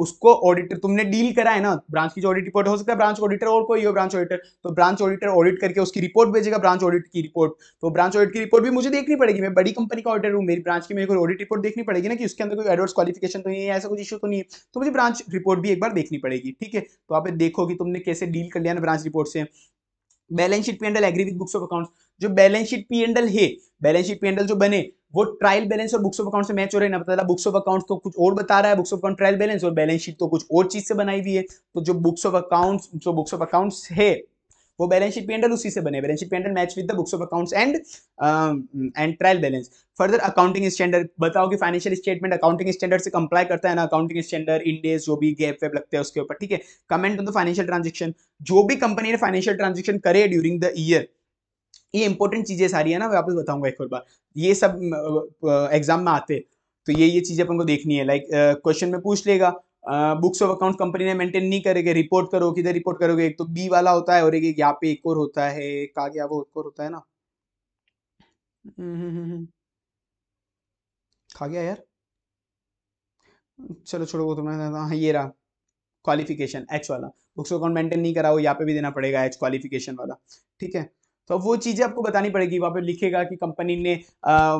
उसको ऑडिटर तुमने डील करा है ना ब्रांच की जो ऑडिट रिपोर्ट हो सकता है ब्रांच ऑडिटर और कोई हो ब्रांच ऑडिटर तो ब्रांच ऑडिटर ऑडिट करके उसकी रिपोर्ट भेजेगा ब्रांच ऑडिट की रिपोर्ट तो ब्रांच ऑडिट की रिपोर्ट भी मुझे देखनी पड़ेगी मैं बड़ी कंपनी का ऑडिटर हूँ मेरी ब्रांच की मेरे को ऑडिट रिपोर्ट देखनी पड़ेगी ना कि उसके अंदर कोई एडवर्स क्वालिफिकेशन तो नहीं है ऐसा कुछ इशू तो नहीं है तो मुझे ब्रांच रिपोर्ट भी एक बार देखनी पड़ेगी ठीक है तो आप देखो कि तुमने कैसे डील कर लिया ना ब्रांच रिपोर्ट से balance sheet P and L agree with books of accounts जो बैलेंस शीट पी एंडल है बैलेंस शीट पी एंडल जो बने वो ट्रायल बैलेंस और बुक्स ऑफ अकाउंट से मैच हो रहे हैं ना पता बुक्स ऑफ अकाउंट तो कुछ और बता रहा है books of account trial balance और बैलेंस शीट तो कुछ और चीज से बनाई हुई है तो जो बुक्स ऑफ अकाउंट जो बुक्स ऑफ अकाउंट है वो बैलेंस शीट पेंडल उसी से बने balance sheet P and L match with the books of accounts and and trial balance further accounting standard बताओ कि फाइनेंशियल स्टेटमेंट अकाउंटिंग स्टैंडर्ड से कंप्लाई करता है ना अकाउंटिंग स्टैंडर्ड इंडेस जो भी गैप वेप लगते हैं उसके ऊपर ठीक है comment on the financial transaction जो भी कंपनी ने फाइनेंशियल ट्रांजेक्शन करे ड्यूरिंग द ईयर ये इंपॉर्टेंट चीज़ें सारी है ना मैं वापस बताऊंगा एक और बार ये सब एग्जाम में आते तो ये ये चीज़ें अपन को देखनी है लाइक क्वेश्चन में पूछ लेगा बुक्स ऑफ अकाउंट कंपनी ने मेंटेन नहीं करेगा रिपोर्ट करो किधर रिपोर्ट करोगे एक तो बी वाला होता है और एक यहाँ पे एक और होता है का क्या वो एक और होता है ना हम्म, हम्म, हम्म, खा गया यार चलो छोड़ो वो तो मैं हाँ ये रहा क्वालिफिकेशन एच वाला बुक्स अकाउंट मेंटेन नहीं करा वो यहाँ पे भी देना पड़ेगा एच क्वालिफिकेशन वाला ठीक है तो वो चीज़ें आपको बतानी पड़ेगी वहां पे लिखेगा कि कंपनी ने आ,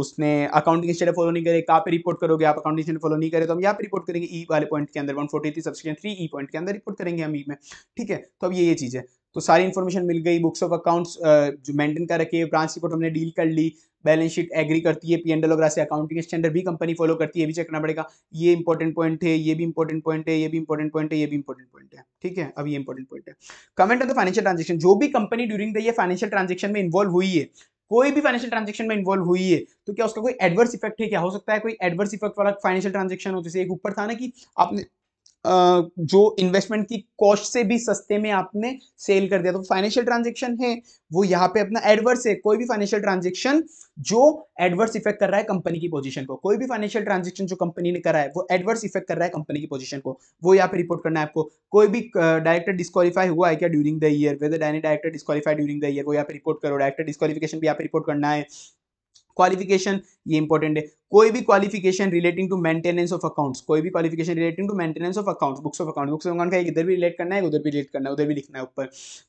उसने अकाउंटिंग स्टैंडर्ड फॉलो नहीं करे कहाँ पे रिपोर्ट करोगे आप अकाउंटिंग स्टैंडर्ड फॉलो नहीं करे तो हम यहाँ पे रिपोर्ट करेंगे ई e वाले पॉइंट के अंदर one forty three subsection three E point के अंदर रिपोर्ट करेंगे हम ई e में ठीक है तो अब ये ये है तो सारी इन्फॉर्मेशन मिल गई बुक्स ऑफ अकाउंट्स जो मेंटेन कर रखी है ब्रांच रिपोर्ट हमने डील कर ली बैलेंस शीट एग्री करती है पी एंडल से अकाउंटिंग स्टैंडर्ड भी कंपनी फॉलो करती है ये भी चेक करना पड़ेगा ये इंपॉर्टेंट पॉइंट है ये भी इंपॉर्टेंट पॉइंट है ये भी इंपॉर्टेंट पॉइंट है ये भी इंपॉर्टेंट पॉइंट है ठीक है अब ये इंपॉर्टेंट पॉइंट है comment on the financial transaction जो भी कंपनी ड्यूरिंग द ये फाइनेंशियल ट्रांजेक्शन में इन्वॉल्व हुई है कोई भी फाइनेंशियल ट्रांजेक्शन में इन्वॉल्व हुई है तो क्या उसका कोई एडवर्स इफेक्ट है क्या हो सकता है कोई एडवर्स इफेक्ट वाला फाइनेंशियल ट्रांजेक्शन हो जैसे एक ऊपर था ना कि आपने जो इन्वेस्टमेंट की कॉस्ट से भी सस्ते में आपने सेल कर दिया तो फाइनेंशियल ट्रांजेक्शन है वो यहाँ पे अपना एडवर्स है कोई भी फाइनेंशियल ट्रांजेक्शन जो एडवर्स इफेक्ट कर रहा है कंपनी की पोजीशन को कोई भी फाइनेंशियल ट्रांजेक्शन जो कंपनी ने करा है वो एडवर्स इफेक्ट कर रहा है कंपनी की पोजीशन को वो यहाँ पे रिपोर्ट करना है आपको कोई भी डायरेक्टर डिस्कालीफाई हुआ है क्या ड्यूरिंग द ईयर वेदर डायने director disqualify during the year वो यहाँ पे रिपोर्ट करो डायरेक्टर डिस्कालीफिकेशन भी यहाँ पे रिपोर्ट करना है क्वालिफिकेशन ये इंपॉर्टेंट है कोई भी qualification relating to maintenance of accounts कोई भी qualification relating to maintenance of accounts books of account books of account का एक इधर भी रिलेट करना है उधर भी रिलेट करना है उधर भी लिखना है ऊपर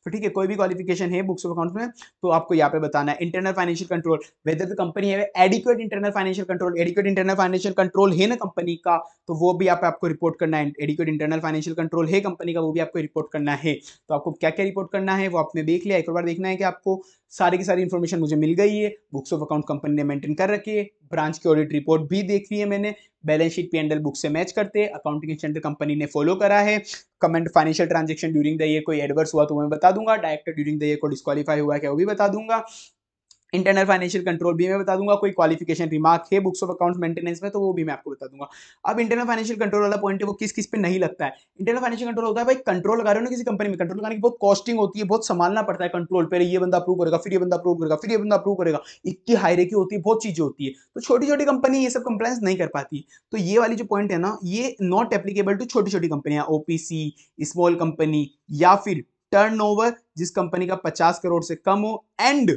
तो ठीक है कोई भी क्वालिफिकेशन है बुक्स ऑफ अकाउंट्स में तो आपको यहाँ पे बताना है internal financial control whether the company है adequate internal financial control adequate internal financial control है ना कंपनी का तो वो भी आप आपको रिपोर्ट करना है एडिक्वेट इंटरनल फाइनेंशियल कंट्रोल है कंपनी का वो भी आपको रिपोर्ट करना है तो आपको क्या क्या रिपोर्ट करना है वो आपने देख लिया एक बार देखना है कि आपको सारी की सारी इन्फॉर्मेशन मुझे मिल गई है बुक्स ऑफ अकाउंट कंपनी ने मेंटेन कर रखी है ब्रांच की ऑडिट रिपोर्ट भी देख ली है मैंने balance sheet P and L book से मैच करते हैं अकाउंटिंग स्टैंडर्ड कंपनी ने फॉलो करा है comment financial transaction during the year कोई एडवर्स हुआ तो मैं बता दूंगा डायरेक्टर ड्यूरिंग द ईयर को डिस्कालीफाई हुआ क्या वो भी बता दूंगा इंटरनल फाइनेंशियल कंट्रोल भी मैं बता दूंगा कोई क्वालिफिकेशन रिमार्क है बुक्स ऑफ अकाउंट्स मेंटेनेंस में तो वो भी मैं आपको बता दूंगा अब इंटरनल फाइनेंशियल कंट्रोल वाला पॉइंट है वो किस किस पे नहीं लगता है इंटरनल फाइनेंशियल कंट्रोल होता है भाई कंट्रोल लगा रहे हो ना किसी कंपनी में कंट्रोल लगाने की बहुत कॉस्टिंग होती है बहुत संभालना पड़ता है कंट्रोल पर ये बंदा अप्रूव करेगा फिर ये बंदा अप्रूव करेगा फिर ये बंदा अप्रूव करेगा इतनी हायरे की होती है बहुत चीज़ें होती है तो छोटी छोटी कंपनी ये सब कंप्लाइंस नहीं कर पाती तो ये वाली जो पॉइंट है ना ये नॉट एप्लीकेबल टू छोटी छोटी कंपनियां ओपीसी स्मॉल कंपनी या फिर टर्नओवर जिस कंपनी का 50 करोड़ से कम हो एंड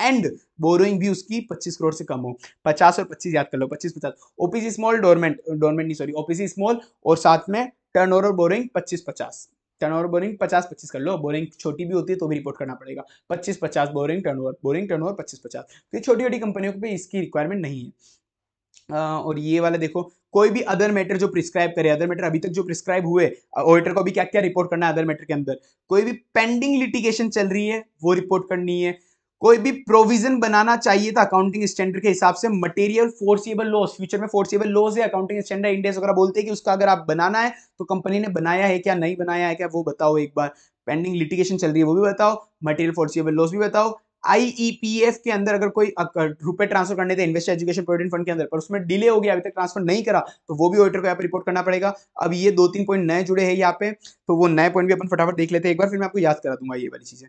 एंड बोरोइंग भी उसकी 25 करोड़ से कम हो 50 और 25 याद कर लो 25 पचास ओपीसी स्मॉल डोरमेंट डोरमेंट नहीं सॉरी ओपीसी स्मॉल और साथ में टर्न ओवर बोरिंग पच्चीस पचास टर्न ओवर बोरिंग पचास पच्चीस कर लो बोरिंग छोटी भी होती है तो भी रिपोर्ट करना पड़ेगा पच्चीस पचास borrowing turnover borrowing turnover पच्चीस पचास तो ये छोटी छोटी कंपनियों पर इसकी रिक्वायरमेंट नहीं है और ये वाला देखो कोई भी अदर मैटर जो प्रिस्क्राइब करे अदर मैटर अभी तक जो प्रिस्क्राइब हुए ऑडिटर को भी क्या क्या रिपोर्ट करना है अदर मैटर के अंदर कोई भी पेंडिंग लिटिगेशन चल रही है वो रिपोर्ट करनी है कोई भी प्रोविजन बनाना चाहिए था अकाउंटिंग स्टैंडर्ड के हिसाब से मटेरियल फोर्सिएबल लॉस फ्यूचर में फोर्सिएबल लॉस है अकाउंटिंग स्टैंडर्ड इंडेक्स वगैरह बोलते हैं कि उसका अगर आप बनाना है तो कंपनी ने बनाया है क्या नहीं बनाया है क्या वो बताओ एक बार पेंडिंग लिटिगेशन चल रही है वो भी बताओ मटेरियल फोर्सिएबल लॉस भी बताओ आईईपीएफ e के अंदर अगर कोई रुपए ट्रांसफर करने थे इन्वेस्टर एजुकेशन प्रोविडेंट फंड के अंदर पर उसमें डिले हो गया अभी तक ट्रांसफर नहीं करा तो वो भी ऑडिटर को यहाँ पर रिपोर्ट करना पड़ेगा अब ये दो तीन पॉइंट नए जुड़े हैं यहाँ पे तो वो नए पॉइंट भी अपन फटाफट देख लेते हैं एक बार फिर मैं आपको याद करा दूंगा ये वाली चीजें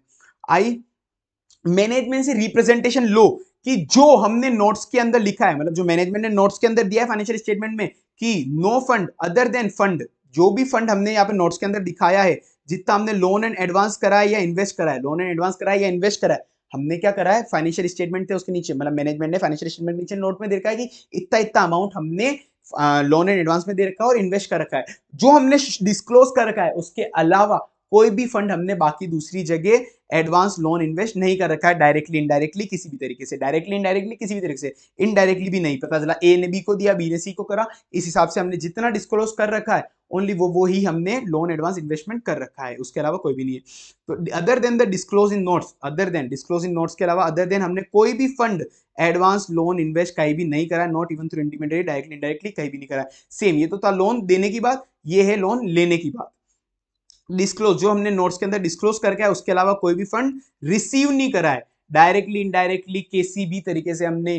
आई मैनेजमेंट से रिप्रेजेंटेशन लो कि जो हमने नोट्स के अंदर लिखा है मतलब जो मैनेजमेंट ने नोट्स के अंदर दिया है फाइनेंशियल स्टेटमेंट में कि no fund other than fund जो भी फंड हमने यहाँ पे नोट्स के अंदर दिखाया है जितना हमने लोन एंड एडवांस करा है या इन्वेस्ट करा है लोन एंड एडवांस करा है या इन्वेस्ट करा है हमने क्या करा है फाइनेंशियल स्टेटमेंट थे उसके नीचे मतलब मैनेजमेंट ने फाइनेंशियल स्टेटमेंट नीचे नोट में देखा है कि इतना इतना अमाउंट हमने लोन एंड एडवांस में दे रखा है और इन्वेस्ट कर रखा है जो हमने डिस्क्लोज कर रखा है उसके अलावा कोई भी फंड हमने बाकी दूसरी जगह एडवांस लोन इन्वेस्ट नहीं कर रखा है डायरेक्टली इनडायरेक्टली किसी भी तरीके से डायरेक्टली इनडायरेक्टली किसी भी तरीके से इनडायरेक्टली भी नहीं पता चला ए ने बी को दिया बी ने सी को करा इस हिसाब से हमने जितना डिस्कलोज कर रखा है ओनली वो वो ही हमने लोन एडवांस इन्वेस्टमेंट कर रखा है उसके अलावा कोई भी नहीं है तो other than the disclose in notes other than disclose in notes के अलावा अदर देन हमने कोई भी फंड एडवांस लोन इन्वेस्ट कहीं भी नहीं करा not even through intermediary directly indirectly कहीं भी नहीं करा सेम ये तो था लोन देने की बात ये है लोन लेने की बात डिस्क्लोज जो हमने नोट्स के अंदर डिस्क्लोज करके है उसके अलावा कोई भी फंड रिसीव नहीं करा है डायरेक्टली इनडायरेक्टली किसी भी तरीके से हमने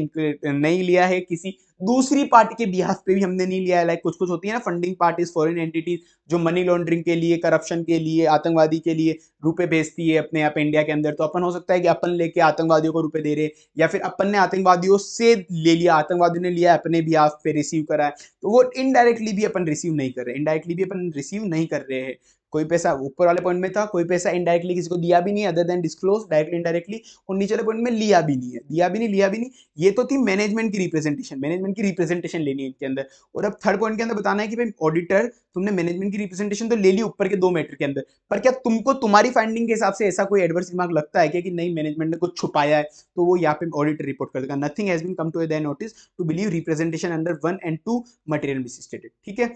नहीं लिया है किसी दूसरी पार्टी के बिहाफ पे भी हमने नहीं लिया है लाइक कुछ कुछ होती है ना फंडिंग पार्टीज फॉरेन एंटिटीज जो मनी लॉन्ड्रिंग के लिए करप्शन के लिए आतंकवादी के लिए रुपए भेजती है अपने आप इंडिया के अंदर तो अपन हो सकता है कि अपन लेके आतंकवादियों को रुपए दे रहे या फिर अपन ने आतंकवादियों से ले लिया आतंकवादियों ने लिया अपने बिहाफ पे रिसीव करा है तो वो इनडायरेक्टली भी अपन रिसीव नहीं कर रहे इनडायरेक्टली भी अपन रिसीव नहीं कर रहे हैं कोई पैसा ऊपर वाले पॉइंट में था कोई पैसा इनडायरेक्टली किसी को दिया भी नहीं other than disclose directly indirectly और नीचे वाले पॉइंट में लिया भी नहीं है दिया भी नहीं लिया भी नहीं ये तो थी मैनेजमेंट की रिप्रेजेंटेशन मैनेजमेंट की रिप्रेजेंटेशन लेनी है इनके अंदर और अब थर्ड पॉइंट के अंदर बताना है कि भाई ऑडिटर तुमने मैनेजमेंट की रिप्रेजेंटेशन तो ले ली ऊपर के दो मैटर के अंदर पर क्या तुमको तुम्हारी फाइंडिंग के हिसाब से ऐसा कोई एडवर्स रिमार्क लगता है क्या कि नहीं मैनेजमेंट ने कुछ छुपाया है तो वो यहाँ पे ऑडिटर रिपोर्ट कर देगा nothing has been come to than notice to believe representation under one and two material misstated ठीक है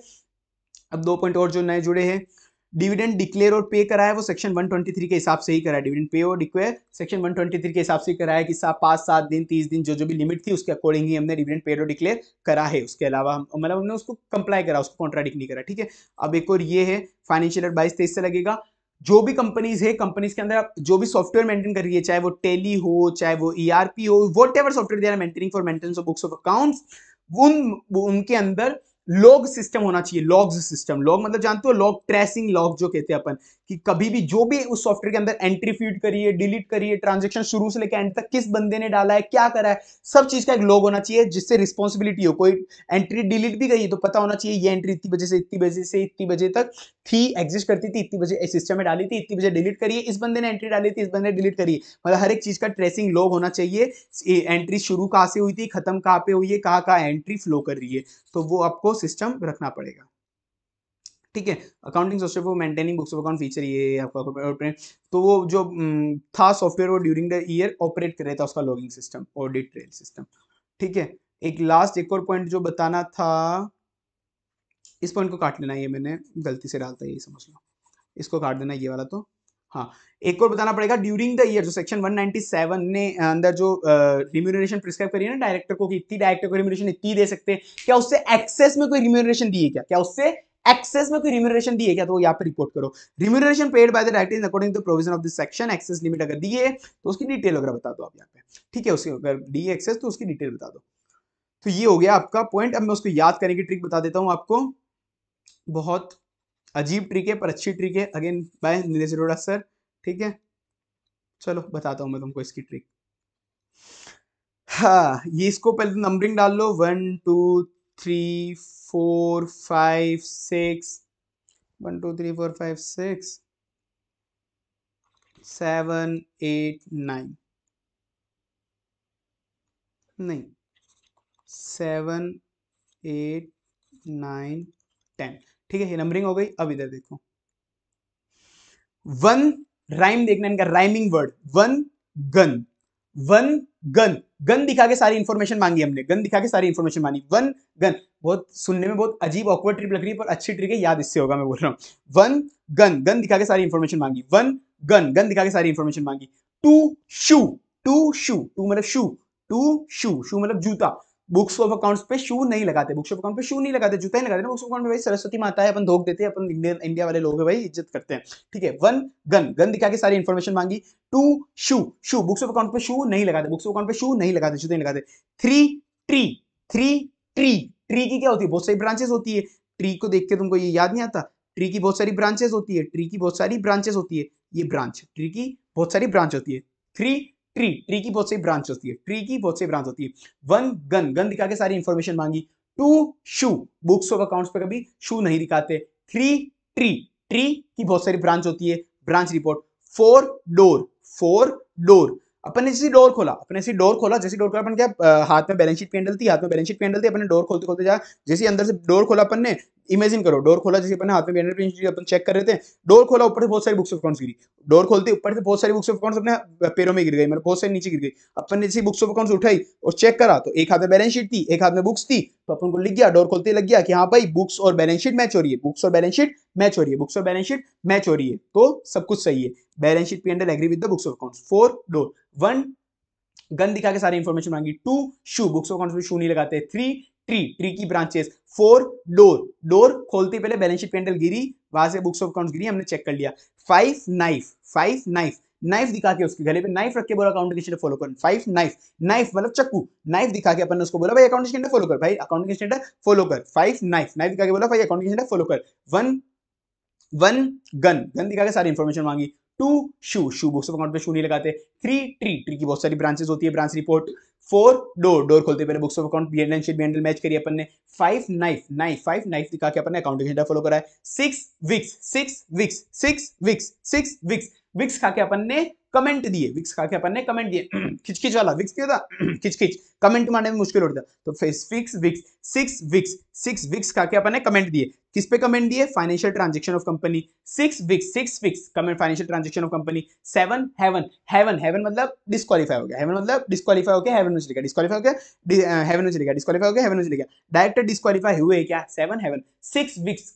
अब दो पॉइंट और जो नए जुड़े हैं डिविडेंड डिक्लेयर और पे करा है वो सेक्शन 123 के हिसाब से ही करा है डिविडेंड पे और डिक्वेयर सेक्शन 123 के हिसाब से करा है कि सा पाँच सात दिन तीस दिन जो जो भी लिमिट थी उसके अकॉर्डिंग ही हमने डिविडेंड पेड और डिक्लेयर करा है उसके अलावा हम मतलब हमने उसको कंप्लाई करा उसको कॉन्ट्राडिक नहीं करा ठीक है अब एक और ये है फाइनेंशियल एडवाइस तेईस से लगेगा जो भी कंपनीज है कंपनीज के अंदर आप जो भी सॉफ्टवेयर मेंटेन कर रही है चाहे वो टेली हो चाहे वो ईआरपी e हो whatever software they are maintaining for maintenance of books of accounts उन उनके अंदर लॉग सिस्टम होना चाहिए लॉग सिस्टम लॉग मतलब जानते हो लॉग ट्रेसिंग लॉग जो कहते हैं अपन कि कभी भी जो भी उस सॉफ्टवेयर के अंदर एंट्री फीड करिए डिलीट करिए ट्रांजेक्शन शुरू से लेकर एंड तक किस बंदे ने डाला है क्या करा है सब चीज का एक लॉग होना चाहिए जिससे रिस्पॉन्सिबिलिटी हो कोई एंट्री डिलीट भी गई तो पता होना चाहिए ये एंट्री इतनी बजे से इतनी बजे से इतनी बजे तक थी एग्जिस्ट करती थी इतनी बजे सिस्टम में डाली थी इतनी बजे डिलीट करिए इस बंदे ने एंट्री डाली थी इस बंदे ने डिलीट करिए मतलब हर एक चीज का ट्रेसिंग लॉग होना चाहिए एंट्री शुरू कहाँ से हुई थी खत्म कहाँ पे हुई है कहाँ कहाँ एंट्री फ्लो कर रही है तो वो आपको सिस्टम रखना पड़ेगा ठीक है अकाउंटिंग सॉफ्टवेयर वो maintaining books of account feature ये आपका तो वो जो था सॉफ्टवेयर वो ड्यूरिंग द ईयर ऑपरेट कर रहा था उसका logging system audit trail system ठीक है एक लास्ट एक और पॉइंट जो बताना था इस पॉइंट को काट लेना ये मैंने गलती से डालता है ये समझ लो इसको काट देना ये वाला तो हाँ एक और बताना पड़ेगा ड्यूरिंग द ईयर जो सेक्शन 197 ने अंदर जो रिम्यूनरेशन प्रिस्क्राइब करी है ना डायरेक्टर को कि इतनी डायरेक्टर को रिम्यूनरेशन इतनी दे सकते हैं क्या उससे एक्सेस में कोई रिम्यूनरेशन दिए क्या क्या उससे एक्सेस में कोई रिम्यूनरेशन दिए क्या तो यहाँ पर रिपोर्ट करो remuneration paid by the director in according to provision of this section excess limit अगर दिए तो उसकी डिटेल वगैरह बता दो आप यहाँ पे ठीक है उसकी अगर दिए एक्सेस तो उसकी डिटेल बता दो तो ये हो गया आपका पॉइंट अब मैं उसको याद करने की ट्रिक बता देता हूँ आपको बहुत अजीब ट्रिक है पर अच्छी ट्रिक है again by Neeraj Arora sir ठीक है चलो बताता हूँ मैं तुमको इसकी ट्रिक हाँ ये इसको पहले नंबरिंग डाल लो one two three four five six one two three four five six seven eight nine नहीं सेवन एट नाइन टेन ठीक है ये नंबरिंग हो गई अब इधर देखो वन राइम देखना इनका rhyming word one gun one gun gun दिखा के सारी इंफॉर्मेशन मांगी हमने गन दिखा के सारी इंफॉर्मेशन मांगी वन गन बहुत सुनने में बहुत अजीब ऑकवर्ड ट्रिप लग रही है पर अच्छी ट्रिक है याद इससे होगा मैं बोल रहा हूँ वन गन गन दिखा के सारी इंफॉर्मेशन मांगी वन गन गन दिखा के सारी इंफॉर्मेशन मांगी two shoe two shoe two मतलब शू टू शू शू मतलब जूता बुक्स ऑफ अकाउंट्स पे शू नहीं लगाते बुक्स ऑफ अकाउंट पे शू नहीं लगाते जूता ही लगाते बुक्स ऑफ अकाउंट पे भाई सरस्वती माता है अपन धोख देते हैं अपन इंडियन इंडिया वाले लोग भाई इज्जत करते हैं ठीक है वन गन गन दिखा के सारी इन्फॉर्मेशन मांगी two shoe shoe books of account पे शू नहीं लगाते बुक्स ऑफ अकाउंट पे शू नहीं लगाते जूते नहीं लगाते three tree three tree tree की क्या होती है बहुत सारी ब्रांचेस होती है ट्री को देख के तुमको ये याद नहीं आता ट्री की बहुत सारी ब्रांचेस होती है ट्री की बहुत सारी ब्रांचेस होती है ये ब्रांच ट्री की बहुत सारी ब्रांच होती है थ्री ट्री ट्री की बहुत सारी ब्रांच होती है ट्री की बहुत सारी ब्रांच होती है वन गन गन दिखा के सारी इंफॉर्मेशन मांगी two shoe books of accounts पर कभी शू नहीं दिखाते थ्री ट्री ट्री की बहुत सारी ब्रांच होती है branch report four door four door अपन ने जैसे डोर खोला अपने जैसे डोर खोला जैसे डोर खोला अपन क्या हाथ में बैलेंस शीट पेंडल थी हाथ में बैलेंस शीट पेंडल थी अपने डोर खोलते खोलते जा जैसे अंदर से डोर खोला अपन ने इमेजिन करो डोर खोला जैसे अपने हाथ में बैनर पे अपन चेक कर रहे थे डोर खोला ऊपर से बहुत सारी बुक्स ऑफ अकाउंट्स गिरी डोर खोलती ऊपर से बहुत सारी बुक्स ऑफ अकाउंट्स अपने पेरो में गिर गई मतलब बहुत सारी नीचे गिर गई अपन ने जैसे बुक्स ऑफ अकाउंट्स उठाई और चेक करा तो एक हाथ में बैलेंस शीट थी एक हाथ में बुक्स थी तो अपन को लिख गया डोर खोलते लग गया कि हाँ भाई बुक्स और बैलेंस शीट मैच हो रही है बुक्स और बैलेंस शीट मैच हो रही है बुक्स और बैलेंस शीट मैच हो रही है तो सब कुछ सही है balance sheet P and L agree with the books of accounts four door one gun दिखा के सारी इन्फॉर्मेशन मांगी two shoe books of accounts में शू नहीं लगाते थ्री ट्री ट्री की ब्रांचेस फोर डोर डोर खोलते पहले बैलेंस शीट पेंडल गिरी वहां से बुक्स ऑफ अकाउंट गिरी हमने चेक कर लिया five knife five knife knife दिखा के उसके गले पे नाइफ रख के बोला अकाउंट फॉलो कर फाइव नाइफ नाइफ मतलब चक्कू नाइफ दिखा के अपन उसको बोला भाई अकाउंट फॉलो कर भाई अकाउंट फॉलो कर फाइव नाइफ नाइफ दिखा के बोला भाई अकाउंट फॉलो कर वन वन गन गन दिखा के सारी इन्फॉर्मेशन मांगी two shoe shoe books of account पे शू नहीं लगाते थ्री ट्री ट्री की बहुत सारी ब्रांचेस होती है branch report four door door खोलते पहले books of account B sheet BNL match करी अपन ने five knife knife five knife दिखा के अपन ने अकाउंटिंग एजेंडा फॉलो करा है six Vicks six Vicks six Vicks six Vicks Vicks खा के अपन ने कमेंट दिए विक्स खा के अपन ने कमेंट दिए खिचखिच वाला विक्स क्यों था खिचखिच कमेंट मारने में मुश्किल होता तो face fix Vicks six Vicks six Vicks खा के अपन ने कमेंट दिए किस पे कमेंट दिए financial transaction of company six Vicks six Vicks comment financial transaction of company seven heaven heaven heaven मतलब डिस्कालीफाई हो गया हेवन मतलब डिस्कालीफाई हो गया हेवन में चलेगा डिस्कालीफाई हो गया हेवन में चलेगा डिस्कालीफाई हो गया हेवन में चलेगा डायरेक्टर डिस्कालीफाई हुए क्या seven heaven six Vicks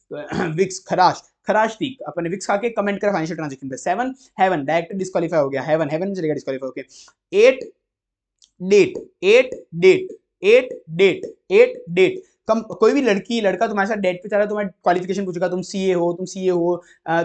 Vicks खराश खराज अपने विक्स खा के कमेंट करें फाइनेंशियल ट्रांजेक्शन पे सेवन हेवन डायरेक्ट डिस्कालीफाई हो गया हेवन हेवन चलेगा disqualify okay eight date eight date eight date eight date कम कोई भी लड़की लड़का तुम्हारे साथ डेट पे चला तुम्हारे क्वालिफिकेशन पूछेगा तुम सी हो तुम सी हो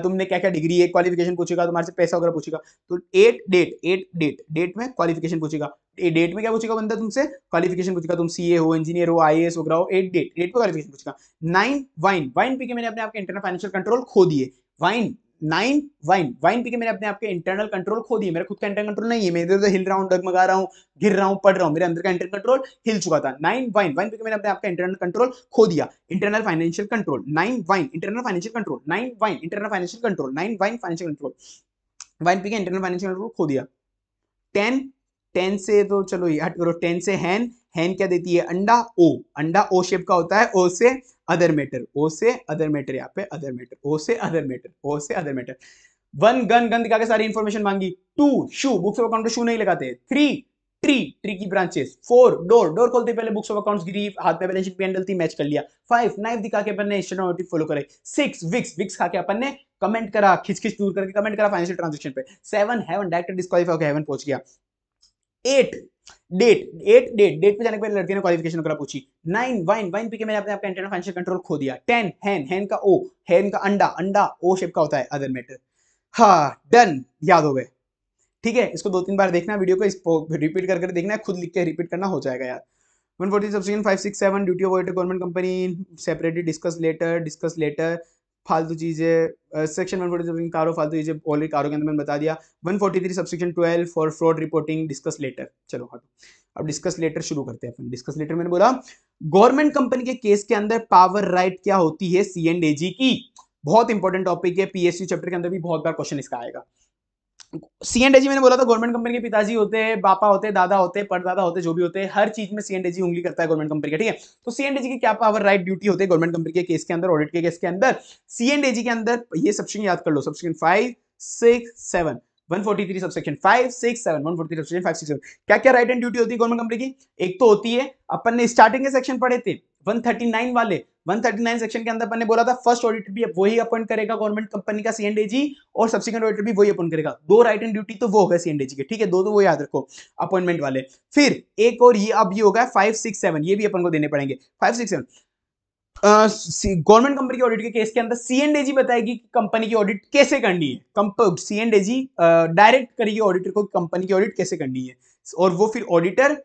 तुमने क्या क्या डिग्री है क्वालिफिकेशन पूछेगा तुम्हारे से पैसा वगैरह पूछेगा तो eight date eight date date में क्वालिफिकेशन पूछेगा डेट में क्या पूछेगा बंदा तुमसे क्वालिफिकेशन पूछेगा तुम सीए हो इंजीनियर हो आई वगैरह हो एट डेट डेट पर क्वालिफिकेशन पूछेगा नाइन वाइन वाइन पी के मैंने अपने आपके इंटरनल फाइनेंशियल कंट्रोल खो दिए वाइन नाइन वाइन वाइन पी के मैंने अपने आपके इंटरनल कंट्रोल खो दिया मेरा खुद का इंटरनल कंट्रोल नहीं है मैं इधर उधर हिल रहा हूँ डगमगा रहा हूँ गिर रहा हूँ पड़ रहा हूँ मेरे अंदर का इंटरनल कंट्रोल हिल चुका था नाइन वाइन वाइन पी के मैंने अपने आपका इंटरनल कंट्रोल खो दिया internal financial control nine wine internal financial control nine wine internal financial control nine wine financial control wine पी के इंटरनल फाइनेंशियल कंट्रोल खो दिया टेन टेन से तो चलो ये हट करो टेन से हैन हैन क्या देती है अंडा ओ अंडा ओ शेप का होता है ओ से अदर मैटर ओ से अदर मैटर यहाँ पे अदर मैटर ओ से अदर मैटर ओ से other matter one gun gun दिखा के सारी इन्फॉर्मेशन मांगी two shoe books of account shoe नहीं लगाते थ्री ट्री ट्री की ब्रांचेस फोर डोर डोर खोलते पहले बुक्स ऑफ अकाउंट्स गिरी हाथ में बैलेंस शीट पेंडल थी मैच कर लिया फाइव नाइफ दिखा के अपन ने नोटिव फॉलो करे सिक्स विक्स विक्स खा के अपन ने कमेंट करा खिच खिच दूर करके कमेंट करा फाइनेंशियल ट्रांजेक्शन पे सेवन हेवन डायरेक्ट डिस्कालीफाई होकर हेवन पहुंच गया eight date eight date date पे जाने के बाद लड़के ने क्वालिफिकेशन वगैरह पूछी नाइन वाइन वाइन पी के मैंने अपने आपका इंटरनल फाइनेंशियल कंट्रोल खो दिया टेन हैन हैन का ओ हैन का अंडा अंडा ओ शेप का होता है अदर मैटर हा डन याद हो गए ठीक है इसको दो तीन बार देखना वीडियो को इसको रिपीट कर, कर देखना है खुद लिख के रिपीट करना हो जाएगा यार one forty subsection five six seven duty of government company separately discuss later discuss later फालतू चीज़ें सेक्शन वन फोर्टी थ्री कारो फालतू चीज़ें ऑलरेडी कारो के अंदर मैंने बता दिया one forty three subsection twelve for fraud reporting discuss later चलो हटो अब डिस्कस लेटर शुरू करते हैं अपन डिस्कस लेटर मैंने बोला गवर्नमेंट कंपनी के केस के अंदर पावर राइट क्या होती है सी एंड ए जी की बहुत इंपॉर्टेंट टॉपिक है पीएससी चैप्टर के अंदर भी बहुत बार क्वेश्चन इसका आएगा सी एंड मैंने बोला था गवर्नमेंट कंपनी के पिताजी होते हैं पापा होते हैं दादा होते हैं परदादा होते जो भी होते हैं हर चीज में सी एंड उंगली करता है गवर्नमेंट कंपनी का ठीक है तो सी एंड की क्या पावर राइट ड्यूटी होते हैं गवर्नमेंट कंपनी के केस के अंदर ऑडिट के केस के अंदर सी एंड के अंदर ये सब्सिडी याद कर लो subsidy five six seven 143 subsection 5 6 7 143 subsection 5 6 7 क्या क्या राइट एंड ड्यूटी होती है गवर्नमेंट कंपनी की एक तो होती है अपन ने स्टार्टिंग के सेक्शन पढ़े थे 139 वाले 139 सेक्शन के अंदर अपन ने बोला था फर्स्ट ऑडिटर भी वही अपॉइंट करेगा गवर्नमेंट कंपनी का सीएनडीजी और सब्सिक्वेंट ऑडिटर भी वही अपॉइंट करेगा दो राइट एंड ड्यूटी तो वो होगा सीएनडीजी के ठीक है दो तो वो याद रखो अपॉइंटमेंट वाले फिर एक और ये अब ये होगा फाइव सिक्स सेवन ये भी अपन को देने पड़ेंगे five six seven government company के ऑडिट के केस के अंदर सी एंड एजी बताएगी कि कंपनी की ऑडिट कैसे करनी है सी एंड एजी डायरेक्ट करेगी ऑडिटर को कंपनी की ऑडिट कैसे करनी है और वो फिर ऑडिटर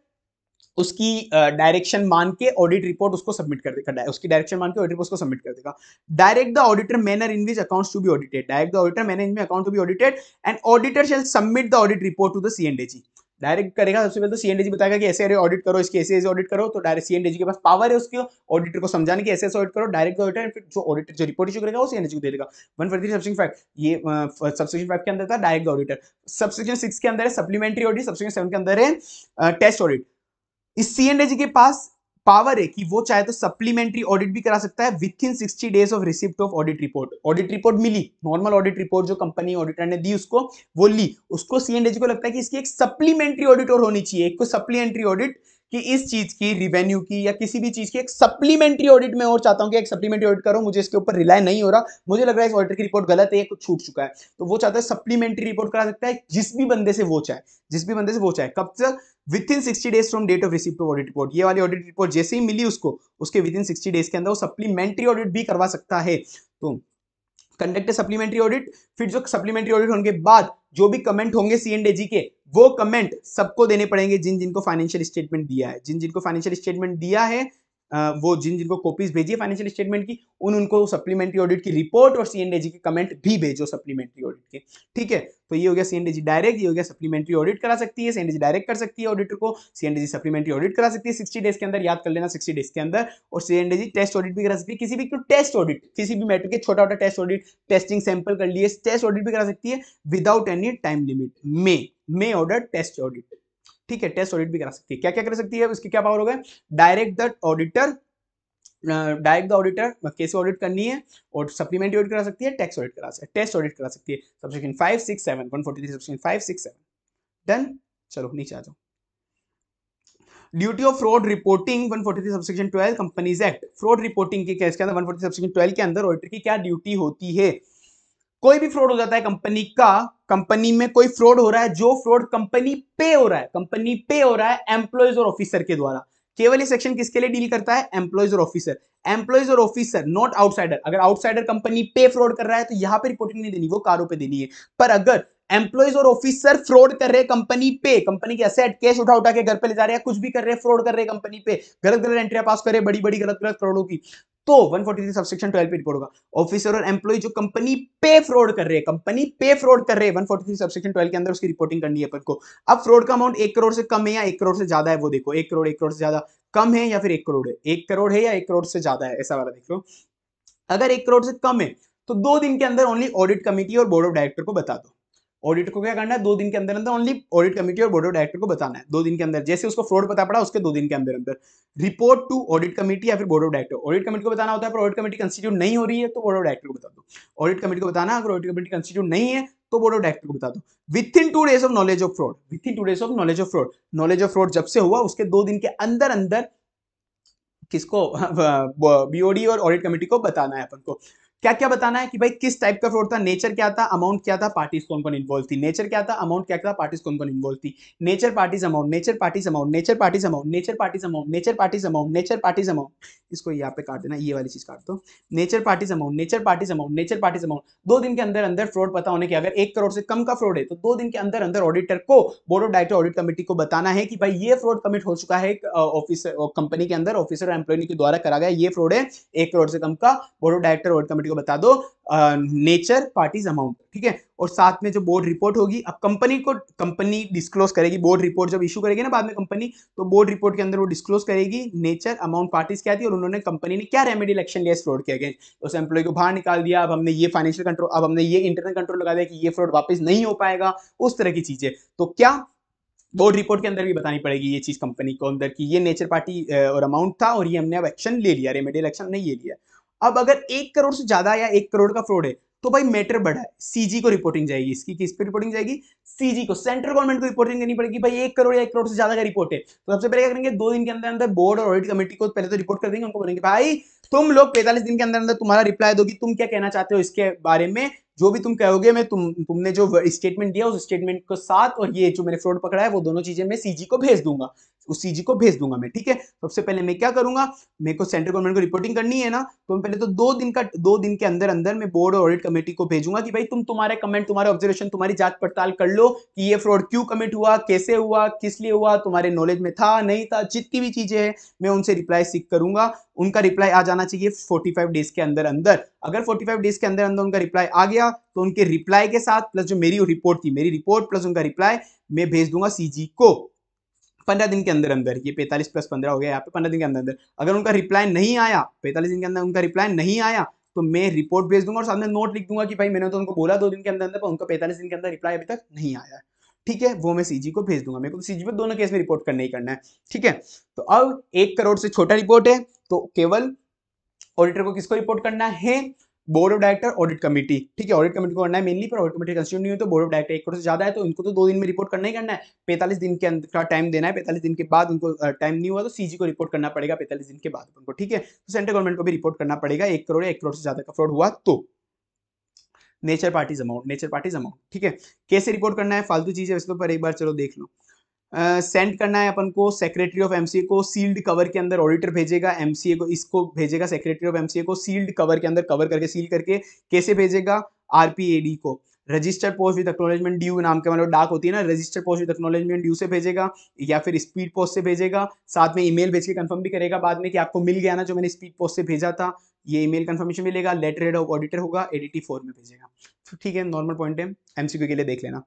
उसकी डायरेक्शन मान के ऑडिट रिपोर्ट उसको सबमिट कर देगा उसकी डायरेक्शन मान के ऑडिट रिपोर्ट उसको सबमिट कर देगा direct the auditor manner in which account to be audited direct the auditor manner in account to be audited and auditor shall submit the audit report to the C and AG direct करेगा सबसे पहले तो सी बताएगा कि ऐसे अरे audit करो इसके ऐसे ऐसे ऑडिट करो तो डायरेक्ट सी के पास पावर है उसके ऑडिटर को समझाने की ऐसे ऐसे ऑडिट करो डायरेक्ट ऑडिटर फिर जो ऑडिटर जो रिपोर्ट इशू करेगा वो सी को दे देगा one forty three subsection five ये सबसेक्शन फाइव के अंदर था डायरेक्ट ऑडिटर सबसेक्शन सिक्स के अंदर है सप्लीमेंट्री ऑडिट सबसेक्शन सेवन के अंदर है टेस्ट ऑडिट इस सी के पास पावर है कि वो चाहे तो सप्लीमेंट्री ऑडिट भी करा सकता है within sixty days of receipt of audit report audit report मिली नॉर्मल ऑडिट रिपोर्ट जो कंपनी ऑडिटर ने दी उसको वो ली उसको सीएनडीजी को लगता है कि इसकी एक सप्लीमेंट्री ऑडिट और होनी चाहिए एक को सप्लीमेंट्री ऑडिट कि इस चीज की रिवेन्यू की या किसी भी चीज की एक सप्लीमेंट्री ऑडिट में और चाहता हूं कि एक सप्लीमेंट्री ऑडिट करो मुझे इसके ऊपर रिलाय नहीं हो रहा मुझे लग रहा है इस ऑडिटर की रिपोर्ट गलत है कुछ छूट चुका है तो वो चाहता है सप्लीमेंट्री रिपोर्ट करा सकता है जिस भी बंदे से वो चाहे जिस भी बंदे से वो चाहे कब तक within sixty days from date of receipt of audit report ये वाली ऑडिट रिपोर्ट जैसे ही मिली उसको उसके विद इन सिक्सटी डेज के अंदर वो सप्लीमेंट्री ऑडिट भी करवा सकता है तो कंडक्ट सप्लीमेंट्री ऑडिट फिर जो सप्लीमेंट्री ऑडिट होने के बाद जो भी कमेंट होंगे सी एंड के वो कमेंट सबको देने पड़ेंगे जिन जिनको फाइनेंशियल स्टेटमेंट दिया है जिन जिनको फाइनेंशियल स्टेटमेंट दिया है वो जिन जिनको कॉपीज भेजिए फाइनेंशियल स्टेटमेंट की उन उनको सप्लीमेंट्री ऑडिट की रिपोर्ट और सी के कमेंट भी भेजो सप्लीमेंट्री ऑडिट के ठीक है तो ये हो गया सी डायरेक्ट ये हो गया सप्लीमेंट्री ऑडिट करा सकती है सी डायरेक्ट कर सकती है ऑडिटर को सी सप्लीमेंट्री ऑडिट करा सकती है सिक्सटी डेज के अंदर याद कर लेना सिक्सटी डेज के अंदर और सी टेस्ट ऑडिट भी करा सकती है किसी भी टेस्ट ऑडिट किसी भी मैटर के छोटा छोटा टेस्ट ऑडिट टेस्टिंग सैंपल कर लिए टेस्ट ऑडिट भी करा सकती है without any time limit may may order test audit ठीक है टेस्ट ऑडिट भी करा सकती है क्या क्या कर सकती है उसके क्या पावर हो गए direct the auditor direct the auditor case audit करनी है और सप्लीमेंट ऑडिट करा सकती है टैक्स ऑडिट करा सकती है टेस्ट ऑडिट करा सकती है subsection five six seven one forty three subsection five six seven done चलो नीचे आ जाओ duty of fraud reporting 143 subsection 12 companies act fraud reporting के केस के अंदर 143 सबसेक्शन 12 के अंदर ऑडिटर की क्या ड्यूटी होती है कोई भी फ्रॉड हो जाता है कंपनी का कंपनी में कोई फ्रॉड हो रहा है जो फ्रॉड कंपनी पे हो रहा है कंपनी पे हो रहा है एम्प्लॉयज और ऑफिसर के द्वारा केवल ये सेक्शन किसके लिए डील करता है एम्प्लॉयज और ऑफिसर एम्प्लॉयज और ऑफिसर नॉट आउटसाइडर अगर आउटसाइडर कंपनी पे फ्रॉड कर रहा है तो यहां पर रिपोर्टिंग नहीं देनी वो कारो पे देनी है पर अगर एम्प्लॉयज और ऑफिसर फ्रॉड कर रहे कंपनी पे कंपनी के असेट कैश उठा उठा के घर पे ले जा रहे हैं कुछ भी कर रहे हैं फ्रॉड कर रहे कंपनी पे गलत गलत एंट्रिया पास कर रहे बड़ी बड़ी गलत गलत करोड़ों की तो 143 सबसेक्शन 12 पे रिपोर्ट होगा ऑफिसर और एम्प्लॉय जो कंपनी पे फ्रॉड कर रहे हैं कंपनी पे फ्रॉड कर रहे हैं 143 सबसेक्शन 12 के अंदर उसकी रिपोर्टिंग करनी है अपन को अब फ्रॉड का अमाउंट एक करोड़ से कम है या एक करोड़ से ज्यादा है वो देखो एक करोड़ एक करोड़ से ज्यादा कम है या फिर एक करोड़ है एक करोड़ है या एक करोड़ से ज्यादा है ऐसा वाला देखो अगर एक करोड़ से कम है तो दो दिन के अंदर ओनली ऑडिट कमेटी और बोर्ड ऑफ डायरेक्टर को बता दो ऑडिट को क्या करना है दो दिन के अंदर अंदर ओनली ऑडिट कमेटी और बोर्ड ऑफ डायरेक्टर को बताना है दो दिन के अंदर जैसे उसको फ्रॉड पता पड़ा उसके दो दिन के अंदर अंदर रिपोर्ट टू ऑडिट कमेटी या फिर board of director audit committee को बताना होता है पर ऑडिट कमेटी कंस्टिट्यूट नहीं हो रही है तो बोर्ड ऑफ डायरेक्टर को बता दो ऑडिट कमेटी को बताना अगर ऑडिट कमेटी कंस्टिट्यूट नहीं है तो बोर्ड ऑफ डायरेक्टर को बता दो within two days of knowledge of fraud within two days of knowledge of fraud knowledge of fraud जब से हुआ उसके दो दिन के अंदर अंदर किसको बीओडी और ऑडिट कमेटी को बताना है अपन को क्या क्या बताना है कि भाई किस टाइप का फ्रॉड था नेचर क्या था अमाउंट क्या था पार्टीज कौन कौन इन्वॉल्व थी नेचर क्या था अमाउंट क्या था पार्टीज कौन कौन इन्वॉल्व थी nature parties amount nature parties amount nature parties amount nature parties amount nature parties amount nature parties amount इसको यहाँ पे काट देना ये वाली चीज काट दो nature parties amount nature parties amount nature parties amount दो दिन के अंदर अंदर फ्रॉड पता होने के अगर एक करोड़ से कम का फ्रॉड है तो दो दिन के अंदर अंदर ऑडिटर को board of director audit committee को बताना है कि भाई ये फ्रॉड कमिट हो चुका है ऑफिसर कंपनी के अंदर ऑफिसर एम्प्लॉय के द्वारा करा गया ये फ्रॉड है एक करोड़ से कम का board of director audit committee को बता दो नेचर पार्टीज अमाउंट ठीक है और साथ में जो बोर्ड रिपोर्ट होगी अब कंपनी को कंपनी डिस्क्लोज करेगी बोर्ड रिपोर्ट जब इशू करेगी ना बाद में कंपनी तो बोर्ड रिपोर्ट के अंदर वो डिस्क्लोज करेगी नेचर अमाउंट पार्टीज क्या थी और उन्होंने कंपनी ने क्या रेमेडी इलेक्शन लिया फ्रॉड के अगेंस्ट उस एम्प्लॉय को बाहर निकाल दिया अब हमने ये फाइनेंशियल कंट्रोल अब हमने ये इंटरनल कंट्रोल लगा दिया कि ये फ्रॉड वापस नहीं हो पाएगा उस तरह की चीज़ें तो क्या बोर्ड रिपोर्ट के अंदर भी बतानी पड़ेगी ये चीज़ कंपनी को अंदर की ये नेचर पार्टी और अमाउंट था और ये हमने अब एक्शन ले लिया रेमेडियल एक्शन नहीं ले लिया अब अगर एक करोड़ से ज्यादा या एक करोड़ का फ्रॉड है तो भाई मैटर बढ़ा है सीजी को रिपोर्टिंग जाएगी इसकी किस पे रिपोर्टिंग जाएगी सीजी को सेंट्रल गवर्नमेंट को रिपोर्टिंग करनी पड़ेगी भाई एक करोड़ या एक करोड़ से ज्यादा का रिपोर्ट है तो सबसे पहले क्या करेंगे दो दिन के अंदर अंदर बोर्ड और ऑडिट कमेटी को पहले तो रिपोर्ट कर देंगे उनको बोलेंगे भाई तुम लोग पैंतालीस दिन के अंदर अंदर तुम्हारा रिप्लाई दोगी तुम क्या कहना चाहते हो इसके बारे में जो भी तुम कहोगे मैं तुम तुमने जो स्टेटमेंट दिया उस स्टेटमेंट को साथ और ये जो मैंने फ्रॉड पकड़ा है वो दोनों चीजें मैं सीजी को भेज दूंगा उस सीजी को भेज दूंगा मैं ठीक है सबसे पहले मैं क्या करूंगा मेरे को सेंट्रल गवर्नमेंट को रिपोर्टिंग करनी है ना तो मैं पहले तो दो दिन का दो दिन के अंदर अंदर मैं बोर्ड और ऑडिट कमेटी को भेजूंगा कि भाई तुम तुम्हारे कमेंट तुम्हारे ऑब्जर्वेशन तुम्हारी जांच पड़ताल कर लो कि ये फ्रॉड क्यों कमिट हुआ कैसे हुआ किस लिए हुआ तुम्हारे नॉलेज में था नहीं था जितनी भी चीजें हैं मैं उनसे रिप्लाई सीख करूंगा उनका रिप्लाई आ जाना चाहिए 45 डेज के अंदर अंदर अगर 45 डेज के अंदर अंदर उनका रिप्लाई आ गया तो उनके रिप्लाई के साथ प्लस जो मेरी रिपोर्ट थी मेरी रिपोर्ट प्लस उनका रिप्लाई मैं भेज दूंगा सीजी को पंद्रह दिन के अंदर अंदर ये पैंतालीस प्लस पंद्रह हो गया यहाँ पे पंद्रह दिन के अंदर अंदर अगर उनका रिप्लाई नहीं आया पैंतालीस दिन के अंदर उनका रिप्लाई नहीं आया तो मैं रिपोर्ट भेज दूंगा और सामने नोट लिख दूंगा कि भाई मैंने तो उनको बोला दो दिन के अंदर अंदर पर उनका पैंतालीस दिन के अंदर रिप्लाई अभी तक नहीं आया ठीक है वो मैं सीजी को भेज दूंगा मेरे को तो सीजी पर दोनों केस में रिपोर्ट करना ही करना है ठीक है तो अब एक करोड़ से छोटा रिपोर्ट है तो केवल ऑडिटर को किसको रिपोर्ट करना है board of director audit committee ठीक है ऑडिट कमेटी को करना है मेनली पर ऑडिट कमेटी कंस्टिट्यूट नहीं है तो बोर्ड ऑफ डायरेक्टर एक करोड़ से ज्यादा है तो उनको तो दो दिन में रिपोर्ट करना ही करना है पैंतालीस दिन के अंदर का टाइम देना है पैंतालीस दिन के बाद उनको टाइम नहीं हुआ तो सीजी को रिपोर्ट करना पड़ेगा पैंतालीस दिन के बाद उनको ठीक है तो सेंट्रल गवर्नमेंट को भी रिपोर्ट करना पड़ेगा एक करोड़ एक करोड़ से ज्यादा का फ्रॉड हुआ तो nature parties amount nature parties amount ठीक है कैसे रिपोर्ट करना है फालतू चीज है इसके तो पर एक बार चलो देख लो सेंड uh, करना है अपन को सेक्रेटरी ऑफ एमसीए को सील्ड कवर के अंदर ऑडिटर भेजेगा एमसीए को इसको भेजेगा सेक्रेटरी ऑफ एमसीए को सील्ड कवर के अंदर कवर करके सील करके कैसे भेजेगा आरपीएडी को registered post with acknowledgement due नाम के मतलब डाक होती है ना registered post with acknowledgement due से भेजेगा या फिर स्पीड पोस्ट से भेजेगा साथ में ईमेल भेज के कन्फर्म भी करेगा बाद में कि आपको मिल गया ना जो मैंने स्पीड पोस्ट से भेजा था ये ईमेल कन्फर्मेशन मिलेगा लेटर हेड ऑफ ऑडिटर होगा एडीटी फोर में भेजेगा तो ठीक है नॉर्मल पॉइंट है एमसीक्यू के लिए देख लेना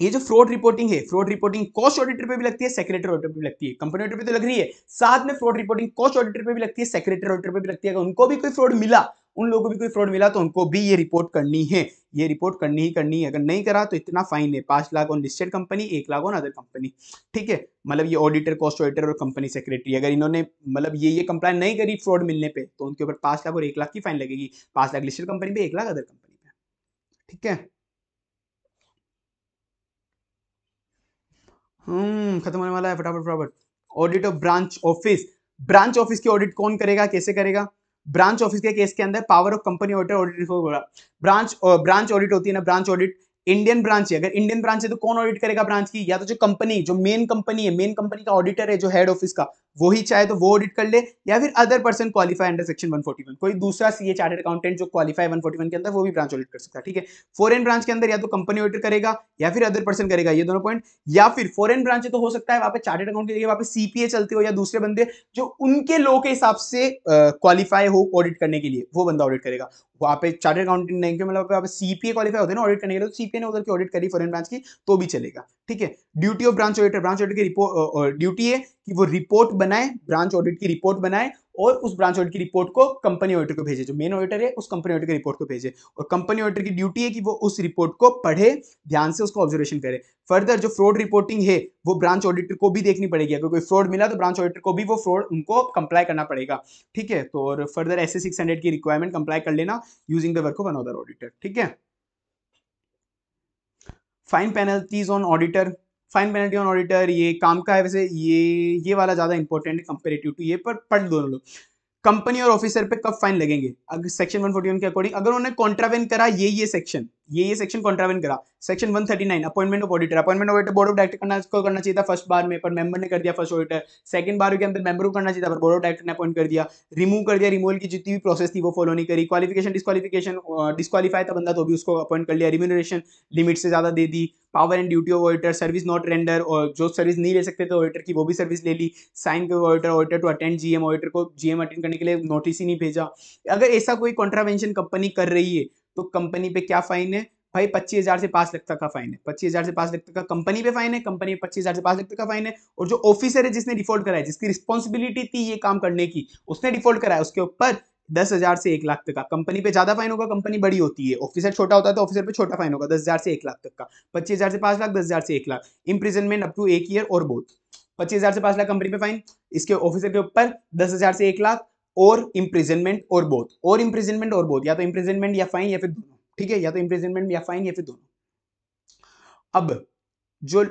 ये जो फ्रॉड रिपोर्टिंग है फ्रॉड रिपोर्टिंग कॉस्ट ऑडिटर पे भी लगती है सेक्रेटरी ऑडिटर पे भी लगती है कंपनी ऑडिटर पे तो लग रही है साथ में फ्रॉड रिपोर्टिंग कॉस्ट ऑडिटर पे भी लगती है सेक्रेटरी ऑडिटर पे भी लगती है अगर उनको भी कोई फ्रॉड मिला उन लोगों को भी कोई फ्रॉड मिला तो उनको भी ये रिपोर्ट करनी है ये रिपोर्ट करनी ही करनी है अगर नहीं करा तो इतना फाइन है पांच लाख ऑन लिस्टेड कंपनी एक लाख ऑन अदर कंपनी ठीक है मतलब ये ऑडिटर कॉस्ट ऑडिटर और कंपनी सेक्रेटरी अगर इन्होंने मतलब ये ये कंप्लाइन नहीं करी फ्रॉड मिलने पर तो उनके ऊपर पांच लाख और एक लाख की फाइन लगेगी पांच लाख लिस्टेड कंपनी पे एक लाख अदर कंपनी पे ठीक है हम्म, खत्म होने वाला है फटाफट फटाफट audit of branch office branch office की ऑडिट कौन करेगा कैसे करेगा ब्रांच ऑफिस के केस के अंदर power of company auditor audit बोला ब्रांच ब्रांच ऑडिट होती है ना ब्रांच ऑडिट इंडियन ब्रांच है अगर इंडियन ब्रांच है तो कौन ऑडिट करेगा ब्रांच की या तो जो कंपनी जो मेन कंपनी है मेन कंपनी का ऑडिटर है जो हेड ऑफिस का वो ही चाहे तो वो ऑडिट कर ले या फिर other person qualify under section 141 कोई दूसरा सीए चार्टर्ड अकाउंटेंट जो क्वालिफाई 141 के अंदर वो भी ब्रांच ऑडिट कर सकता है ठीक है फॉरेन ब्रांच के अंदर या तो कंपनी ऑडिट करेगा या फिर अदर पर्सन करेगा ये दोनों पॉइंट या फिर फॉरेन ब्रांच तो हो सकता है वहां पर चार्टर्ड अकाउंट के लिए वहाँ पे सीपीए चलते हो या दूसरे बंदे जो उनके लो के हिसाब से क्वालिफाई हो ऑडिट करने के लिए वो बंदा ऑडिट करेगा वहां पे चार्टर्ड अकाउंटेंट नहीं मतलब सीपीए क्वालिफाई होते ना ऑडिट करने के लिए सीपीए तो ने उधर की ऑडिट करी फॉरन ब्रांच की तो भी चलेगा ठीक है duty of branch auditor branch auditor की रिपोर्ट ड्यूटी है कि वो रिपोर्ट बनाए ब्रांच ऑडिट की रिपोर्ट बनाए और उस ब्रांच ऑडिट की रिपोर्ट को कंपनी ऑडिटर को भेजे जो मेन ऑडिटर है उस कंपनी ऑडिटर की रिपोर्ट को भेजे और कंपनी ऑडिटर की ड्यूटी है कि वो उस रिपोर्ट को पढ़े ध्यान से उसको ऑब्जर्वेशन करे फर्दर जो फ्रॉड रिपोर्टिंग है वो ब्रांच ऑडिटर को भी देखनी पड़ेगी अगर कोई फ्रॉड मिला तो ब्रांच ऑडिटर को भी वो फ्रॉड उनको कंप्लाई करना पड़ेगा ठीक है तो और फर्दर ऐसे सिक्स हंड्रेड की रिक्वायरमेंट कंप्लाई कर लेना using the work of another auditor ठीक है fine penalties on auditor fine penalty on auditor ये काम का है वैसे ये ये वाला ज़्यादा इंपॉर्टेंट है कंपेरेटिव टू ये पर पढ़ दोनों लोग कंपनी और ऑफिसर पे कब फाइन लगेंगे अगर सेक्शन 141 के अकॉर्डिंग अगर उन्होंने कॉन्ट्रावेन करा ये ये सेक्शन ये ये सेक्शन कॉन्ट्रावेंट करा section 139 appointment of auditor appointment of auditor board of director करना इसको करना चाहिए था फर्स्ट बार में पर मेंबर ने कर दिया फर्स्ट ऑडिटर सेकंड बार के अंदर मेंबर को करना चाहिए था पर बोर्ड ऑफ डायरेक्टर ने अपॉइंट कर दिया रिमूव कर दिया रिमूवल की जितनी भी प्रोसेस थी वो फॉलो नहीं करी क्वालिफिकेशन डिस्कालीफिकेशन डिस्कालीफाई था बंदा तो भी उसको अपॉइंट कर लिया रिम्यूनरेशन लिमिट से ज़्यादा दे दी power and duty of auditor service not render और जो सर्विस नहीं ले सकते थे ऑडिटर की वो भी सर्विस ले ली साइन के auditor auditor to attend GM auditor को जीएम अटेंड करने के लिए नोटिस ही नहीं भेजा अगर ऐसा कोई कॉन्ट्रावेंशन कंपनी कर रही है तो कंपनी पे क्या फाइन है भाई पच्चीस हजार से पांच लाख तक का फाइन है पच्चीस हजार से पांच लाख तक का कंपनी पे फाइन है कंपनी पच्चीस हजार से पांच लाख तक का फाइन है और जो ऑफिसर है जिसने डिफॉल्ट कराया जिसकी रिस्पॉन्सिबिलिटी थी ये काम करने की उसने डिफॉल्ट कराया उसके ऊपर दस हजार से एक लाख तक का कंपनी पे ज्यादा फाइन होगा कंपनी बड़ी होती है ऑफिसर छोटा होता है तो ऑफिसर पे छोटा फाइन होगा दस हजार से एक लाख तक का पच्चीस हजार से पांच लाख दस हजार से एक लाख इम्प्रिजनमेंट अप टू एक ईयर और बोथ पच्चीस हजार से पांच लाख कंपनी पे फाइन इसके ऑफिसर के ऊपर दस हजार से एक लाख और इम्प्रिजनमेंट और बोथ और इम्प्रिजनमेंट और बोथ या तो इम्प्रिजनमेंट या फाइन या फिर दोनों ठीक है या तो इम्प्रिजनमेंट या फाइन या फिर दोनों अब जो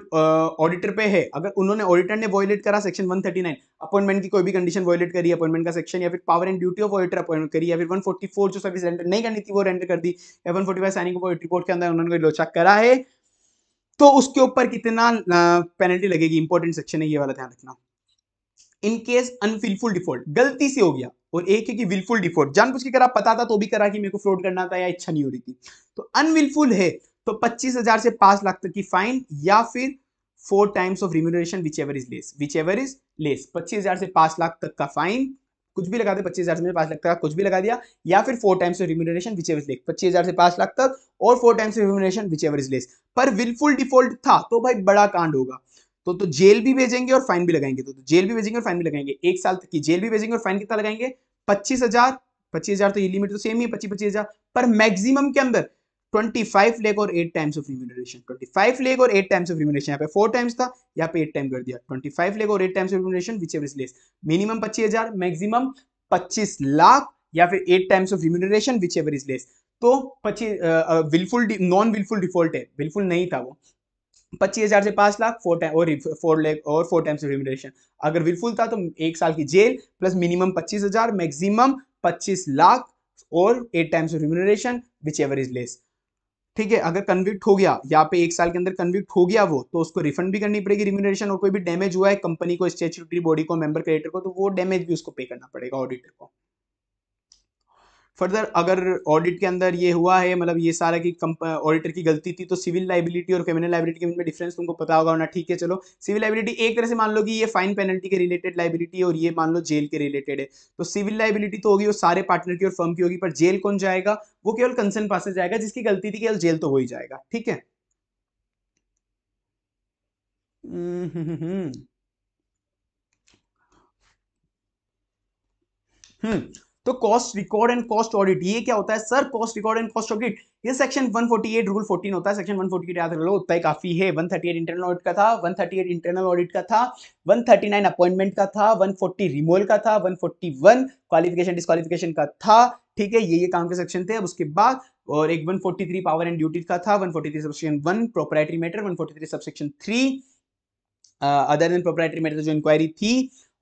ऑडिटर पे है अगर उन्होंने ऑडिटर ने वॉयलेट करा सेक्शन 139 अपॉइंटमेंट की कोई भी कंडीशन वॉयलेट करी अपॉइंटमेंट का सेक्शन या फिर power and duty of auditor appoint करी या फिर 144 जो सर्विस रेंडर नहीं करनी थी वो रेंडर कर दी या 145 फोर्टी साइनिंग ऑफ रिपोर्ट के अंदर उन्होंने लोचा करा है तो उसके ऊपर कितना पेनल्टी लगेगी इंपॉर्टेंट सेक्शन है ये वाला ध्यान रखना इन केस अनफिलफुल डिफॉल्ट गलती से हो गया और एक है कि विलफुल डिफॉल्ट जानबूझ के करा पता था तो भी करा कि मेरे को फ्रॉड करना था या इच्छा नहीं हो रही थी तो अनविलफुल है तो 25000 से 5 लाख तक की फाइन या फिर four times of remuneration whichever is less whichever is less 25000 से 5 लाख तक का फाइन कुछ भी लगा दे 25000 से पांच लाख तक कुछ भी लगा दिया या फिर four times of remuneration whichever is less पच्चीस से पांच लाख तक और four times of remuneration whichever is less पर विलफुल डिफॉल्ट था तो भाई बड़ा कांड होगा तो तो जेल भी भेजेंगे और फाइन भी लगाएंगे तो, तो जेल भी भेजेंगे और फाइन भी लगाएंगे एक साल तक की जेल भी भेजेंगे और फाइन कितना लगाएंगे पच्चीस हजार पच्चीस हजार तो ये लिमिट तो सेम ही पच्चीस पच्चीस हजार पर मैक्सिमम के अंदर ट्वेंटी फाइव लेख और eight times of remuneration twenty five lakh और एट टाइम्स ऑफ रिम्यूनरेशन यहाँ पे फोर टाइम्स था यहाँ पे एट टाइम कर दिया ट्वेंटी फाइव लेख और eight times of remuneration whichever is less minimum पच्चीस हजार मैक्सिमम पच्चीस लाख या फिर eight times of remuneration whichever is less तो पच्चीस विलफुल नॉन विलफुल डिफॉल्ट है विलफुल नहीं था वो पच्चीस हज़ार से पांच लाख फोर टाइम और फोर लेख और फोर टाइम्स रिम्यूनरेशन अगर विलफुल था तो एक साल की जेल प्लस मिनिमम पच्चीस हज़ार मैक्सिमम पच्चीस लाख और eight times remuneration whichever is less ठीक है अगर कन्विक्ट हो गया यहाँ पे एक साल के अंदर कन्विक्ट हो गया वो तो उसको रिफंड भी करनी पड़ेगी रिम्यूनरेशन और कोई भी डैमेज हुआ है कंपनी को स्टेचुटरी बॉडी को मेंबर क्रिएटर को तो वो डैमेज भी उसको पे करना पड़ेगा ऑडिटर को फर्दर अगर ऑडिट के अंदर ये हुआ है मतलब ये सारा की ऑडिटर की गलती थी तो सिविल लाइबिलिटी और क्रिमिनल लाइबिलिटी के बीच में डिफरेंस तुमको पता होगा ना ठीक है चलो सिविल लाइबिलिटी एक तरह से मान लो कि ये फाइन पेनल्टी के रिलेटेड लाइबिलिटी और ये मान लो जेल के रिलेटेड है तो सिविल लाइबिलिटी तो होगी वो सारे पार्टनर की और फर्म की होगी पर जेल कौन जाएगा वो केवल कंसर्न पास से जाएगा जिसकी गलती थी केवल जेल तो हो ही जाएगा ठीक है हम्म, हम्म, हम्म, हम्म। तो cost record and cost audit ये क्या होता है sir cost record and cost audit ये सेक्शन 148 रूल 14 होता है सेक्शन 148 याद रख लो उतना ही काफी है 138 इंटरनल ऑडिट का था 138 इंटरनल ऑडिट का था 139 अपॉइंटमेंट का था 140 रिमोल का था 141 क्वालिफिकेशन डिस्कालिफिकेशन का था ठीक है ये ये काम के सेक्शन थे अब उसके बाद और एक 143 पावर एंड ड्यूटी का था 143 subsection 1 proprietary matter 143 subsection 3 other than proprietary matter जो इंक्वायरी थी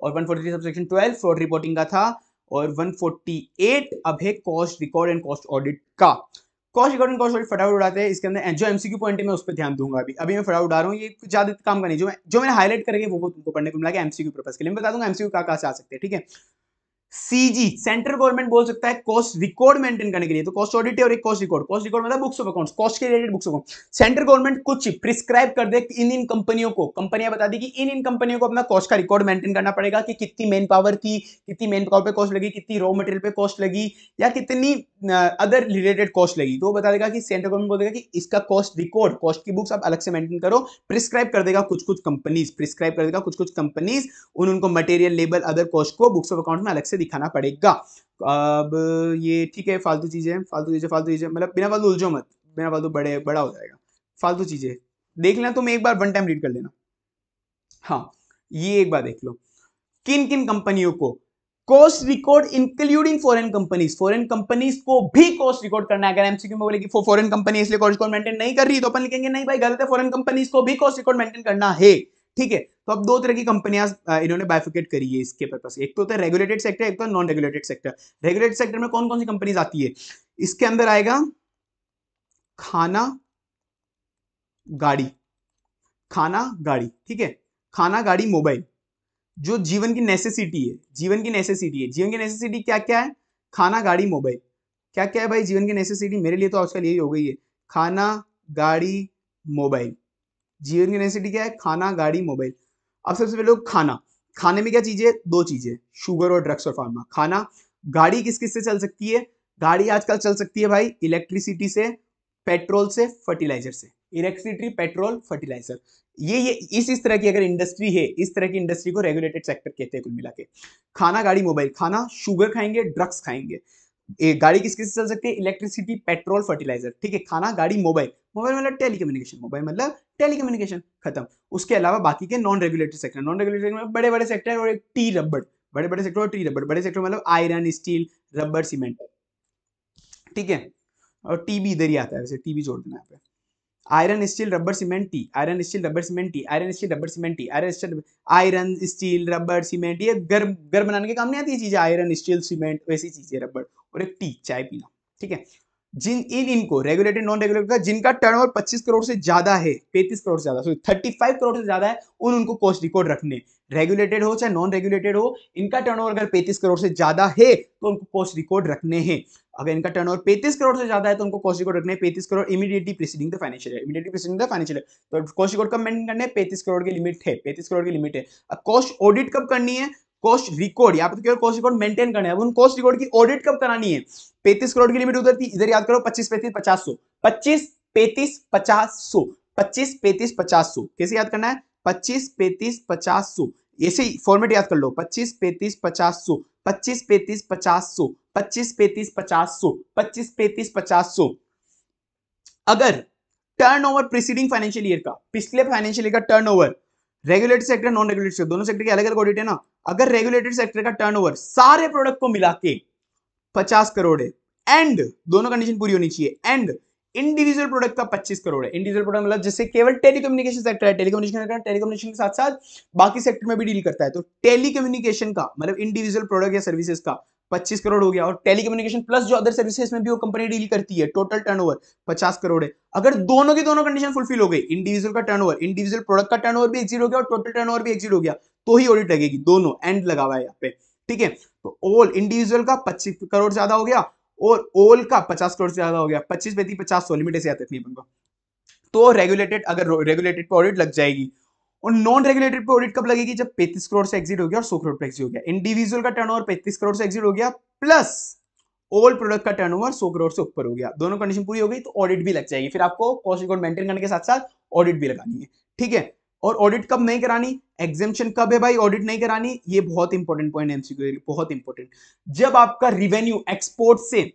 और 143 सबसेक्शन 12 फ्रॉड रिपोर्टिंग का था और 148 अब है cost record and cost audit का cost record and cost audit फटाफट उड़ाते हैं इसके अंदर जो एमसीक्यू पॉइंट है मैं उस पर ध्यान दूंगा अभी अभी मैं फटाफट उड़ा रहा हूँ ये ज्यादा काम का नहीं जो मैं जो मैंने हाईलाइट करके वो तुमको पढ़ने को मिला कि एमसीक्यू पर्पज के लिए मैं बता दूंगा एमसीक्यू का कहा से आ सकते हैं ठीक है सीजी सेंट्रल गवर्नमेंट बोल सकता है कॉस्ट रिकॉर्ड मेंटेन करने के लिए तो कॉस्ट ऑडिट और एक कॉस्ट रिकॉर्ड कॉस्ट रिकॉर्ड मतलब बुक्स ऑफ अकाउंट्स कॉस्ट के related books of account central government कुछ प्रिस्क्राइब कर दे इन इन कंपनियों को कंपनियां बता दी कि इन इन कंपनियों को अपना कॉस्ट का रिकॉर्ड मेंटेन करना पड़ेगा कि कितनी मेन पावर थी कितनी मेन पावर पे कॉस्ट लगी कितनी रॉ मटेरियल पे कॉस्ट लगी या कितनी अदर रिलेटेड कॉस्ट लगी तो वो बता देगा कि सेंट्रल गवर्नमेंट बोल देगा कि इसका कॉस्ट रिकॉर्ड कॉस्ट की बुक्स आप अलग से मेंटेन करो प्रिस्क्राइब कर देगा कुछ कुछ कंपनीज प्रिस्क्राइब कर देगा कुछ कुछ कंपनीज उन उनको मटेरियल लेबर अदर कॉस्ट को बुक्स ऑफ अकाउंट में अलग से दिखाना पड़ेगा अब ये ठीक है फालतू चीज़ें फालतू चीज़ें फालतू चीज़ें मतलब बिना फालतू उलझो मत बिना फालतू बड़े बड़ा हो जाएगा फालतू चीज़ें देख लेना तुम एक बार वन टाइम रीड कर लेना हाँ ये एक बार देख लो किन किन कंपनियों को cost record including foreign companies foreign companies को भी कॉस्ट रिकॉर्ड करना है अगर एमसीक्यू में बोले कि फॉरेन कंपनी इसलिए कॉस्ट रिकॉर्ड मेंटेन नहीं कर रही तो अपन लिखेंगे नहीं भाई गलत है फॉरेन कंपनीज को भी कॉस्ट रिकॉर्ड मेंटेन करना है ठीक है तो अब दो तरह की कंपनियां इन्होंने बाइफिकेट करी है इसके पर्पज एक तो होता है रेगुलेटेड सेक्टर एक तो non regulated sector regulated sector में कौन कौन सी कंपनीज आती है इसके अंदर आएगा खाना गाड़ी खाना गाड़ी ठीक है खाना गाड़ी मोबाइल जो जीवन की नेसेसिटी है जीवन की नेसेसिटी है जीवन की नेसेसिटी क्या क्या है खाना गाड़ी मोबाइल क्या क्या है भाई जीवन की नेसेसिटी मेरे लिए तो आजकल यही हो गई है खाना गाड़ी मोबाइल जीवन की नेसेसिटी क्या है खाना गाड़ी मोबाइल अब सबसे पहले खाना खाने में क्या चीज़ें दो चीज़ें शुगर और ड्रग्स और फार्मा खाना गाड़ी किस किस से चल सकती है गाड़ी आजकल चल सकती है भाई इलेक्ट्रिसिटी से पेट्रोल से फर्टिलाइजर से इलेक्ट्रिसिटी पेट्रोल फर्टिलाइजर ये ये इस इस तरह की अगर इंडस्ट्री है इस तरह की इंडस्ट्री को रेगुलेटेड सेक्टर कहते हैं कुल मिला के खाना गाड़ी मोबाइल खाना शुगर खाएंगे ड्रग्स खाएंगे गाड़ी किस किस चल सकती है इलेक्ट्रिसिटी पेट्रोल फर्टिलाइजर ठीक है खाना गाड़ी मोबाइल मोबाइल मतलब टेलीकम्युनिकेशन मोबाइल मतलब टेलीकम्युनिकेशन खत्म उसके अलावा बाकी के non regulatory sector non regulated sector बड़े बड़े सेक्टर और एक टी रबड़ बड़े बड़े सेक्टर और टी रबड़ बड़े सेक्टर मतलब आयरन स्टील रबड़ सीमेंट ठीक है और टी भी इधर ही आता है वैसे टी भी जोड़ देना है iron steel rubber cement tea iron steel rubber cement tea iron steel rubber cement tea iron steel iron steel rubber cement ये घर घर बनाने के काम नहीं आती है चीज़ें आयरन स्टील सीमेंट वैसी चीज़ें रबर और एक टी चाय पीना ठीक है जिन इन इनको रेगुलेटेड नॉन रेगुलेटेड का जिनका टर्नओवर 25 करोड़ से ज्यादा है 35 करोड़ से ज्यादा सॉरी 35 करोड़ से ज्यादा है उन उनको कॉस्ट रिकॉर्ड रखने रेगुलेटेड हो चाहे नॉन रेगुलेटेड हो इनका टर्नओवर अगर 35 करोड़ से ज्यादा है तो उनको कॉस्ट रिकॉर्ड रखने हैं अगर इनका टर्नओवर 35 करोड़ से ज्यादा है तो उनको कॉस्ट रिकॉर्ड रखने पैंतीस crore immediately preceding the financial year immediately preceding the financial year तो कॉस्ट रिकॉर्ड कब मेंटेन करने पैंतीस करोड़ की लिमिट है पैंतीस करोड़ की लिमिट है अब कॉस्ट ऑडिट कब करनी है कॉस्ट रिकॉर्ड यहाँ पे तो केवल कॉस्ट रिकॉर्ड मेंटेन करना है अब उन कॉस्ट रिकॉर्ड की ऑडिट कब करानी है पैंतीस करोड़ की लिमिट उधर थी इधर याद करो पच्चीस पैंतीस पचास सौ पच्चीस पैंतीस पचास सौ पच्चीस पैंतीस पचास सौ कैसे याद करना है पच्चीस पैंतीस पचास सौ ऐसे ही फॉर्मेट याद कर लो पच्चीस पैंतीस पचास सौ पच्चीस पैंतीस पचास सौ पच्चीस पैंतीस पचास सौ पच्चीस पैंतीस पचास सौ अगर टर्नओवर प्रीसीडिंग फाइनेंशियल ईयर का पिछले फाइनेंशियल ईयर का turnover regulated sector non regulated sector दोनों सेक्टर के अलग अलग ऑडिट है ना अगर रेगुलेटेड सेक्टर का टर्नओवर सारे प्रोडक्ट को मिला के पचास करोड़ है एंड दोनों कंडीशन पूरी होनी चाहिए एंड इंडिविजुअल प्रोडक्ट का 25 करोड़ है इंडिविजुअल प्रोडक्ट मतलब जैसे केवल टेलीकम्युनिकेशन सेक्टर है टेलीकम्युनिकेशन टेलीकम्युनिकेशन के साथ साथ बाकी सेक्टर में भी डील करता है तो टेलीकम्युनिकेशन का मतलब इंडिविजुअल प्रोडक्ट या सर्विसेज का पच्चीस करोड़ हो गया और टेलीकम्युनिकेशन प्लस जो अदर सर्विसेज में भी वो कंपनी डील करती है टोटल टर्नओवर 50 करोड़ है अगर दोनों के दोनों कंडीशन फुलफिल हो गई इंडिविजुअल का टर्नओवर इंडिविजुअल प्रोडक्ट का टर्नओवर भी एग्जिट हो गया और टोटल टर्नओवर भी एग्जिट हो गया तो ही ऑडिट लगेगी दोनों एंड लगा हुआ है यहाँ पे ठीक है तो ओल इंडिविजुअल का पच्चीस करोड़ ज्यादा हो गया और ओल का पचास करोड़ ज्यादा हो गया पच्चीस पैंतीस पचास सौ लिमिटेड से आते थे तो रेगुलेटेड अगर रेगुलेटेड पर ऑडिट लग जाएगी और नॉन रेगुलेटेड पे ऑडिट कब लगेगी जब 35 करोड़ से एक्सिट हो गया और 100 करोड़ पे एक्सिट हो गया इंडिविजुअल का टर्नओवर 35 करोड़ से एग्जिट हो गया प्लस ओल्ड प्रोडक्ट का टर्नओवर 100 करोड़ से ऊपर हो गया दोनों कंडीशन पूरी हो गई तो ऑडिट भी लग जाएगी फिर आपको कॉस्ट रिकॉर्ड मेंटेन करने के साथ साथ ऑडिट भी लगानी है ठीक है और ऑडिट कब नहीं करानी एग्जेम्पन कब है भाई ऑडिट नहीं करानी ये बहुत इंपॉर्टेंट पॉइंट एमसीक्यू बहुत इंपॉर्टेंट जब आपका रिवेन्यू एक्सपोर्ट से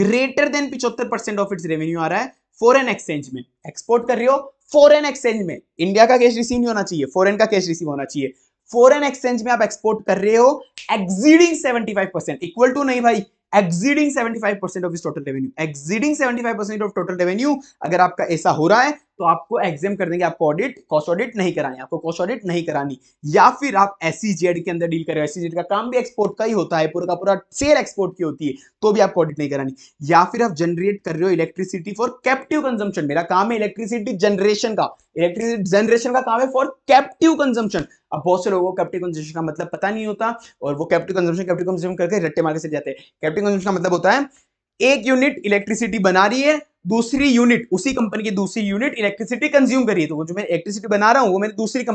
ग्रेटर देन पिछहत्तर परसेंट ऑफ इट्स रेवेन्यू आ रहा है फॉरेन एक्सचेंज में एक्सपोर्ट कर रहे हो फॉरेन एक्सचेंज में इंडिया का कैश रिसीव नहीं होना चाहिए फॉरेन का कैश रिसीव होना चाहिए फॉरेन एक्सचेंज में आप एक्सपोर्ट कर रहे हो एक्सीडिंग 75 परसेंट इक्वल टू नहीं भाई एक्सीडिंग 75 परसेंट ऑफ इस total revenue exceeding 75 percent of total revenue अगर आपका ऐसा हो रहा है तो आपको एग्जाम कर देंगे आपको ऑडिट कॉस्ट ऑडिट नहीं करानी आपको कॉस्ट ऑडिट नहीं करानी या फिर आप एस e के अंदर डील करें एस का काम भी एक्सपोर्ट का ही होता है पूरा का पूरा सेल एक्सपोर्ट की होती है तो भी आपको ऑडिट नहीं करानी या फिर आप जनरेट कर रहे हो इलेक्ट्रिसिटी फॉर कैप्टिव कंजम्पन मेरा काम है इलेक्ट्रिसिटी जनरेशन का इलेक्ट्रिसिटी जनरेशन का काम है फॉर कैप्टिव कंजम्पन अब बहुत से लोगों को कैप्टिव कंजम्पन का मतलब पता नहीं होता और वो कैप्टिव कंजम्पन कैप्टिव कंजम्पन करके रट्टे मार्ग से जाते हैं कैप्टिव कंजम्पन का मतलब होता है एक यूनिट इलेक्ट्रिसिटी बना रही है दूसरी यूनिट उसी कंपनी की दूसरी यूनिट इलेक्ट्रिसिटी कंज्यूम करी तो जो मैं इलेक्ट्रिसिटी बना रहा हूँ वो मैंने दूसरी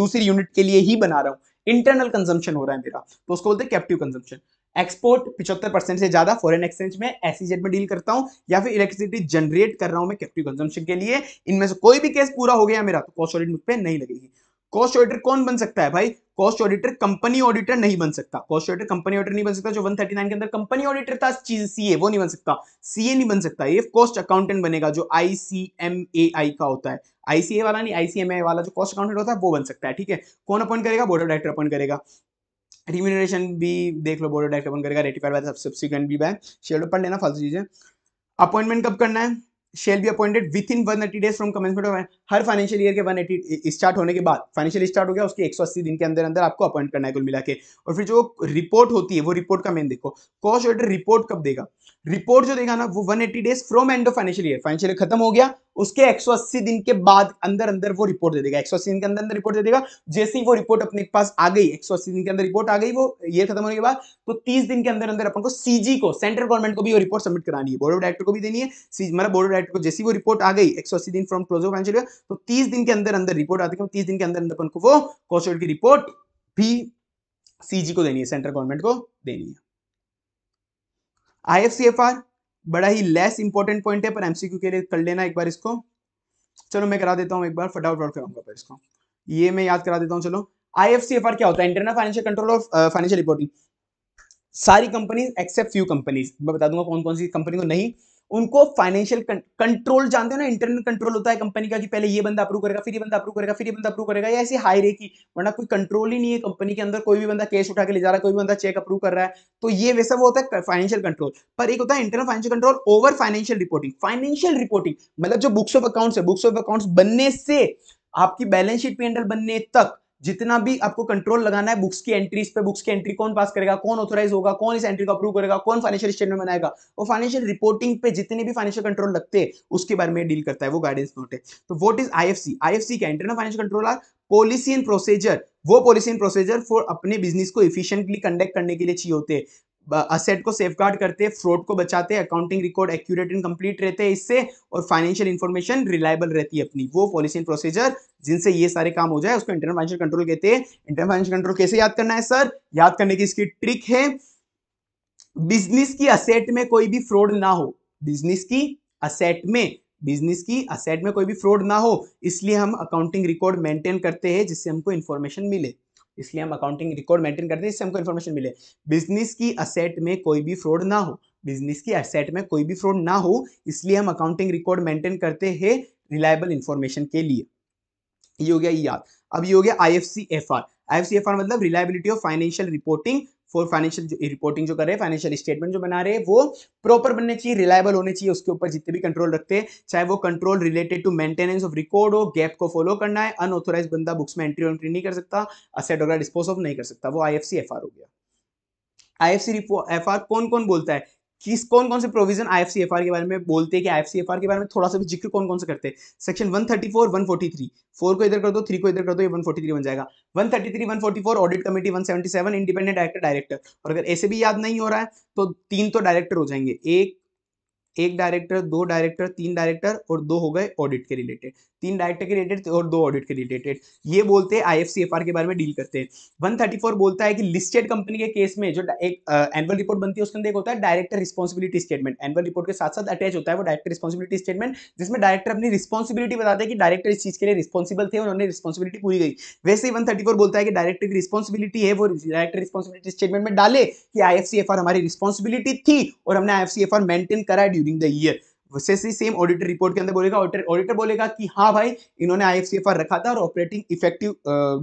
दूसरी यूनिट के लिए ही बना रहा हूँ इंटरनल कंजम्पन हो रहा है मेरा तो उसको बोलते हैं कैप्टिव कंजम्पन एक्सपोर्ट पिछहत्तर परसेंट से ज्यादा फॉरेन एक्सचेंज में एसीजेड e में डील करता हूँ या फिर इलेक्ट्रिसिटी जनरेट कर रहा हूँ मैं कैप्टिव कंजम्पन के लिए इनमें से कोई भी केस पूरा हो गया मेरा तो कॉस्ट ऑडिट मुझ पर नहीं लगेगी कॉस्ट ऑडिटर कौन बन सकता है भाई कॉस्ट ऑडिटर कंपनी ऑडिटर नहीं बन सकता कॉस्ट ऑडिटर कंपनी ऑडिटर नहीं बन सकता जो 139 के अंदर कंपनी ऑडिटर था चीज सीए वो नहीं बन सकता सीए नहीं बन सकता ये कॉस्ट अकाउंटेंट बनेगा जो आईसीएमएआई का होता है आईसीए वाला नहीं आईसीएमआई वाला जो कॉस्ट अकाउंटेंट होता है वो बन सकता है ठीक है कौन अपॉइंट करेगा बोर्ड ऑफ डायरेक्टर अपॉइंट करेगा रिम्यूनरेशन भी देख लो बोर्ड ऑफ डायरेक्टर अपॉइंट करेगा रेटिफाइड बाय सब्सिक्वेंट भी बाय शेडो पढ़ लेना फालतू चीजें अपॉइंटमेंट कब करना है shall be appointed within one days from commencement of हर फाइनेंशियल ईयर के 180 स्टार्ट होने के बाद फाइनेंशियल स्टार्ट हो गया उसके 180 दिन के अंदर अंदर आपको अपॉइंट करना है कुल मिला के और फिर जो रिपोर्ट होती है वो रिपोर्ट का मेन देखो कॉस्ट ऑर्डर रिपोर्ट कब देगा रिपोर्ट जो देगा ना वो 180 days from end of financial year financial खत्म हो गया उसके 180 दिन के बाद अंदर अंदर वो रिपोर्ट दे देगा 180 दिन के अंदर अंदर रिपोर्ट दे देगा जैसे ही वो रिपोर्ट अपने पास आ गई 180 दिन के अंदर रिपोर्ट आ गई वो ये खत्म होने के बाद तो 30 दिन के अंदर अंदर अपन को सीजी को सेंट्रल गवर्नमेंट को भी वो रिपोर्ट सबमिट करानी है बोर्ड ऑफ डायरेक्टर को भी देनी है मतलब बोर्ड ऑफ डायरेक्टर को जैसी वो रिपोर्ट आ गई एक दिन फ्रॉम क्लोज ऑफ फाइनेंशियल तो तीस दिन के अंदर अंदर रिपोर्ट आती है तीस दिन के अंदर अंदर को वो कॉस्ट की रिपोर्ट भी सीजी को देनी है सेंट्रल गवर्नमेंट को देनी है आई बड़ा ही लेस इंपॉर्टेंट पॉइंट है पर एमसीक्यू के लिए कर लेना एक बार इसको चलो मैं करा देता हूँ एक बार फटाफट कराऊंगा पर इसको ये मैं याद करा देता हूँ चलो आई क्या होता है internal financial control of financial reporting सारी कंपनीज एक्सेप्ट फ्यू कंपनीज मैं बता दूंगा कौन कौन सी कंपनी को नहीं उनको फाइनेंशियल कंट्रोल जानते हो ना इंटरनल कंट्रोल होता है कंपनी का कि पहले ये बंदा अप्रूव करेगा फिर ये बंदा अप्रूव करेगा फिर ये बंदा अप्रूव करेगा या ऐसी हाई रे की वरना कोई कंट्रोल ही नहीं है कंपनी के अंदर कोई भी बंदा कैश उठा के ले जा रहा है कोई भी बंदा चेक अप्रूव कर रहा है तो ये वैसा वो होता है फाइनेंशियल कंट्रोल पर एक होता है internal financial control over financial reporting financial reporting मतलब जो बुक्स ऑफ अकाउंट्स है बुक्स ऑफ अकाउंट्स बनने से आपकी बैलेंस शीट पी बनने तक जितना भी आपको कंट्रोल लगाना है बुक्स की एंट्रीज पे बुक्स की एंट्री कौन पास करेगा कौन ऑथोराइज होगा कौन इस एंट्री को अप्रूव करेगा कौन फाइनेंशियल स्टेटमेंट बनाएगा वो फाइनेंशियल रिपोर्टिंग पे जितने भी फाइनेंशियल कंट्रोल लगते हैं उसके बारे में डील करता है वो गाइडेंस नोट है तो वॉट इज एफ सी क्या internal financial control are policy and procedure वो पॉलिसी एंड प्रोसीजर फॉर अपने बिजनेस को इफिशियंटली कंडक्ट करने के लिए चाहिए होते हैं असेट को सेफ करते फ्रॉड को बचाते accounting record accurate and complete रहते हैं इससे और फाइनेंशियल इन्फॉर्मेशन रिलायबल रहती है अपनी वो पॉलिसी एंड प्रोसीजर जिनसे ये सारे काम हो जाए उसको इंटरनल फाइनेंशियल कंट्रोल कहते हैं इंटरनल फाइनेंशियल कंट्रोल कैसे याद करना है सर याद करने की इसकी ट्रिक है बिजनेस की असेट में कोई भी फ्रॉड ना हो बिजनेस की असेट में बिजनेस की असेट में कोई भी फ्रॉड ना हो इसलिए हम अकाउंटिंग रिकॉर्ड मेंटेन करते हैं जिससे हमको इन्फॉर्मेशन मिले इसलिए हम अकाउंटिंग रिकॉर्ड मेंटेन करते हैं इससे हमको इन्फॉर्मेशन मिले बिजनेस की असेट में कोई भी फ्रॉड ना हो बिजनेस की असेट में कोई भी फ्रॉड ना हो इसलिए हम अकाउंटिंग रिकॉर्ड मेंटेन करते हैं रिलायबल इन्फॉर्मेशन के लिए ये हो गया याद e अब ये हो गया I F C F R I F C F R मतलब reliability of financial reporting for financial reporting जो कर रहे हैं फाइनेंशियल स्टेटमेंट जो बना रहे हैं वो प्रॉपर बनने चाहिए रिलायबल होने चाहिए उसके ऊपर जितने भी कंट्रोल रखते हैं चाहे वो control related to maintenance of record हो गैप को फॉलो करना है अनऑथोराइज बंदा बुक्स में एंट्री एंट्री नहीं कर सकता असेट वगैरह डिस्पोज ऑफ नहीं कर सकता वो आई एफ हो गया I F C F R कौन कौन बोलता है किस कौन कौन से प्रोविजन आई के बारे में बोलते हैं कि आई के बारे में थोड़ा सा भी जिक्र कौन कौन से करते हैं सेक्शन 134 143 फोर को इधर कर दो थ्री को इधर कर दो ये 143 बन जाएगा 133 144 audit committee 177 independent director director और अगर ऐसे भी याद नहीं हो रहा है तो तीन तो डायरेक्टर हो जाएंगे एक एक डायरेक्टर दो डायरेक्टर तीन डायरेक्टर और दो हो गए ऑडिट के रिलेटेड तीन डायरेक्टर के रिलेटेड और दो ऑडिट के रिलेटेड ये बोलते हैं I F F C R के बारे में डील करते हैं 134 बोलता है कि लिस्टेड कंपनी के केस में जो एक एनुअल रिपोर्ट बनती है उसके अंदर एक होता है director responsibility statement annual report के साथ साथ अटैच होता है वो डायरेक्टर रिस्पॉन्सिबिलिटी स्टेटमेंट जिसमें डायरेक्टर अपनी रिस्पॉन्सिबिलिटी बताते हैं कि डायरेक्टर इस चीज के लिए रिस्पॉन्सिबल थे उन्होंने रिस्पॉन्सिबिलिटी पूरी गई वैसे ही फोर बोलता है कि डायरेक्टर की रिस्पॉन्सिबिलिटी है वो डायरेक्टर रिस्पॉन्सिबिलिटी स्टेटमेंट में डाले कि आई हमारी रिस्पॉन्सिबिलिटी थी और हमने आई मेंटेन कराया ड्यूरिंग द ईयर वैसे सेम ऑडिटर रिपोर्ट के अंदर बोलेगा ऑडिटर बोलेगा कि हाँ भाई इन्होंने आई रखा था और operating effective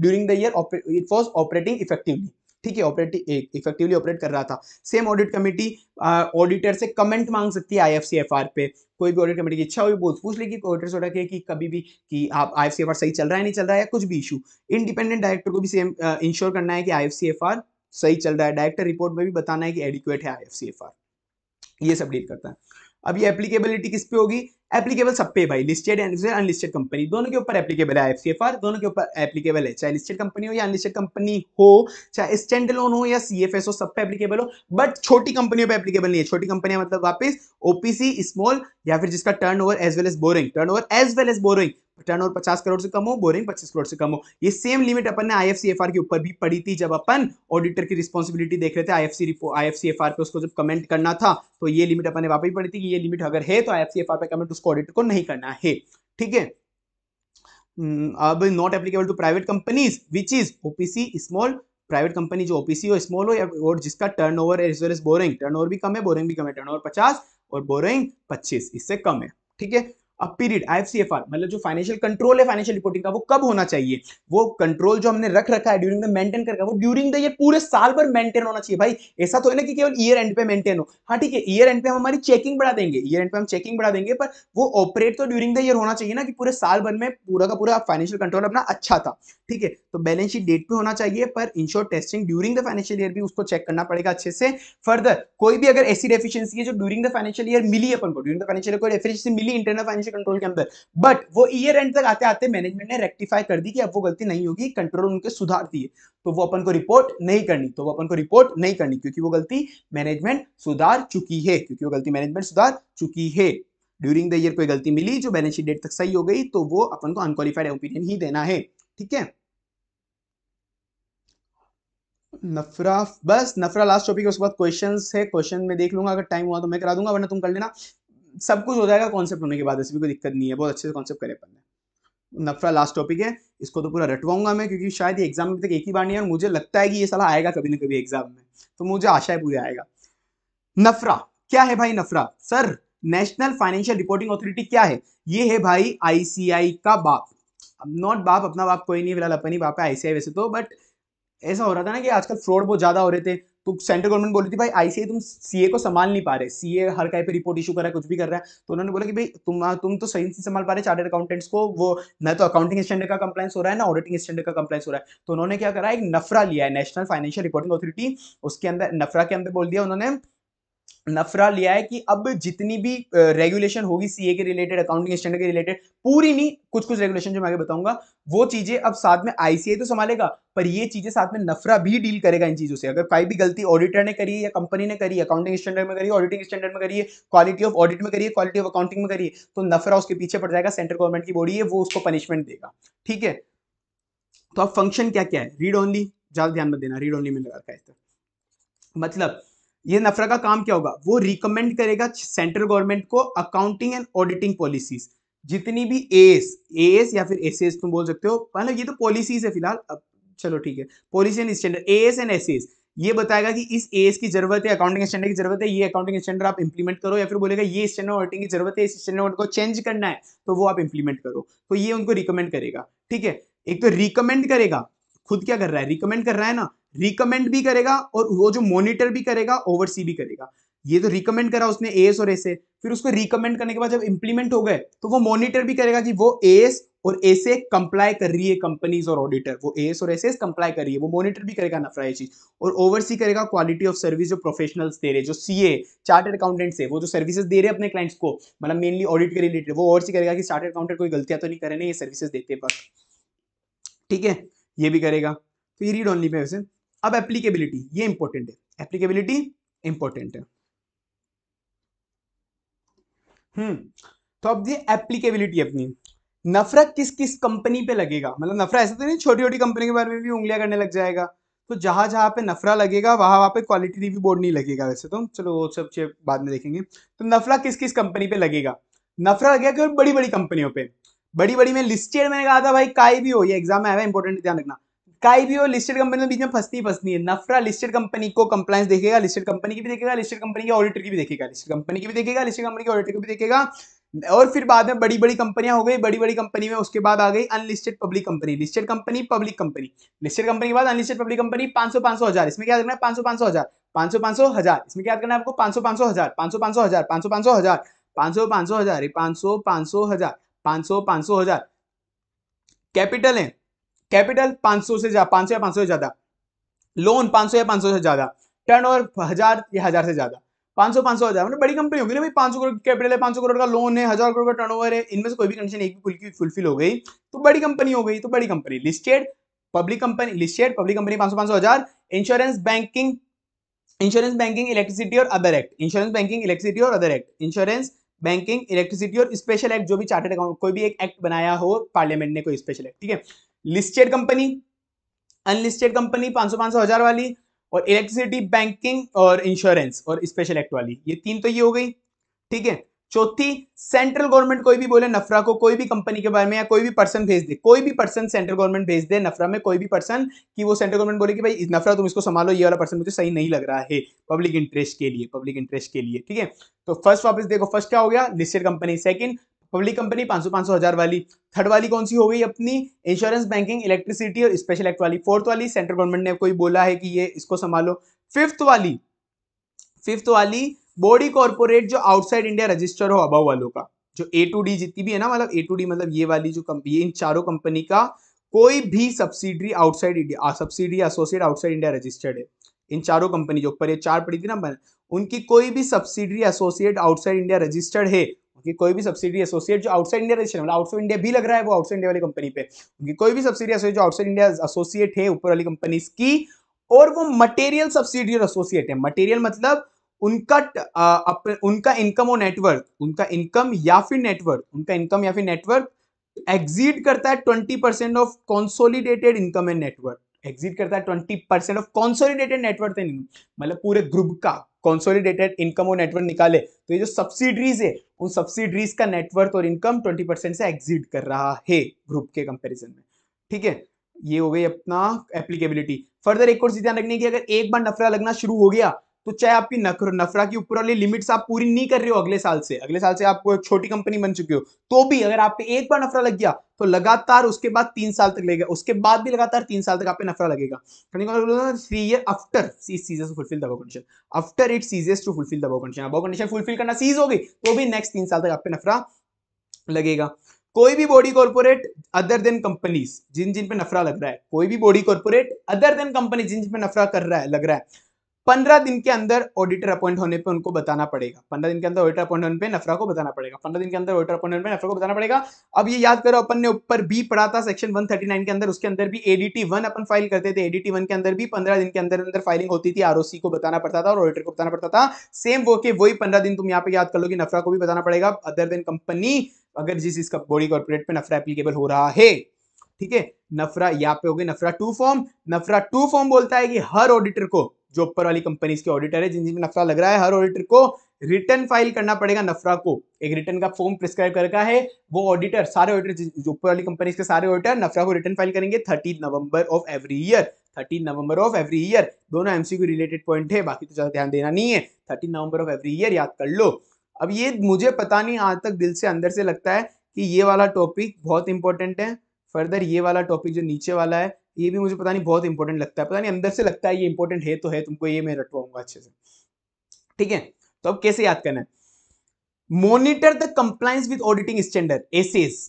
during the year it was operating effectively ठीक है ऑपरेटिव इफेक्टिवली ऑपरेट कर रहा था सेम ऑडिट कमेटी ऑडिटर से कमेंट मांग सकती है आईएफसीएफआर पे कोई भी ऑडिट कमेटी की इच्छा हुई बोल पूछ लेगी ऑडिटर से रखे कि कभी भी कि आप आईएफसीएफआर सही चल रहा है नहीं चल रहा है कुछ भी इशू इंडिपेंडेंट डायरेक्टर को भी सेम इंश्योर करना है कि आर सही चल रहा है डायरेक्टर रिपोर्ट में भी बताना है कि एडिक्वेट है आर ये सब डील करता है अब ये एप्लीकेबिलिटी किस पे होगी एप्लीकेबल सब पे भाई लिस्टेड एंड अनलिस्टेड कंपनी दोनों के ऊपर एप्लीकेबल है एफ दोनों के ऊपर एप्लीकेबल है चाहे लिस्टेड कंपनी हो या अनलिस्टेड कंपनी हो चाहे स्टैंड लोन हो या सी हो सब पे एप्लीकेबल हो बट छोटी कंपनियों पे एप्लीकेबल नहीं है छोटी कंपनियां मतलब वापस ओपीसी स्मॉल या फिर जिसका turnover as well as borrowing turnover as well as borrowing return और पचास करोड़ से कम हो बोरिंग पच्चीस करोड़ से कम हो ये सेम लिमिट अपन ने आई एफ के ऊपर भी पड़ी थी जब अपन ऑडिटर की रिस्पॉन्सिबिलिटी देख रहे थे आई एफ सी पे उसको जब कमेंट करना था तो ये लिमिट अपने वापस पड़ी थी कि ये लिमिट अगर है तो आई एफ पे कमेंट उसको ऑडिटर को नहीं करना है ठीक है हम्म, अब not applicable to private companies which is OPC small private company जो ओपीसी हो स्मॉल हो या और जिसका turnover as well as borrowing turnover भी कम है बोरिंग भी कम है टर्न ओवर पचास और बोरिंग पच्चीस इससे कम है ठीक है पीरियड आईएफसीएफआर मतलब जो फाइनेंशियल कंट्रोल है फाइनेंशियल रिपोर्टिंग का वो कब होना चाहिए वो कंट्रोल जो हमने रख रखा है ड्यूरिंग द मेंटेन कर वो ड्यूरिंग द ईयर पूरे साल भर मेंटेन होना चाहिए भाई ऐसा तो है ना कि केवल ईयर एंड पे मेंटेन हो हाँ ठीक है ईयर एंड पे हम हमारी चेकिंग बढ़ा देंगे ईयर एंड पे हम चेकिंग बढ़ा देंगे पर वो ऑपरेट तो ड्यूरिंग द ईयर होना चाहिए ना कि पूरे साल भर में पूरा का पूरा फाइनेंशियल कंट्रोल अपना अच्छा था ठीक है तो बैलेंस शीट डेट पे होना चाहिए पर ensure testing during the financial year भी उसको चेक करना पड़ेगा अच्छे से फर्दर कोई भी अगर ऐसी डेफिशिएंसी है जो ड्यूरिंग द फाइनेंशियल ईयर मिली अपन को ड्यूरिंग द फाइनेंशियल कोई डेफिशिएंसी मिली इंटरनल फाइनेंशियल फाइनेंशियल कंट्रोल के अंदर बट वो ईयर एंड तक आते आते मैनेजमेंट ने रेक्टिफाई कर दी कि अब वो गलती नहीं होगी कंट्रोल उनके सुधार दिए तो वो अपन को रिपोर्ट नहीं करनी तो वो अपन को रिपोर्ट नहीं करनी क्योंकि वो गलती मैनेजमेंट सुधार चुकी है क्योंकि वो गलती मैनेजमेंट सुधार चुकी है ड्यूरिंग द ईयर कोई गलती मिली जो बैलेंस शीट डेट तक सही हो गई तो वो अपन को अनक्वालिफाइड ओपिनियन ही देना है ठीक है नफरा बस नफरा लास्ट टॉपिक है उसके बाद क्वेश्चंस है क्वेश्चन में देख लूंगा अगर टाइम हुआ तो मैं करा दूंगा वरना तुम कर लेना सब कुछ हो जाएगा कॉन्सेप्ट होने के बाद ऐसे भी कोई दिक्कत नहीं है बहुत अच्छे से कॉन्सेप्ट करें अपन ने नफरा लास्ट टॉपिक है इसको तो पूरा रटवाऊंगा मैं क्योंकि शायद ये एग्जाम में तक तो एक ही बार नहीं है और मुझे लगता है कि ये सलाह आएगा कभी ना कभी एग्जाम में तो मुझे आशा है पूरी आएगा नफरा क्या है भाई NFRA sir national financial reporting authority क्या है ये है भाई आईसीआई का बाप अब नॉट बाप अपना बाप कोई नहीं फिलहाल अपन ही बाप है आईसीआई वैसे तो बट ऐसा हो रहा था ना कि आजकल फ्रॉड बहुत ज़्यादा हो रहे थे तो सेंट्रल गवर्नमेंट रही थी भाई आईसीए तुम सीए को संभाल नहीं पा रहे सीए हर कहीं पे रिपोर्ट इशू कर रहा है कुछ भी कर रहा है तो उन्होंने बोला कि भाई तुम तुम तो सही से संभाल पा रहे चार्टर्ड अकाउंटेंट्स को वो ना तो अकाउंटिंग स्टैंडर्ड का कंप्लाइंस हो रहा है ना ऑडिटिंग स्टैंडर्ड का कंप्लाइंस हो रहा है तो उन्होंने क्या करा एक नफरा लिया है नेशनल फाइनेंशियल रिपोर्टिंग अथॉरिटी उसके अंदर नफरा के अंदर बोल दिया उन्होंने नफरा लिया है कि अब जितनी भी रेगुलेशन होगी सीए के रिलेटेड अकाउंटिंग स्टैंडर्ड के रिलेटेड पूरी नहीं कुछ कुछ रेगुलेशन जो मैं आगे बताऊंगा वो चीजें अब साथ में आईसीआई तो संभालेगा पर ये चीजें साथ में नफरा भी डील करेगा इन चीजों से अगर कोई भी गलती ऑडिटर ने करी या कंपनी ने करी अकाउंटिंग स्टैंडर्ड में करी ऑडिटिंग स्टैंडर्ड में करिए क्वालिटी ऑफ ऑडिट में करिए क्वालिटी ऑफ अकाउंटिंग में करिए तो नफरा उसके पीछे पड़ जाएगा सेंट्रल गवर्नमेंट की बॉडी है वो उसको पनिशमेंट देगा ठीक है तो अब फंक्शन क्या क्या है रीड ओनली ज्यादा ध्यान मत देना रीड ओनली में लगा रखा है मतलब ये नफरा का काम क्या होगा वो रिकमेंड करेगा सेंट्रल गवर्नमेंट को अकाउंटिंग एंड ऑडिटिंग पॉलिसीज जितनी भी एस एस या फिर एस तुम बोल सकते हो मतलब ये तो पॉलिसीज है फिलहाल अब चलो ठीक है policy and standard S and S ये बताएगा कि इस एस की जरूरत है अकाउंटिंग स्टैंडर्ड की जरूरत है ये अकाउंटिंग स्टैंडर्ड आप इंप्लीमेंट करो या फिर बोलेगा ये स्टैंडर्ड ऑडिटिंग की जरूरत है इस स्टैंडर्ड को चेंज करना है तो वो आप इंप्लीमेंट करो तो ये उनको रिकमेंड करेगा ठीक है एक तो रिकमेंड करेगा खुद क्या कर रहा है रिकमेंड कर रहा है ना रिकमेंड भी करेगा और वो जो मॉनिटर भी करेगा ओवरसी भी करेगा ये तो रिकमेंड करा उसने एस और एसे फिर उसको रिकमेंड करने के बाद जब इंप्लीमेंट हो गए तो वो मॉनिटर भी करेगा कि वो एस और एसे कंप्लाई कर रही है कंपनीज और ऑडिटर वो एस और एसए कंप्लाई कर रही है वो मॉनिटर भी करेगा नफरा ये चीज और ओवरसी करेगा क्वालिटी ऑफ सर्विस जो प्रोफेशनल्स दे रहे जो सीए चार्टेड अकाउंटेंट्स है वो जो सर्विसेज दे रहे हैं अपने क्लाइंट्स को मतलब मेनली ऑडिट के रिलेटेड वो ओवरसी करेगा कि चार्टर्ड अकाउंटेंट कोई गलतियां तो नहीं करे ना ये सर्विसेज देते वक्त ठीक है ये भी करेगा तो ये रीड ऑनली पे वैसे अब एप्लीकेबिलिटी ये इंपॉर्टेंट है एप्लीकेबिलिटी इंपॉर्टेंट है हम्म तो अब ये एप्लीकेबिलिटी अपनी नफरा किस किस कंपनी पे लगेगा मतलब नफरा ऐसा तो नहीं छोटी छोटी कंपनी के बारे में भी उंगलियां करने लग जाएगा तो जहां जहां पे नफरा लगेगा वहां वहां पे क्वालिटी रिव्यू बोर्ड नहीं लगेगा वैसे तो चलो वो सब चीज बाद में देखेंगे तो नफरा किस किस कंपनी पे लगेगा नफरा लगेगा केवल बड़ी बड़ी कंपनियों पे बड़ी बड़ी में लिस्टेड मैंने कहा था भाई काई भी हो ये एग्जाम में आया इंपॉर्टेंट ध्यान रखना काई भी हो लिस्टेड कंपनी के बीच में फंसती फंसती है नफरा लिस्टेड कंपनी को कंप्लाइंस देखेगा लिस्टेड कंपनी की भी देखेगा लिस्टेड कंपनी के ऑडिटर की भी देखेगा लिस्टेड कंपनी की भी देखेगा लिस्टेड कंपनी के ऑडिटर की भी देखेगा और फिर बाद में बड़ी बड़ी कंपनियां हो गई बड़ी बड़ी कंपनी में उसके बाद आ गई unlisted public company listed company public company listed company के बाद अनलिस्टेड पब्लिक कंपनी पांच सौ पांच सौ हजार इसमें क्या करना है पांच सौ पांच सौ हजार पांच सौ पांच सौ हजार इसमें क्या करना है आपको पांच सौ पांच सौ हजार पांच सौ पांच सौ हजार पांच सौ पांच सौ हजार पांच सौ पांच सौ हजार पांच सौ पांच सौ हजार पांच सौ पांच सौ हजार कैपिटल है कैपिटल 500 से ज्यादा सौ या सौ से ज्यादा लोन 500 या 500 से ज्यादा टर्न ओवर हजार या हजार से ज्यादा 500 500 हजार मतलब बड़ी कंपनी होगी ना भाई 500 करोड़ कैपिटल है 500 करोड़ का लोन है हजार करोड़ का टर्न ओवर है इनमें से कोई भी कंडीशन एक भी फुलफिल हो गई तो बड़ी कंपनी हो गई तो बड़ी company listed public company listed public company पांच सौ पांच सौ हजार insurance banking insurance banking electricity और other act insurance banking electricity और other act insurance banking electricity और स्पेशल एक्ट जो भी चार्टर्ड अकाउंट कोई भी एक एक्ट बनाया हो पार्लियामेंट ने कोई स्पेशल एक्ट ठीक है लिस्टेड कंपनी अनलिस्टेड कंपनी पांच सौ पांच सौ हजार वाली और इलेक्ट्रिसिटी बैंकिंग और इंश्योरेंस और स्पेशल एक्ट वाली ये तीन तो ये हो गई ठीक है चौथी सेंट्रल गवर्नमेंट कोई भी बोले नफरा को कोई भी कंपनी के बारे में या कोई भी पर्सन भेज दे कोई भी पर्सन सेंट्रल गवर्नमेंट भेज दे नफरा में कोई भी पर्सन कि वो सेंट्रल गवर्नमेंट बोले कि भाई नफरा तुम इसको संभालो ये वाला पर्सन मुझे सही नहीं लग रहा है पब्लिक इंटरेस्ट के लिए पब्लिक इंटरेस्ट के लिए ठीक है तो फर्स्ट वापस देखो फर्स्ट क्या हो गया listed company second public company पांच सौ पांच सौ हज़ार वाली थर्ड वाली कौन सी हो गई अपनी इंश्योरेंस बैंकिंग इलेक्ट्रिसिटी और स्पेशल एक्ट वाली फोर्थ वाली सेंट्रल गवर्नमेंट ने कोई बोला है कि ये इसको संभालो फिफ्थ वाली फिफ्थ वाली बॉडी कॉर्पोरेट जो आउटसाइड इंडिया रजिस्टर हो अबाव वालों का जो ए टू डी जितनी भी है ना मतलब ए टू डी मतलब ये वाली जो कंपनी इन चारों कंपनी का कोई भी subsidiary outside India subsidiary associate outside India registered है इन चारों कंपनी जो ऊपर ये चार पड़ी थी ना उनकी कोई भी subsidiary associate outside India registered है उनकी कोई भी सब्सिडी एसोसिएट जो आउटसाइड इंडिया रजिस्टर मतलब आउटसाइड इंडिया भी लग रहा है वो आउटसाइड इंडिया वाली कंपनी पे उनकी कोई भी सब्सिडी एसोसिएट जो आउटसाइड इंडिया एसोसिएट है ऊपर वाली कंपनी की और वो मटेरियल सब्सिडी एसोसिएट है मटेरियल मतलब उनका आ, अप, उनका इनकम और नेटवर्क उनका इनकम या फिर नेटवर्क उनका इनकम या फिर नेटवर्क एग्जिट करता है twenty percent of consolidated income and network exit करता है twenty percent of consolidated network मतलब पूरे ग्रुप का कॉन्सोलिडेटेड इनकम और नेटवर्क निकाले तो ये जो सब्सिडरीज है उन सब्सिडरीज का नेटवर्क और इनकम ट्वेंटी परसेंट से एग्जिट कर रहा है ग्रुप के कंपेरिजन में ठीक है ये हो गई अपना एप्लीकेबिलिटी फर्दर एक और चीज ध्यान रखनी है कि अगर एक बार नफरा लगना शुरू हो गया तो चाहे आपकी नखर नफरा की ऊपर वाली लिमिट्स आप पूरी नहीं कर रहे हो अगले साल से अगले साल से आपको एक छोटी कंपनी बन चुकी हो तो भी अगर आप एक बार नफरा लग गया तो लगातार उसके बाद तीन साल तक लगेगा उसके बाद भी लगातार तीन साल तक आप नफरा लगेगा three year after fulfil the above condition after it ceases to fulfil the above condition above condition fulfil करना सीज होगी तो भी नेक्स्ट तीन साल तक आप नफरा लगेगा कोई भी body corporate other than companies जिन जिन पे नफरा लग रहा है कोई भी body corporate other than company जिन जिन पे नफरा कर रहा है लग रहा है पंद्रह दिन के अंदर ऑडिटर अपॉइंट होने पे उनको बताना पड़ेगा पंद्रह दिन के अंदर ऑडिटर अपॉइंट होने पे नफरा को बताना पड़ेगा पंद्रह दिन के अंदर ऑडिटर अपॉइंट होने पे नफरा को बताना पड़ेगा अब ये याद करो अपन ने ऊपर बी पढ़ा था सेक्शन 139 के अंदर उसके अंदर भी एडीटी वन अपन फाइल करते थे एडीटी वन के अंदर भी पंद्रह दिन के अंदर अंदर फाइलिंग होती थी आर को बताना पड़ता था और ऑडिटर को बताना पड़ता था सेम वो के वही पंद्रह दिन तुम यहाँ पे याद कर लो कि नफरा को भी बताना पड़ेगा अदर देन कंपनी अगर जिस इसका बॉडी कॉर्पोरेट पर नफरा एप्लीकेबल हो रहा है ठीक है नफरा यहाँ पे हो गई NFRA two form NFRA two form बोलता है कि हर ऑडिटर को जो ऊपर वाली कंपनीज के ऑडिटर है जिन जिनमें नफरा लग रहा है हर ऑडिटर को रिटर्न फाइल करना पड़ेगा नफरा को एक रिटर्न का फॉर्म प्रिस्क्राइब कर रखा है वो ऑडिटर सारे ऑडिटर जो ऊपर वाली कंपनीज के सारे ऑडिटर नफरा को रिटर्न फाइल करेंगे thirty November of every year thirteen November of every year दोनों एमसीक्यू रिलेटेड पॉइंट है बाकी तो ज़्यादा ध्यान देना नहीं है thirteen November of every year याद कर लो अब ये मुझे पता नहीं आज तक दिल से अंदर से लगता है कि ये वाला टॉपिक बहुत इंपॉर्टेंट है फर्दर ये वाला टॉपिक जो नीचे वाला है ये भी मुझे पता नहीं बहुत इंपॉर्टेंट लगता है पता नहीं अंदर से लगता है ये इंपॉर्टेंट है तो है तुमको ये मैं रटवाऊंगा अच्छे से ठीक है तो अब कैसे याद करना है monitor the compliance with auditing standard assess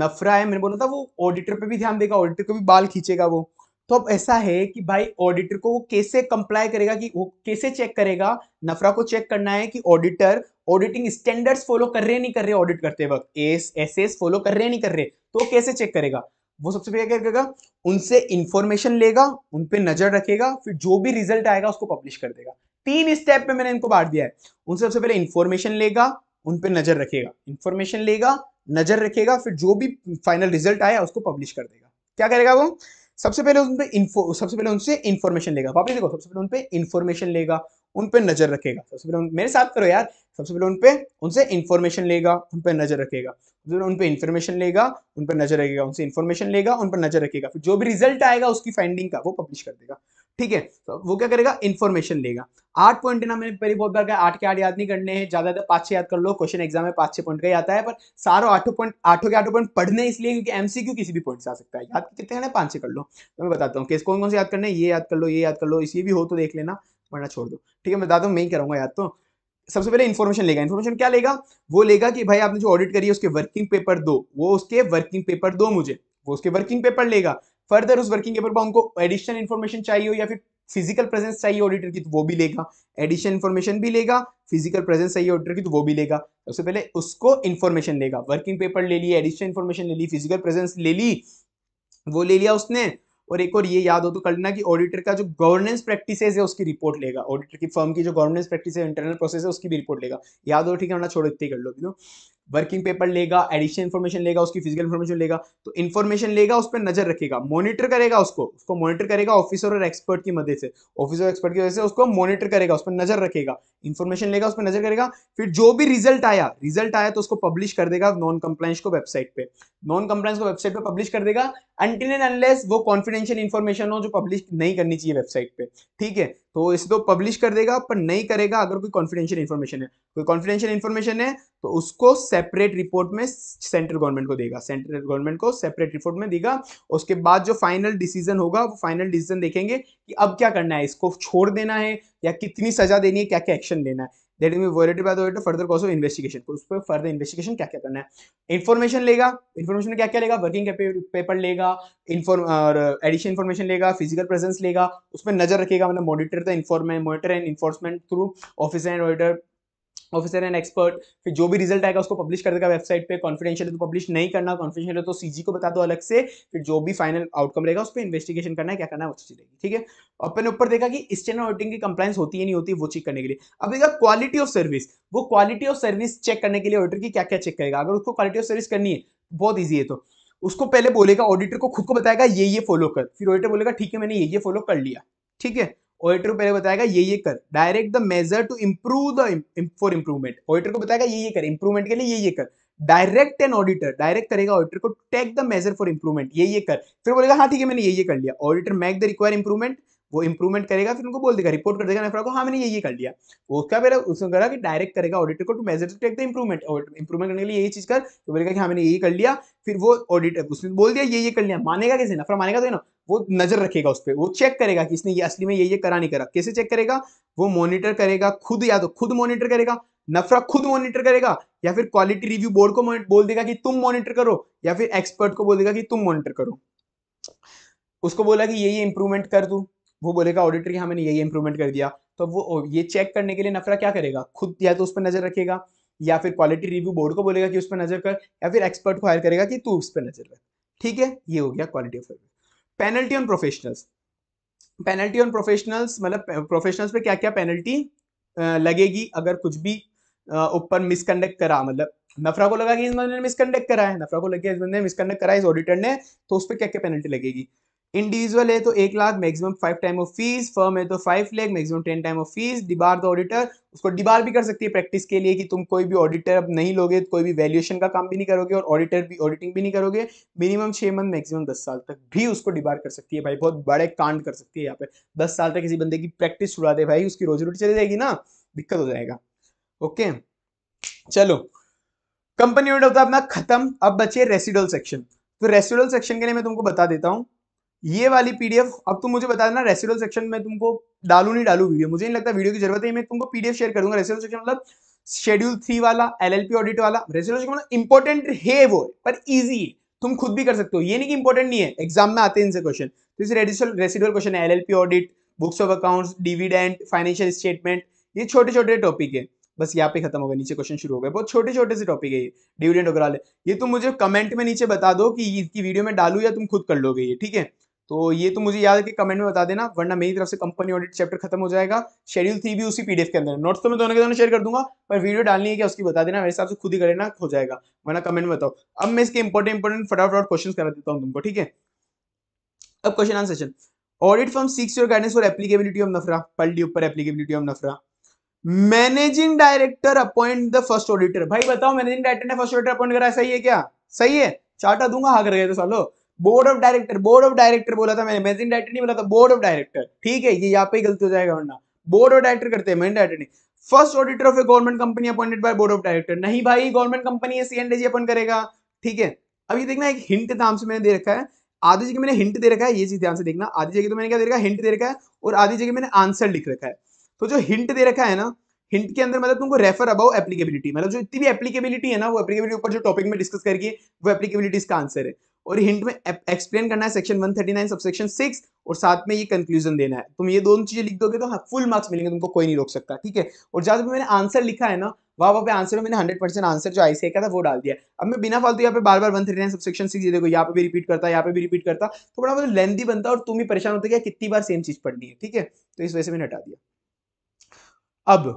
NFRA है मैंने बोला था वो ऑडिटर पे भी ध्यान देगा ऑडिटर को भी बाल खींचेगा वो तो अब ऐसा है कि भाई ऑडिटर को वो कैसे कंप्लाई करेगा कि वो कैसे चेक करेगा नफरा को चेक करना है कि ऑडिटर ऑडिटिंग स्टैंडर्ड्स फॉलो कर रहे नहीं कर रहे ऑडिट करते वक्त एस एस एस फॉलो कर रहे नहीं कर रहे तो कैसे चेक करेगा वो सबसे पहले क्या करेगा उनसे इंफॉर्मेशन लेगा उन पर नजर रखेगा फिर जो भी रिजल्ट आएगा उसको पब्लिश कर देगा तीन स्टेप में मैंने इनको बांट दिया है उनसे सबसे पहले इंफॉर्मेशन लेगा उन पर नजर रखेगा इंफॉर्मेशन लेगा नजर रखेगा फिर जो भी फाइनल रिजल्ट आया उसको पब्लिश कर देगा क्या करेगा वो सबसे पहले उन पे इन्फो सबसे पहले उनसे इंफॉर्मेशन लेगा वापस देखो सबसे पहले उन पे इन्फॉर्मेशन लेगा उन पर नजर रखेगा सबसे पहले मेरे साथ करो यार सबसे पहले उन पे उनसे इन्फॉर्मेशन लेगा उन पर नजर रखेगा फिर उन पर इन्फॉर्मेशन लेगा उन पर नजर रखेगा उनसे इन्फॉर्मेशन लेगा उन पर नजर रखेगा फिर जो भी रिजल्ट आएगा उसकी फाइंडिंग का वो पब्लिश कर देगा ठीक है तो वो क्या करेगा इन्फॉर्मेशन लेगा आठ पॉइंट ना मैंने पहले बहुत बार कहा आठ के आठ याद नहीं करने हैं ज्यादा पांच छह याद कर लो क्वेश्चन एग्जाम में पांच छह पॉइंट का ही आता है पर सारो आठों पॉइंट आठों के आठों पॉइंट पढ़ने इसलिए क्योंकि एमसीक्यू किसी भी पॉइंट से आ सकता है याद कितने करना है पाँच छः कर लो तो मैं बताता हूँ किस कौन कौन से याद करने ये याद कर लो ये याद कर लो इसी भी हो तो देख लेना वरना छोड़ दो ठीक है मैं बताता हूँ मैं ही कराऊंगा याद तो सबसे पहले इन्फॉर्मेशन लेगा इन्फॉर्मेशन क्या लेगा वो लेगा कि भाई आपने जो ऑडिट करी है उसके वर्किंग पेपर दो वो उसके वर्किंग पेपर दो मुझे वो उसके वर्किंग पेपर लेगा फर्दर उस वर्किंग पेपर पर उनको एडिशनल इन्फॉर्मेशन चाहिए हो या फिर फिजिकल प्रेजेंस चाहिए ऑडिटर की तो वो भी लेगा एडिशनल इन्फॉर्मेशन भी लेगा फिजिकल प्रेजेंस चाहिए ऑडिटर की तो वो भी लेगा सबसे पहले उसको इन्फॉर्मेशन लेगा वर्किंग पेपर ले लिया एडिशनल इन्फॉर्मेशन ले ली फिजिकल प्रेजेंस ले ली वो ले लिया उसने और एक और ये याद हो तो कर लेना कि ऑडिटर का जो गवर्नेंस प्रैक्टिस है उसकी रिपोर्ट लेगा ऑडिटर की फर्म की जो गवर्नेंस प्रैक्टिस है इंटरनल प्रोसेस है उसकी भी रिपोर्ट लेगा याद हो ठीक है ना छोड़ो इतनी कर लो वर्किंग पेपर लेगा एडिशन इन्फॉर्मेशन लेगा उसकी फिजिकल इन्फॉर्मेशन लेगा तो इन्फॉर्मेशन लेगा उस पर नजर रखेगा मॉनिटर करेगा उसको उसको मॉनिटर करेगा ऑफिसर और एक्सपर्ट की मदद से ऑफिसर और एक्सपर्ट की वजह से उसको मॉनिटर करेगा उस पर नजर रखेगा इन्फॉर्मेशन लेगा उस पर नजर करेगा फिर जो भी रिजल्ट आया रिजल्ट आया तो उसको पब्लिश कर देगा नॉन कंप्लाइंस को वेबसाइट पे नॉन कंप्लाइंस को वेबसाइट पे पब्लिश कर देगा अंटिल एंड अनलेस वो कॉन्फिडेंशियल इन्फॉर्मेशन हो जो पब्लिश नहीं करनी चाहिए वेबसाइट पे ठीक है तो इसे तो पब्लिश कर देगा पर नहीं करेगा अगर कोई कॉन्फिडेंशियल इन्फॉर्मेशन है कोई कॉन्फिडेंशियल इन्फॉर्मेशन है तो उसको सेपरेट रिपोर्ट में सेंट्रल गवर्नमेंट को देगा सेंट्रल गवर्नमेंट को सेपरेट रिपोर्ट में देगा उसके बाद जो फाइनल डिसीजन होगा वो फाइनल डिसीजन देखेंगे कि अब क्या करना है इसको छोड़ देना है या कितनी सजा देनी है क्या क्या एक्शन लेना है that is warranted by the further cause of investigation उस पर फर्दर इन्वेस्टिगेशन क्या क्या करना है इन्फॉर्मेशन लेगा इन्फॉर्मेशन क्या क्या लेगा वर्किंग पेपर लेगा इन्फॉर्म एडिशन इन्फॉर्मेशन लेगा फिजिकल प्रेजेंस लेगा उस पर नजर रखेगा मतलब monitor the informant monitor and enforcement through officer and auditor officer and expert फिर जो भी रिजल्ट आएगा उसको पब्लिश कर देगा वेबसाइट पे कॉन्फिडेंशियल तो पब्लिश नहीं करना कॉन्फिडेंशियल तो सीजी को बता दो अलग से फिर जो भी फाइनल आउटकम रहेगा उस पर इन्वेस्टिगेशन करना है क्या करना है वो चीज रहेगी ठीक है अपने ऊपर देखा कि स्टैंडर्ड ऑडिटिंग की कंप्लाइंस होती है नहीं होती वो चेक करने के लिए अब देखा क्वालिटी ऑफ सर्विस वो क्वालिटी ऑफ सर्विस चेक करने के लिए ऑडिटर की क्या क्या चेक करेगा अगर उसको क्वालिटी ऑफ सर्विस करनी है बहुत ईजी है तो उसको पहले बोलेगा ऑडिटर को खुद को बताएगा ये ये फॉलो कर फिर ऑडिटर बोलेगा ठीक है मैंने ये ये फॉलो कर लिया ठीक है ऑडिटर को पहले बताएगा ये ये कर direct the measure to improve the for improvement auditor को बताएगा ये ये कर इम्प्रूवमेंट के लिए ये ये कर डायरेक्ट एन ऑडिटर डायरेक्ट करेगा ऑडिटर को take the measure for improvement ये ये कर फिर बोलेगा हाँ ठीक है मैंने ये ये कर लिया auditor make the require improvement वो इंप्रूवमेंट करेगा फिर उनको बोल देगा रिपोर्ट कर देगा को हाँ मैंने ये ये कर लिया वो उसका पहले उसने कहा कि डायरेक्ट करेगा ऑडिटर को to measure to take the improvement improvement करने के लिए यही चीज कर तो बोलेगा कि हाँ मैंने ये कर लिया फिर वो ऑडिटर उसने बोल दिया ये ये कर लिया मानेगा कैसे नफरा मानेगा तो ना वो नजर रखेगा उस पर वो चेक करेगा कि इसने ये असली में ये ये करा नहीं करा कैसे चेक करेगा वो मॉनिटर करेगा खुद या तो खुद मॉनिटर करेगा नफरा खुद मॉनिटर करेगा या फिर क्वालिटी रिव्यू बोर्ड को बोल देगा कि तुम मॉनिटर करो या फिर एक्सपर्ट को बोल देगा कि तुम मॉनिटर करो उसको बोला कि ये ये इंप्रूवमेंट कर दू वो बोलेगा ऑडिटर की हाँ मैंने ये ये इंप्रूवमेंट कर दिया तो वो ये चेक करने के लिए नफरा क्या करेगा खुद या तो उस पर नजर रखेगा या फिर क्वालिटी रिव्यू बोर्ड को बोलेगा कि उस पर नजर कर या फिर एक्सपर्ट को हायर करेगा कि तू उस पर नजर रख ठीक है ये हो गया quality of service penalty on professionals penalty on professionals मतलब प्रोफेशनल्स पे क्या क्या पेनल्टी लगेगी अगर कुछ भी ऊपर मिसकंडक्ट करा मतलब नफरा को लगा कि इस बंदे ने मिसकंडक्ट करा है नफरा को लग गया इस बंदे ने मिसकंडक्ट करा है इस ऑडिटर ने तो उस पर क्या क्या पेनल्टी लगेगी इंडिविजुअल है तो एक lakh maximum five time of fees firm है तो five lakh maximum ten time of fees debar the auditor उसको डिबार भी कर सकती है प्रैक्टिस के लिए कि तुम कोई भी ऑडिटर अब नहीं लोगे तो कोई भी वैल्यूएशन का काम भी नहीं करोगे और ऑडिटर भी ऑडिटिंग भी नहीं करोगे मिनिमम छह मंथ मैक्सिमम दस साल तक भी उसको डिबार कर सकती है भाई बहुत बड़े कांड कर सकती है यहाँ पे दस साल तक किसी बंदे की प्रैक्टिस छुड़ा दे भाई उसकी रोजी रोटी चली जाएगी ना दिक्कत हो जाएगा ओके चलो कंपनी ऑडिट होता है अपना खत्म अब बचे रेसिडल सेक्शन तो रेसिडल सेक्शन के लिए मैं तुमको बता देता हूँ ये वाली पीडीएफ अब तुम मुझे बता देना रेसिडल सेक्शन में तुमको डालू नहीं डालू वीडियो मुझे नहीं लगता वीडियो की जरूरत है मैं तुमको पीडीएफ शेयर करूंगा रेसिडल सेक्शन मतलब शेड्यूल थ्री वाला एलएलपी ऑडिट वाला रेसिडल सेक्शन मतलब इंपॉर्टेंट है वो पर ईजी है तुम खुद भी कर सकते हो ये नहीं कि इंपॉर्टेंट नहीं है एग्जाम में आते हैं इनसे क्वेश्चन तो इसे रेडिसल क्वेश्चन है L audit books of accounts dividend financial statement ये छोटे छोटे टॉपिक है बस यहाँ पे खत्म हो गया नीचे क्वेश्चन शुरू हो गए बहुत छोटे छोटे से टॉपिक है ये डिविडेंड वगैरह ये तुम मुझे कमेंट में नीचे बता दो कि इसकी वीडियो में डालू या तुम खुद कर लोगे ये ठीक है तो ये तो मुझे याद है कि कमेंट में बता देना वरना मेरी तरफ से कंपनी ऑडिट चैप्टर खत्म हो जाएगा शेड्यूल थी भी उसी पीडीएफ के अंदर नोट्स तो मैं दोनों के दोनों शेयर कर दूंगा पर वीडियो डालनी है क्या उसकी बता देना मेरे हिसाब से खुद ही करना हो जाएगा वरना कमेंट में बताओ अब मैं इसके इंपॉर्टेंट इंपॉर्टेंट फटाफट क्वेश्चन करा देता हूँ तुमको ठीक है अब question answer session audit from six your guidance for applicability of NFRA पल्डी ऊपर applicability of NFRA managing director appoint the first auditor भाई बताओ मैनेजिंग डायरेक्टर ने फर्स्ट ऑडिटर अपॉइंट करा सही है क्या सही है चार्टा दूंगा हाँ कर गए थे सालो board of director board of director बोला था मैंने मैनेजिंग डायरेक्टर नहीं बोला था बोर्ड ऑफ डायरेक्टर ठीक है ये यहाँ पे गलती हो जाएगा वरना बोर्ड ऑफ डायरेक्टर करते हैं मैनेजिंग डायरेक्टर नहीं first auditor of a government company appointed by board of director नहीं भाई गवर्नमेंट कंपनी है सी अपन करेगा ठीक है अब ये देखना एक हिंट नाम से मैंने दे रखा है आधी जगह मैंने हिंट दे रखा है ये चीज ध्यान से देखना आधी जगह तो मैंने क्या दे रखा है हिंट दे रखा है और आधी जगह मैंने आंसर लिख रखा है तो जो हिंट दे रखा है ना हिंट के अंदर मतलब तुमको रेफर अबाउ एप्लीकेबिलिटी मतलब जो इतनी भी एप्लीकेबिलिटी है ना वो एप्लीकेबिलिटी ऊपर जो टॉपिक में डिस्कस करके वो एप्लीकेबिलिटी का आंसर है और हिंट में एक्सप्लेन करना है सेक्शन 139 सब सेक्शन सिक्स और साथ में ये कंक्लूजन देना है तुम ये दोनों चीजें लिख दोगे तो फुल हाँ, मार्क्स मिलेंगे तुमको कोई नहीं रोक सकता ठीक है और जहां पे मैंने आंसर लिखा है ना वहां वहाँ पे आंसर में मैंने हंड्रेड परसेंट आंसर जो आईसीआई का था वो डाल दिया अब मैं बिना फालतू यहाँ पे बार बार वन थ्री नाइन सब सिक्स देखो यहाँ पे भी रिपीट करता है यहाँ पे भी रिपीट करता तो बड़ा मतलब लेंदी बनता और तुम ही परेशान होते क्या कितनी बार सेम चीज पढ़नी है ठीक है तो इस वजह से मैंने हटा दिया अब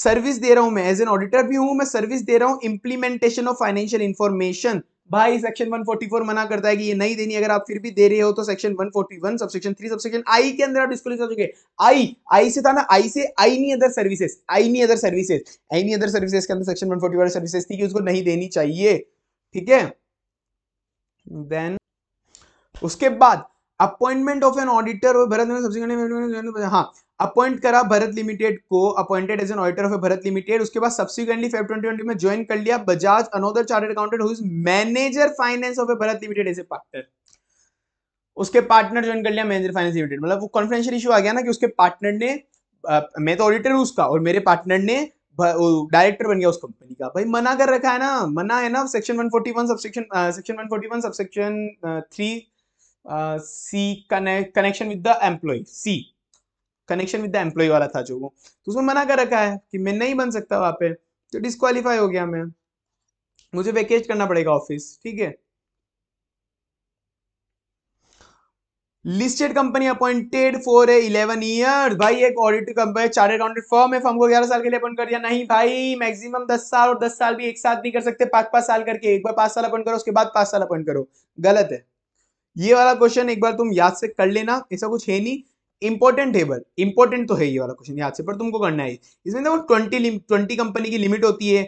सर्विस दे रहा हूं मैं एज एन ऑडिटर भी हूं मैं सर्विस दे रहा हूं इंप्लीमेंटेशन ऑफ फाइनेंशियल इंफॉर्मेशन भाई सेक्शन 144 मना करता है कि ये नहीं देनी अगर आप फिर भी दे रहे हो तो section 141 forty one subsection three subsection I के अंदर आप डिस्क्लोज कर चुके आई आई से था ना आई से आई any other services I any other services I any other services के अंदर सेक्शन 141 फोर्टी सर्विसेज थी कि उसको नहीं देनी चाहिए ठीक है देन उसके बाद अपॉइंटमेंट ऑफ एन ऑडिटर और भरत हाँ अपॉइंट करा भरत लिमिटेड को appointed as an auditor of Bharat limited उसके बाद सब्सिक्वेंटली फेब ट्वेंटी में ज्वाइन कर लिया Bajaj another chartered accountant who is manager finance of a Bharat limited as a partner उसके पार्टनर ज्वाइन कर लिया मैनेजर फाइनेंस लिमिटेड मतलब वो कॉन्फिडेंशियल इशू आ गया ना कि उसके पार्टनर ने आ, मैं तो ऑडिटर हूँ उसका और मेरे पार्टनर ने डायरेक्टर बन गया उस कंपनी का भाई मना कर रखा है ना मना है ना section one forty one sub section section one one forty sub section three C connection with the employ C connection with the employ वाला था जो वो तो उसमें मना कर रखा है कि मैं नहीं बन सकता वहां पे तो डिस्कालीफाई हो गया मैं मुझे वेकेट करना पड़ेगा ऑफिस ठीक है listed company appointed for eleven year भाई एक audit company chart accountant firm है फॉर्म को ग्यारह साल के लिए अपॉइंट कर दिया नहीं भाई मैक्सिमम दस साल और दस साल भी एक साथ नहीं कर सकते पांच पांच साल करके एक बार पांच साल अपॉइंट करो उसके बाद पांच साल अपॉइंट करो गलत है ये वाला क्वेश्चन एक बार तुम याद से कर लेना ऐसा कुछ है नहीं इंपॉर्टेंट है बट इंपॉर्टेंट तो है ये वाला क्वेश्चन याद से पर तुमको करना है इसमें देखो ट्वेंटी ट्वेंटी कंपनी की लिमिट होती है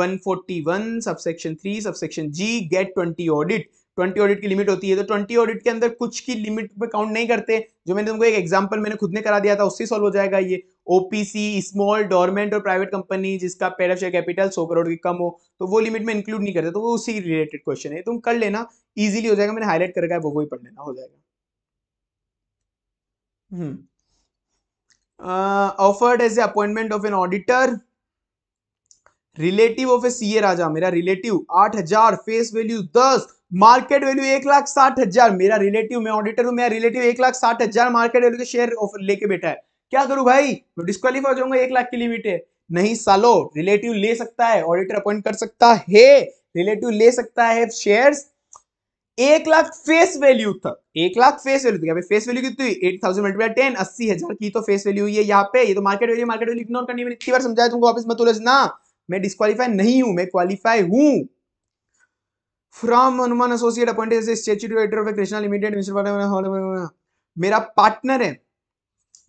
one forty one subsection three subsection G get twenty audit twenty audit की लिमिट होती है तो ट्वेंटी ऑडिट के अंदर कुछ की लिमिट पे काउंट नहीं करते जो मैंने तुमको एक एग्जाम्पल मैंने खुद ने करा दिया था उससे सॉल्व हो जाएगा ये ओपीसी स्मॉल डोरमेंट और प्राइवेट कंपनी जिसका पेड ऑफ शेयर कैपिटल सौ करोड़ की कम हो तो वो लिमिट में इंक्लूड नहीं करते तो वो उसी रिलेटेड क्वेश्चन है तुम कर लेना ईजिली हो जाएगा मैंने हाईलाइट करेगा वो वही पढ़ लेना हो जाएगा hmm. uh, offered as a appointment of relative of a CA Raja मेरा रिलेटिव आठ हजार फेस वैल्यू दस मार्केट वैल्यू एक लाख साठ हजार मेरा रिलेटिव मैं ऑडिटर हूं मेरा रिलेटिव एक लाख साठ हजार मार्केट वैल्यू के शेयर ऑफर लेके बैठा है क्या करूं भाई मैं डिस्कालीफाई हो जाऊंगा एक लाख की लिमिट है नहीं सालो रिलेटिव ले सकता है ऑडिटर अपॉइंट कर सकता है रिलेटिव ले सकता है शेयर्स एक लाख फेस वैल्यू तक एक लाख फेस वैल्यू थी यहाँ फेस वैल्यू कितनी हुई एट थाउजेंड मल्टीप्लाई टेन अस्सी हजार की तो फेस वैल्यू हुई है यहाँ पे ये तो market value market value ignore करनी मैंने इतनी बार समझाया तुमको वापस मत ना मैं डिस्कालीफाई नहीं हूं मैं क्वालिफाई हूं from Hanuman associate appointed statutory auditor of Krishna limited मेरा पार्टनर है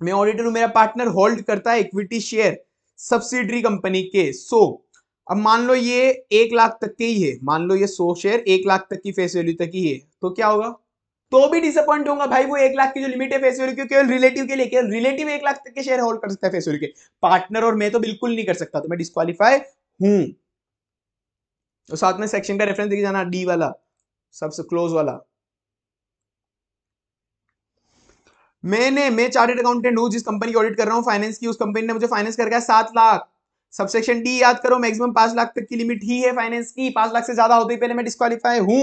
मैं ऑडिटर हूं मेरा पार्टनर होल्ड करता है इक्विटी शेयर सब्सिडरी कंपनी के सो अब मान लो ये एक लाख तक के ही है मान लो ये सो शेयर एक लाख तक की फेस वैल्यू तक ही है तो क्या होगा तो भी डिसअपॉइंट होगा भाई वो एक लाख की जो लिमिट है फेस वैल्यू की केवल रिलेटिव के लिए केवल रिलेटिव एक लाख तक के शेयर होल्ड कर सकता है फेस वैल्यू के पार्टनर और मैं तो बिल्कुल नहीं कर सकता तो मैं डिस्कालीफाई हूं तो साथ में सेक्शन का रेफरेंस देखिए जाना डी वाला सबसे क्लोज वाला मैंने मैं चार्टेड अकाउंटेंट हूं जिस कंपनी की ऑडिट कर रहा हूं फाइनेंस की उस कंपनी ने मुझे फाइनेंस कर गया सात लाख सबसेक्शन डी याद करो मैक्सिमम पांच लाख तक की लिमिट ही है फाइनेंस की पांच लाख से ज्यादा होते ही पहले मैं डिस्कालीफाई हूं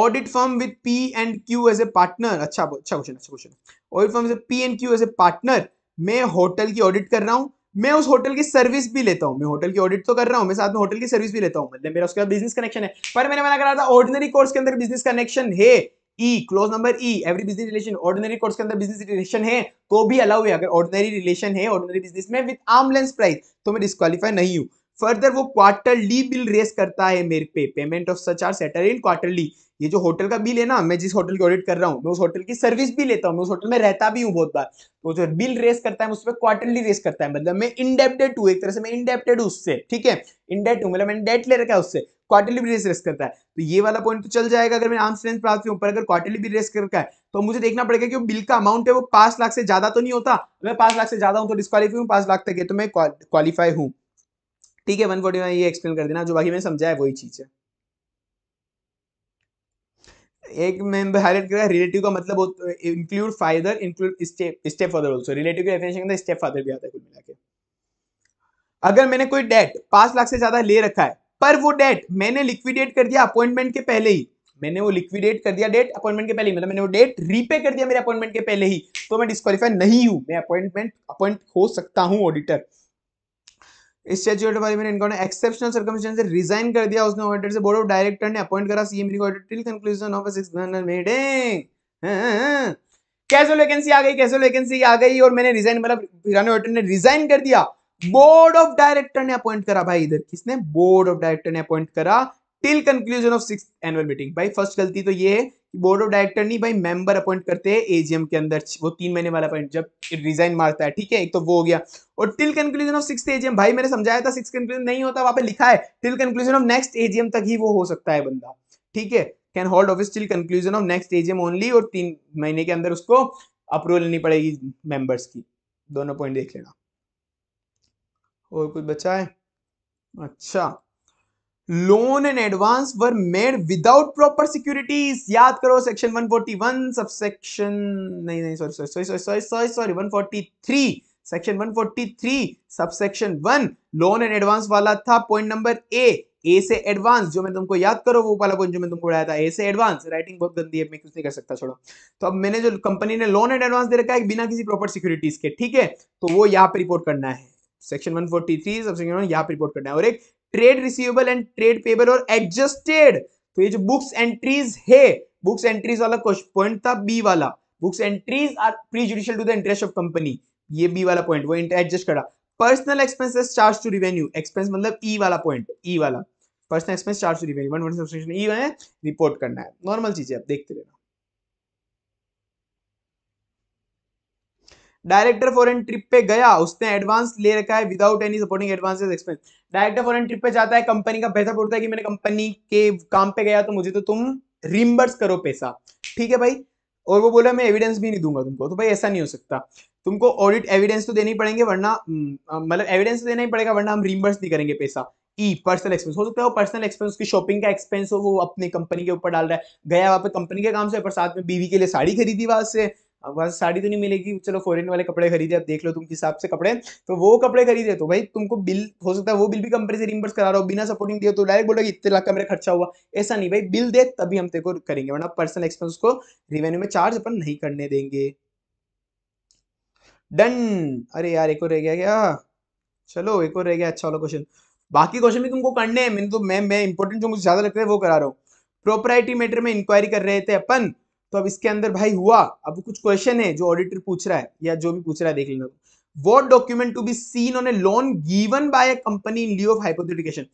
audit firm with P and Q as a partner अच्छा अच्छा क्वेश्चन अच्छा question audit firm P and Q as a partner मैं होटल की ऑडिट कर रहा हूँ मैं उस होटल की सर्विस भी लेता हूँ मैं होटल की ऑडिट तो कर रहा हूँ मैं साथ में होटल की सर्विस भी लेता हूँ मतलब मेरा उसके बाद बिजनेस कनेक्शन है पर मैंने मना करा था ऑर्डिनरी कोर्स के अंदर बिजनेस कनेक्शन है E close number E every business relation ordinary course के अंदर बिजनेस रिलेशन है तो भी अलाउ है अगर ऑर्डिनरी रिलेशन है ऑर्डिनरी बिजनेस में विद आर्म लेंस प्राइस तो मैं डिस्कालीफाई नहीं हूँ फर्दर वो क्वार्टरली बिल रेस करता है मेरे पे payment of such are settle in quarterly ये जो होटल का बिल है ना मैं जिस होटल की ऑडिट कर रहा हूँ मैं उस होटल की सर्विस भी लेता हूँ मैं उस होटल में रहता भी हूँ बहुत बार तो जो बिल रेस करता है उस पर क्वार्टरली रेस करता है मतलब मैं इनडेप्टेड हूँ एक तरह से मैं इनडेप्टेड हूँ उससे ठीक है इनडेट हूँ मतलब मैंने डेट ले रखा है उससे क्वार्टरली भी रेस रेस करता है तो ये वाला पॉइंट तो चल जाएगा अगर मैं आम स्ट्रेंथ प्राप्त हूँ पर अगर क्वार्टरली भी रेस करता है तो मुझे देखना पड़ेगा कि वो बिल का अमाउंट है वो पांच लाख से ज्यादा तो नहीं होता मैं पांच लाख से ज्यादा हूँ तो डिस्कालीफाई हूँ पांच लाख तक है तो मैं क्वालिफाई हूँ ठीक है वन फोर्टी ये एक्सप्लेन कर देना जो बाकी मैंने समझा है वही चीज़ है एक में हाईलाइट करा रिलेटिव का मतलब include father include step father also relative के डेफिनेशन के स्टेप फादर भी आता है कुल मिला के अगर मैंने कोई डेट पांच लाख से ज्यादा ले रखा है पर वो डेट मैंने लिक्विडेट कर दिया अपॉइंटमेंट के पहले ही मैंने वो लिक्विडेट कर दिया डेट अपॉइंटमेंट के पहले ही मतलब मैंने वो डेट रीपे कर दिया मेरे अपॉइंटमेंट के पहले ही तो मैं डिस्कालीफाई नहीं हूं मैं अपॉइंटमेंट अपॉइंट हो सकता हूं ऑडिटर इस स्टैच्यू ऑफ लिबर्टी में इनका एक्सेप्शनल सर्कमस्टेंस रिजाइन कर दिया उसने ऑडिटर से बोर्ड ऑफ डायरेक्टर ने अपॉइंट करा सीएम को till conclusion of a six month meeting कैसे वैकेंसी आ गई कैसे वैकेंसी आ गई और मैंने रिजाइन मतलब ईरानी ऑडिटर ने रिजाइन कर दिया बोर्ड ऑफ डायरेक्टर ने अपॉइंट करा भाई इधर किसने बोर्ड ऑफ डायरेक्टर ने अपॉइंट करा till conclusion of six annual meeting भाई फर्स्ट गलती तो ये है बोर्ड ऑफ डायरेक्टर नहीं भाई मेंबर अपॉइंट करते हैं एजीएम के अंदर वो तीन महीने वाला अपॉइंट जब रिजाइन मारता है ठीक है एक तो वो हो गया और till conclusion of six AGM भाई मैंने समझाया था सिक्स कंक्लूजन नहीं होता वहां पे लिखा है till conclusion of next AGM तक ही वो हो सकता है बंदा ठीक है can hold office till conclusion of next AGM only और तीन महीने के अंदर उसको अप्रूवल लेनी पड़ेगी मेंबर्स की दोनों पॉइंट देख लेना और कुछ बचा है अच्छा loan and advance were made without proper securities याद करो सेक्शन 141 सब सेक्शन नहीं नहीं sorry sorry sorry sorry sorry sorry section 143 sub section loan and advance वाला था पॉइंट नंबर ए ए से एडवांस जो मैं तुमको याद करो वो वाला पॉइंट जो मैं तुमको बढ़ाया था ए से एडवांस राइटिंग बहुत गंदी है मैं कुछ नहीं कर सकता छोड़ो तो अब मैंने जो कंपनी ने लोन एंड एडवांस दे रखा है बिना किसी प्रॉपर सिक्योरिटीज के ठीक है तो वो यहाँ पे रिपोर्ट करना है सेक्शन 143 थ्री सबसे यहाँ पे रिपोर्ट करना है और एक trade receivable and trade payable और एडजस्टेड तो ये जो बुक्स एंट्रीज है बुक्स एंट्रीज वाला क्वेश्चन पॉइंट था बी वाला books entries are prejudicial to the interest of company ये बी वाला पॉइंट वो एडजस्ट करा personal expenses charge to revenue expense मतलब ई वाला पॉइंट ई वाला personal expense charge to revenue one one subscription E है report करना है नॉर्मल चीज है आप देखते रहना डायरेक्टर फॉरन ट्रिप पे गया उसने एडवांस ले रखा है without any supporting advances expense director foreign trip पे जाता है कंपनी का पैसा बोलता है कि मैंने कंपनी के काम पे गया तो मुझे तो तुम रिमबर्स करो पैसा ठीक है भाई और वो बोला मैं एविडेंस भी नहीं दूंगा तुमको तो भाई ऐसा नहीं हो सकता तुमको ऑडिट एविडेंस तो देनी ही पड़ेंगे वरना हम्म, मतलब एविडेंस तो देना ही पड़ेगा वरना हम रिमबर्स नहीं करेंगे पैसा ई पर्सनल एक्सपेंस हो सकता है वो पर्सनल एक्सपेंस उसकी शॉपिंग का एक्सपेंस हो वो अपने कंपनी के ऊपर डाल रहा है गया वहां पे कंपनी के काम से पर साथ में बीवी के लिए साड़ी खरीदी वहां से अब वहां साड़ी तो नहीं मिलेगी चलो फॉरेन वाले कपड़े खरीदे अब देख लो तुम हिसाब से कपड़े तो वो कपड़े खरीदे तो भाई तुमको बिल हो सकता है वो बिल भी कंपनी से रिम्बर्स करा रहा हो बिना सपोर्टिंग दिया तो डायरेक्ट बोला कि इतने लाख का मेरा खर्चा हुआ ऐसा नहीं भाई बिल दे तभी हम तेरे को करेंगे वरना पर्सनल एक्सपेंस को रिवेन्यू में चार्ज अपन नहीं करने देंगे डन अरे यार एक और रह गया क्या चलो एक और रह गया अच्छा वाला क्वेश्चन बाकी क्वेश्चन भी तुमको करने हैं मैंने तो मैं मैं इंपॉर्टेंट जो मुझे ज्यादा लगता है वो करा रहा हूँ प्रोपराइटी मैटर में इंक्वायरी कर रहे थे अपन तो अब इसके अंदर भाई हुआ अब कुछ क्वेश्चन है जो ऑडिटर पूछ रहा है या जो भी पूछ रहा है देख लेना what document to be seen on a loan given by company in lieu of hypothecation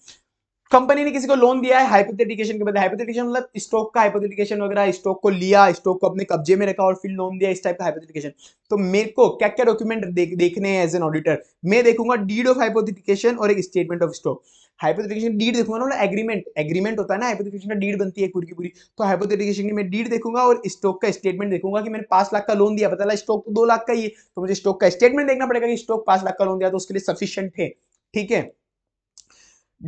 company ने किसी को लोन दिया है हाइपोथेटिकेशन के बाद हाइपोथेटिकेशन मतलब स्टॉक का हाइपोथेटिकेशन वगैरह स्टॉक को लिया स्टॉक को अपने कब्जे में रखा और फिर लोन दिया इस टाइप का हाइपोथेटिकेशन तो मेरे को क्या क्या डॉक्यूमेंट देख, देखने हैं एज एन ऑडिटर मैं देखूंगा डीड ऑफ हाइपोथेटिकेशन और एक statement of stock hypothecation deed देखूंगा ना एग्रीमेंट मतलब एग्रीमेंट होता है ना हाइपोथेटिकेशन का डीड बनती है पूरी की पूरी तो हाइपोथेटिकल में डीड देखूंगा और स्टॉक का स्टेटमेंट देखूंगा कि मैंने पांच लाख का लोन दिया पता है स्टॉक तो दो लाख का ही है तो मुझे स्टॉक का स्टेटमेंट देखना पड़ेगा कि स्टॉक पांच लाख का लोन दिया तो उसके लिए सफिशियंट है ठीक है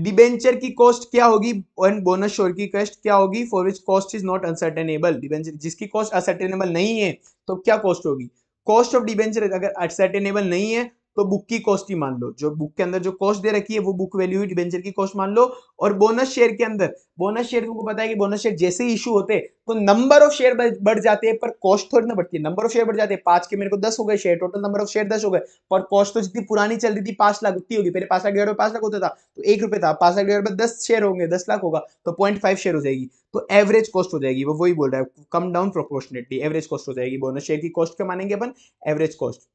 डिबेंचर की कॉस्ट क्या होगी एंड बोनस शोर की कॉस्ट क्या होगी for which cost is not unascertainable debenture जिसकी कॉस्ट असर्टेनेबल नहीं है तो क्या कॉस्ट होगी कॉस्ट ऑफ डिबेंचर अगर अनसर्टेनेबल नहीं है तो बुक की कॉस्ट ही मान लो जो बुक के अंदर जो कॉस्ट दे रखी है वो बुक वैल्यू ही डिबेंचर की कॉस्ट मान लो और बोनस शेयर के अंदर बोनस शेयर को पता है कि बोनस शेयर जैसे ही इशू होते तो नंबर ऑफ शेयर बढ़ जाते हैं पर कॉस्ट थोड़ी ना बढ़ती है नंबर ऑफ शेयर बढ़ जाते हैं पांच के मेरे को दस हो गए share total number of share दस हो गए पर कॉस्ट तो जितनी पुरानी चल रही थी पांच लाख उतनी होगी पहले पांच लाख डिवाइड पांच लाख होता था तो एक रुपये था पांच लाख डिवाइड दस शेयर होंगे दस लाख होगा तो पॉइंट फाइव शेयर हो जाएगी तो एवरेज कॉस्ट हो जाएगी वो वही बोल रहा है come down proportionately average cost हो जाएगी बोनस शेयर की कॉस्ट क्या मानेंगे अपन एवरेज कॉस्ट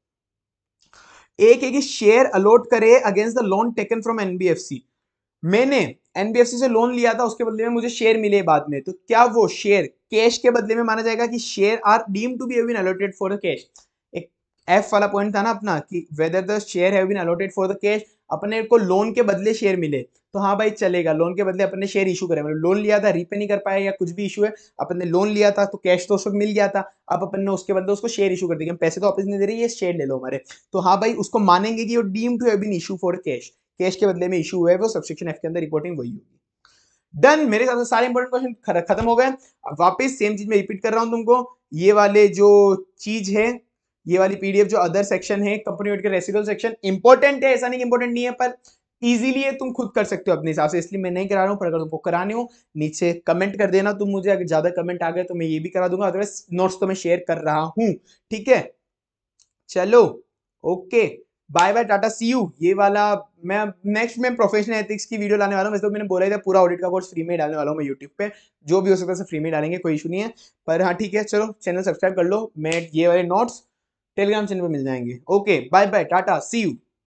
एक एक शेयर अलॉट करे against the loan taken from NBFC मैंने एनबीएफसी से लोन लिया था उसके बदले में मुझे शेयर मिले बाद में तो क्या वो शेयर कैश के बदले में माना जाएगा कि share are deem to be been allotted for the cash एक एफ वाला पॉइंट था ना अपना कि whether the share have been allotted for the cash अपने को लोन के बदले शेयर मिले तो हाँ भाई चलेगा लोन के बदले अपने शेयर इशू करें मतलब लोन लिया था रीपे नहीं कर पाया या कुछ भी इशू है अपन ने लोन लिया था तो कैश तो उस वक्त मिल गया था अब अपन ने उसके बदले उसको शेयर इशू कर दिया पैसे तो वापस नहीं दे रही है शेयर ले लो हमारे तो हाँ भाई उसको मानेंगे कि वो डीम टू है इशू फॉर कैश कैश के बदले में इशू हुआ है वो सब्सक्रिप्शन एफ के अंदर रिपोर्टिंग वही होगी डन मेरे हिसाब से सारे इंपॉर्टेंट क्वेश्चन खत्म हो गए अब वापस सेम चीज में रिपीट कर रहा हूँ तुमको ये वाले जो चीज है ये वाली पीडीएफ जो अदर सेक्शन है कंपनी के रेसिडल सेक्शन इंपॉर्टेंट है ऐसा नहीं इंपॉर्टेंट नहीं है पर इजीली तुम खुद कर सकते हो अपने हिसाब से इसलिए मैं नहीं करा रहा हूँ पर अगर तुमको कराने हो नीचे कमेंट कर देना तुम मुझे अगर ज्यादा कमेंट आ गए तो मैं ये भी करा दूंगा अदरवाइज नोट्स तो मैं शेयर कर रहा हूँ ठीक है चलो okay bye bye tata see you ये वाला मैं नेक्स्ट में प्रोफेशनल एथिक्स की वीडियो लाने वाला हूँ वैसे तो मैंने बोला ही था पूरा ऑडिट का कोर्स फ्री में डालने वाला हूँ मैं यूट्यूब पे जो भी हो सकता है फ्री में डालेंगे कोई इशू नहीं है पर हाँ ठीक है चलो चैनल सब्सक्राइब कर लो मैं ये वाले नोट्स टेलीग्राम चैनल पर मिल जाएंगे okay bye bye tata see you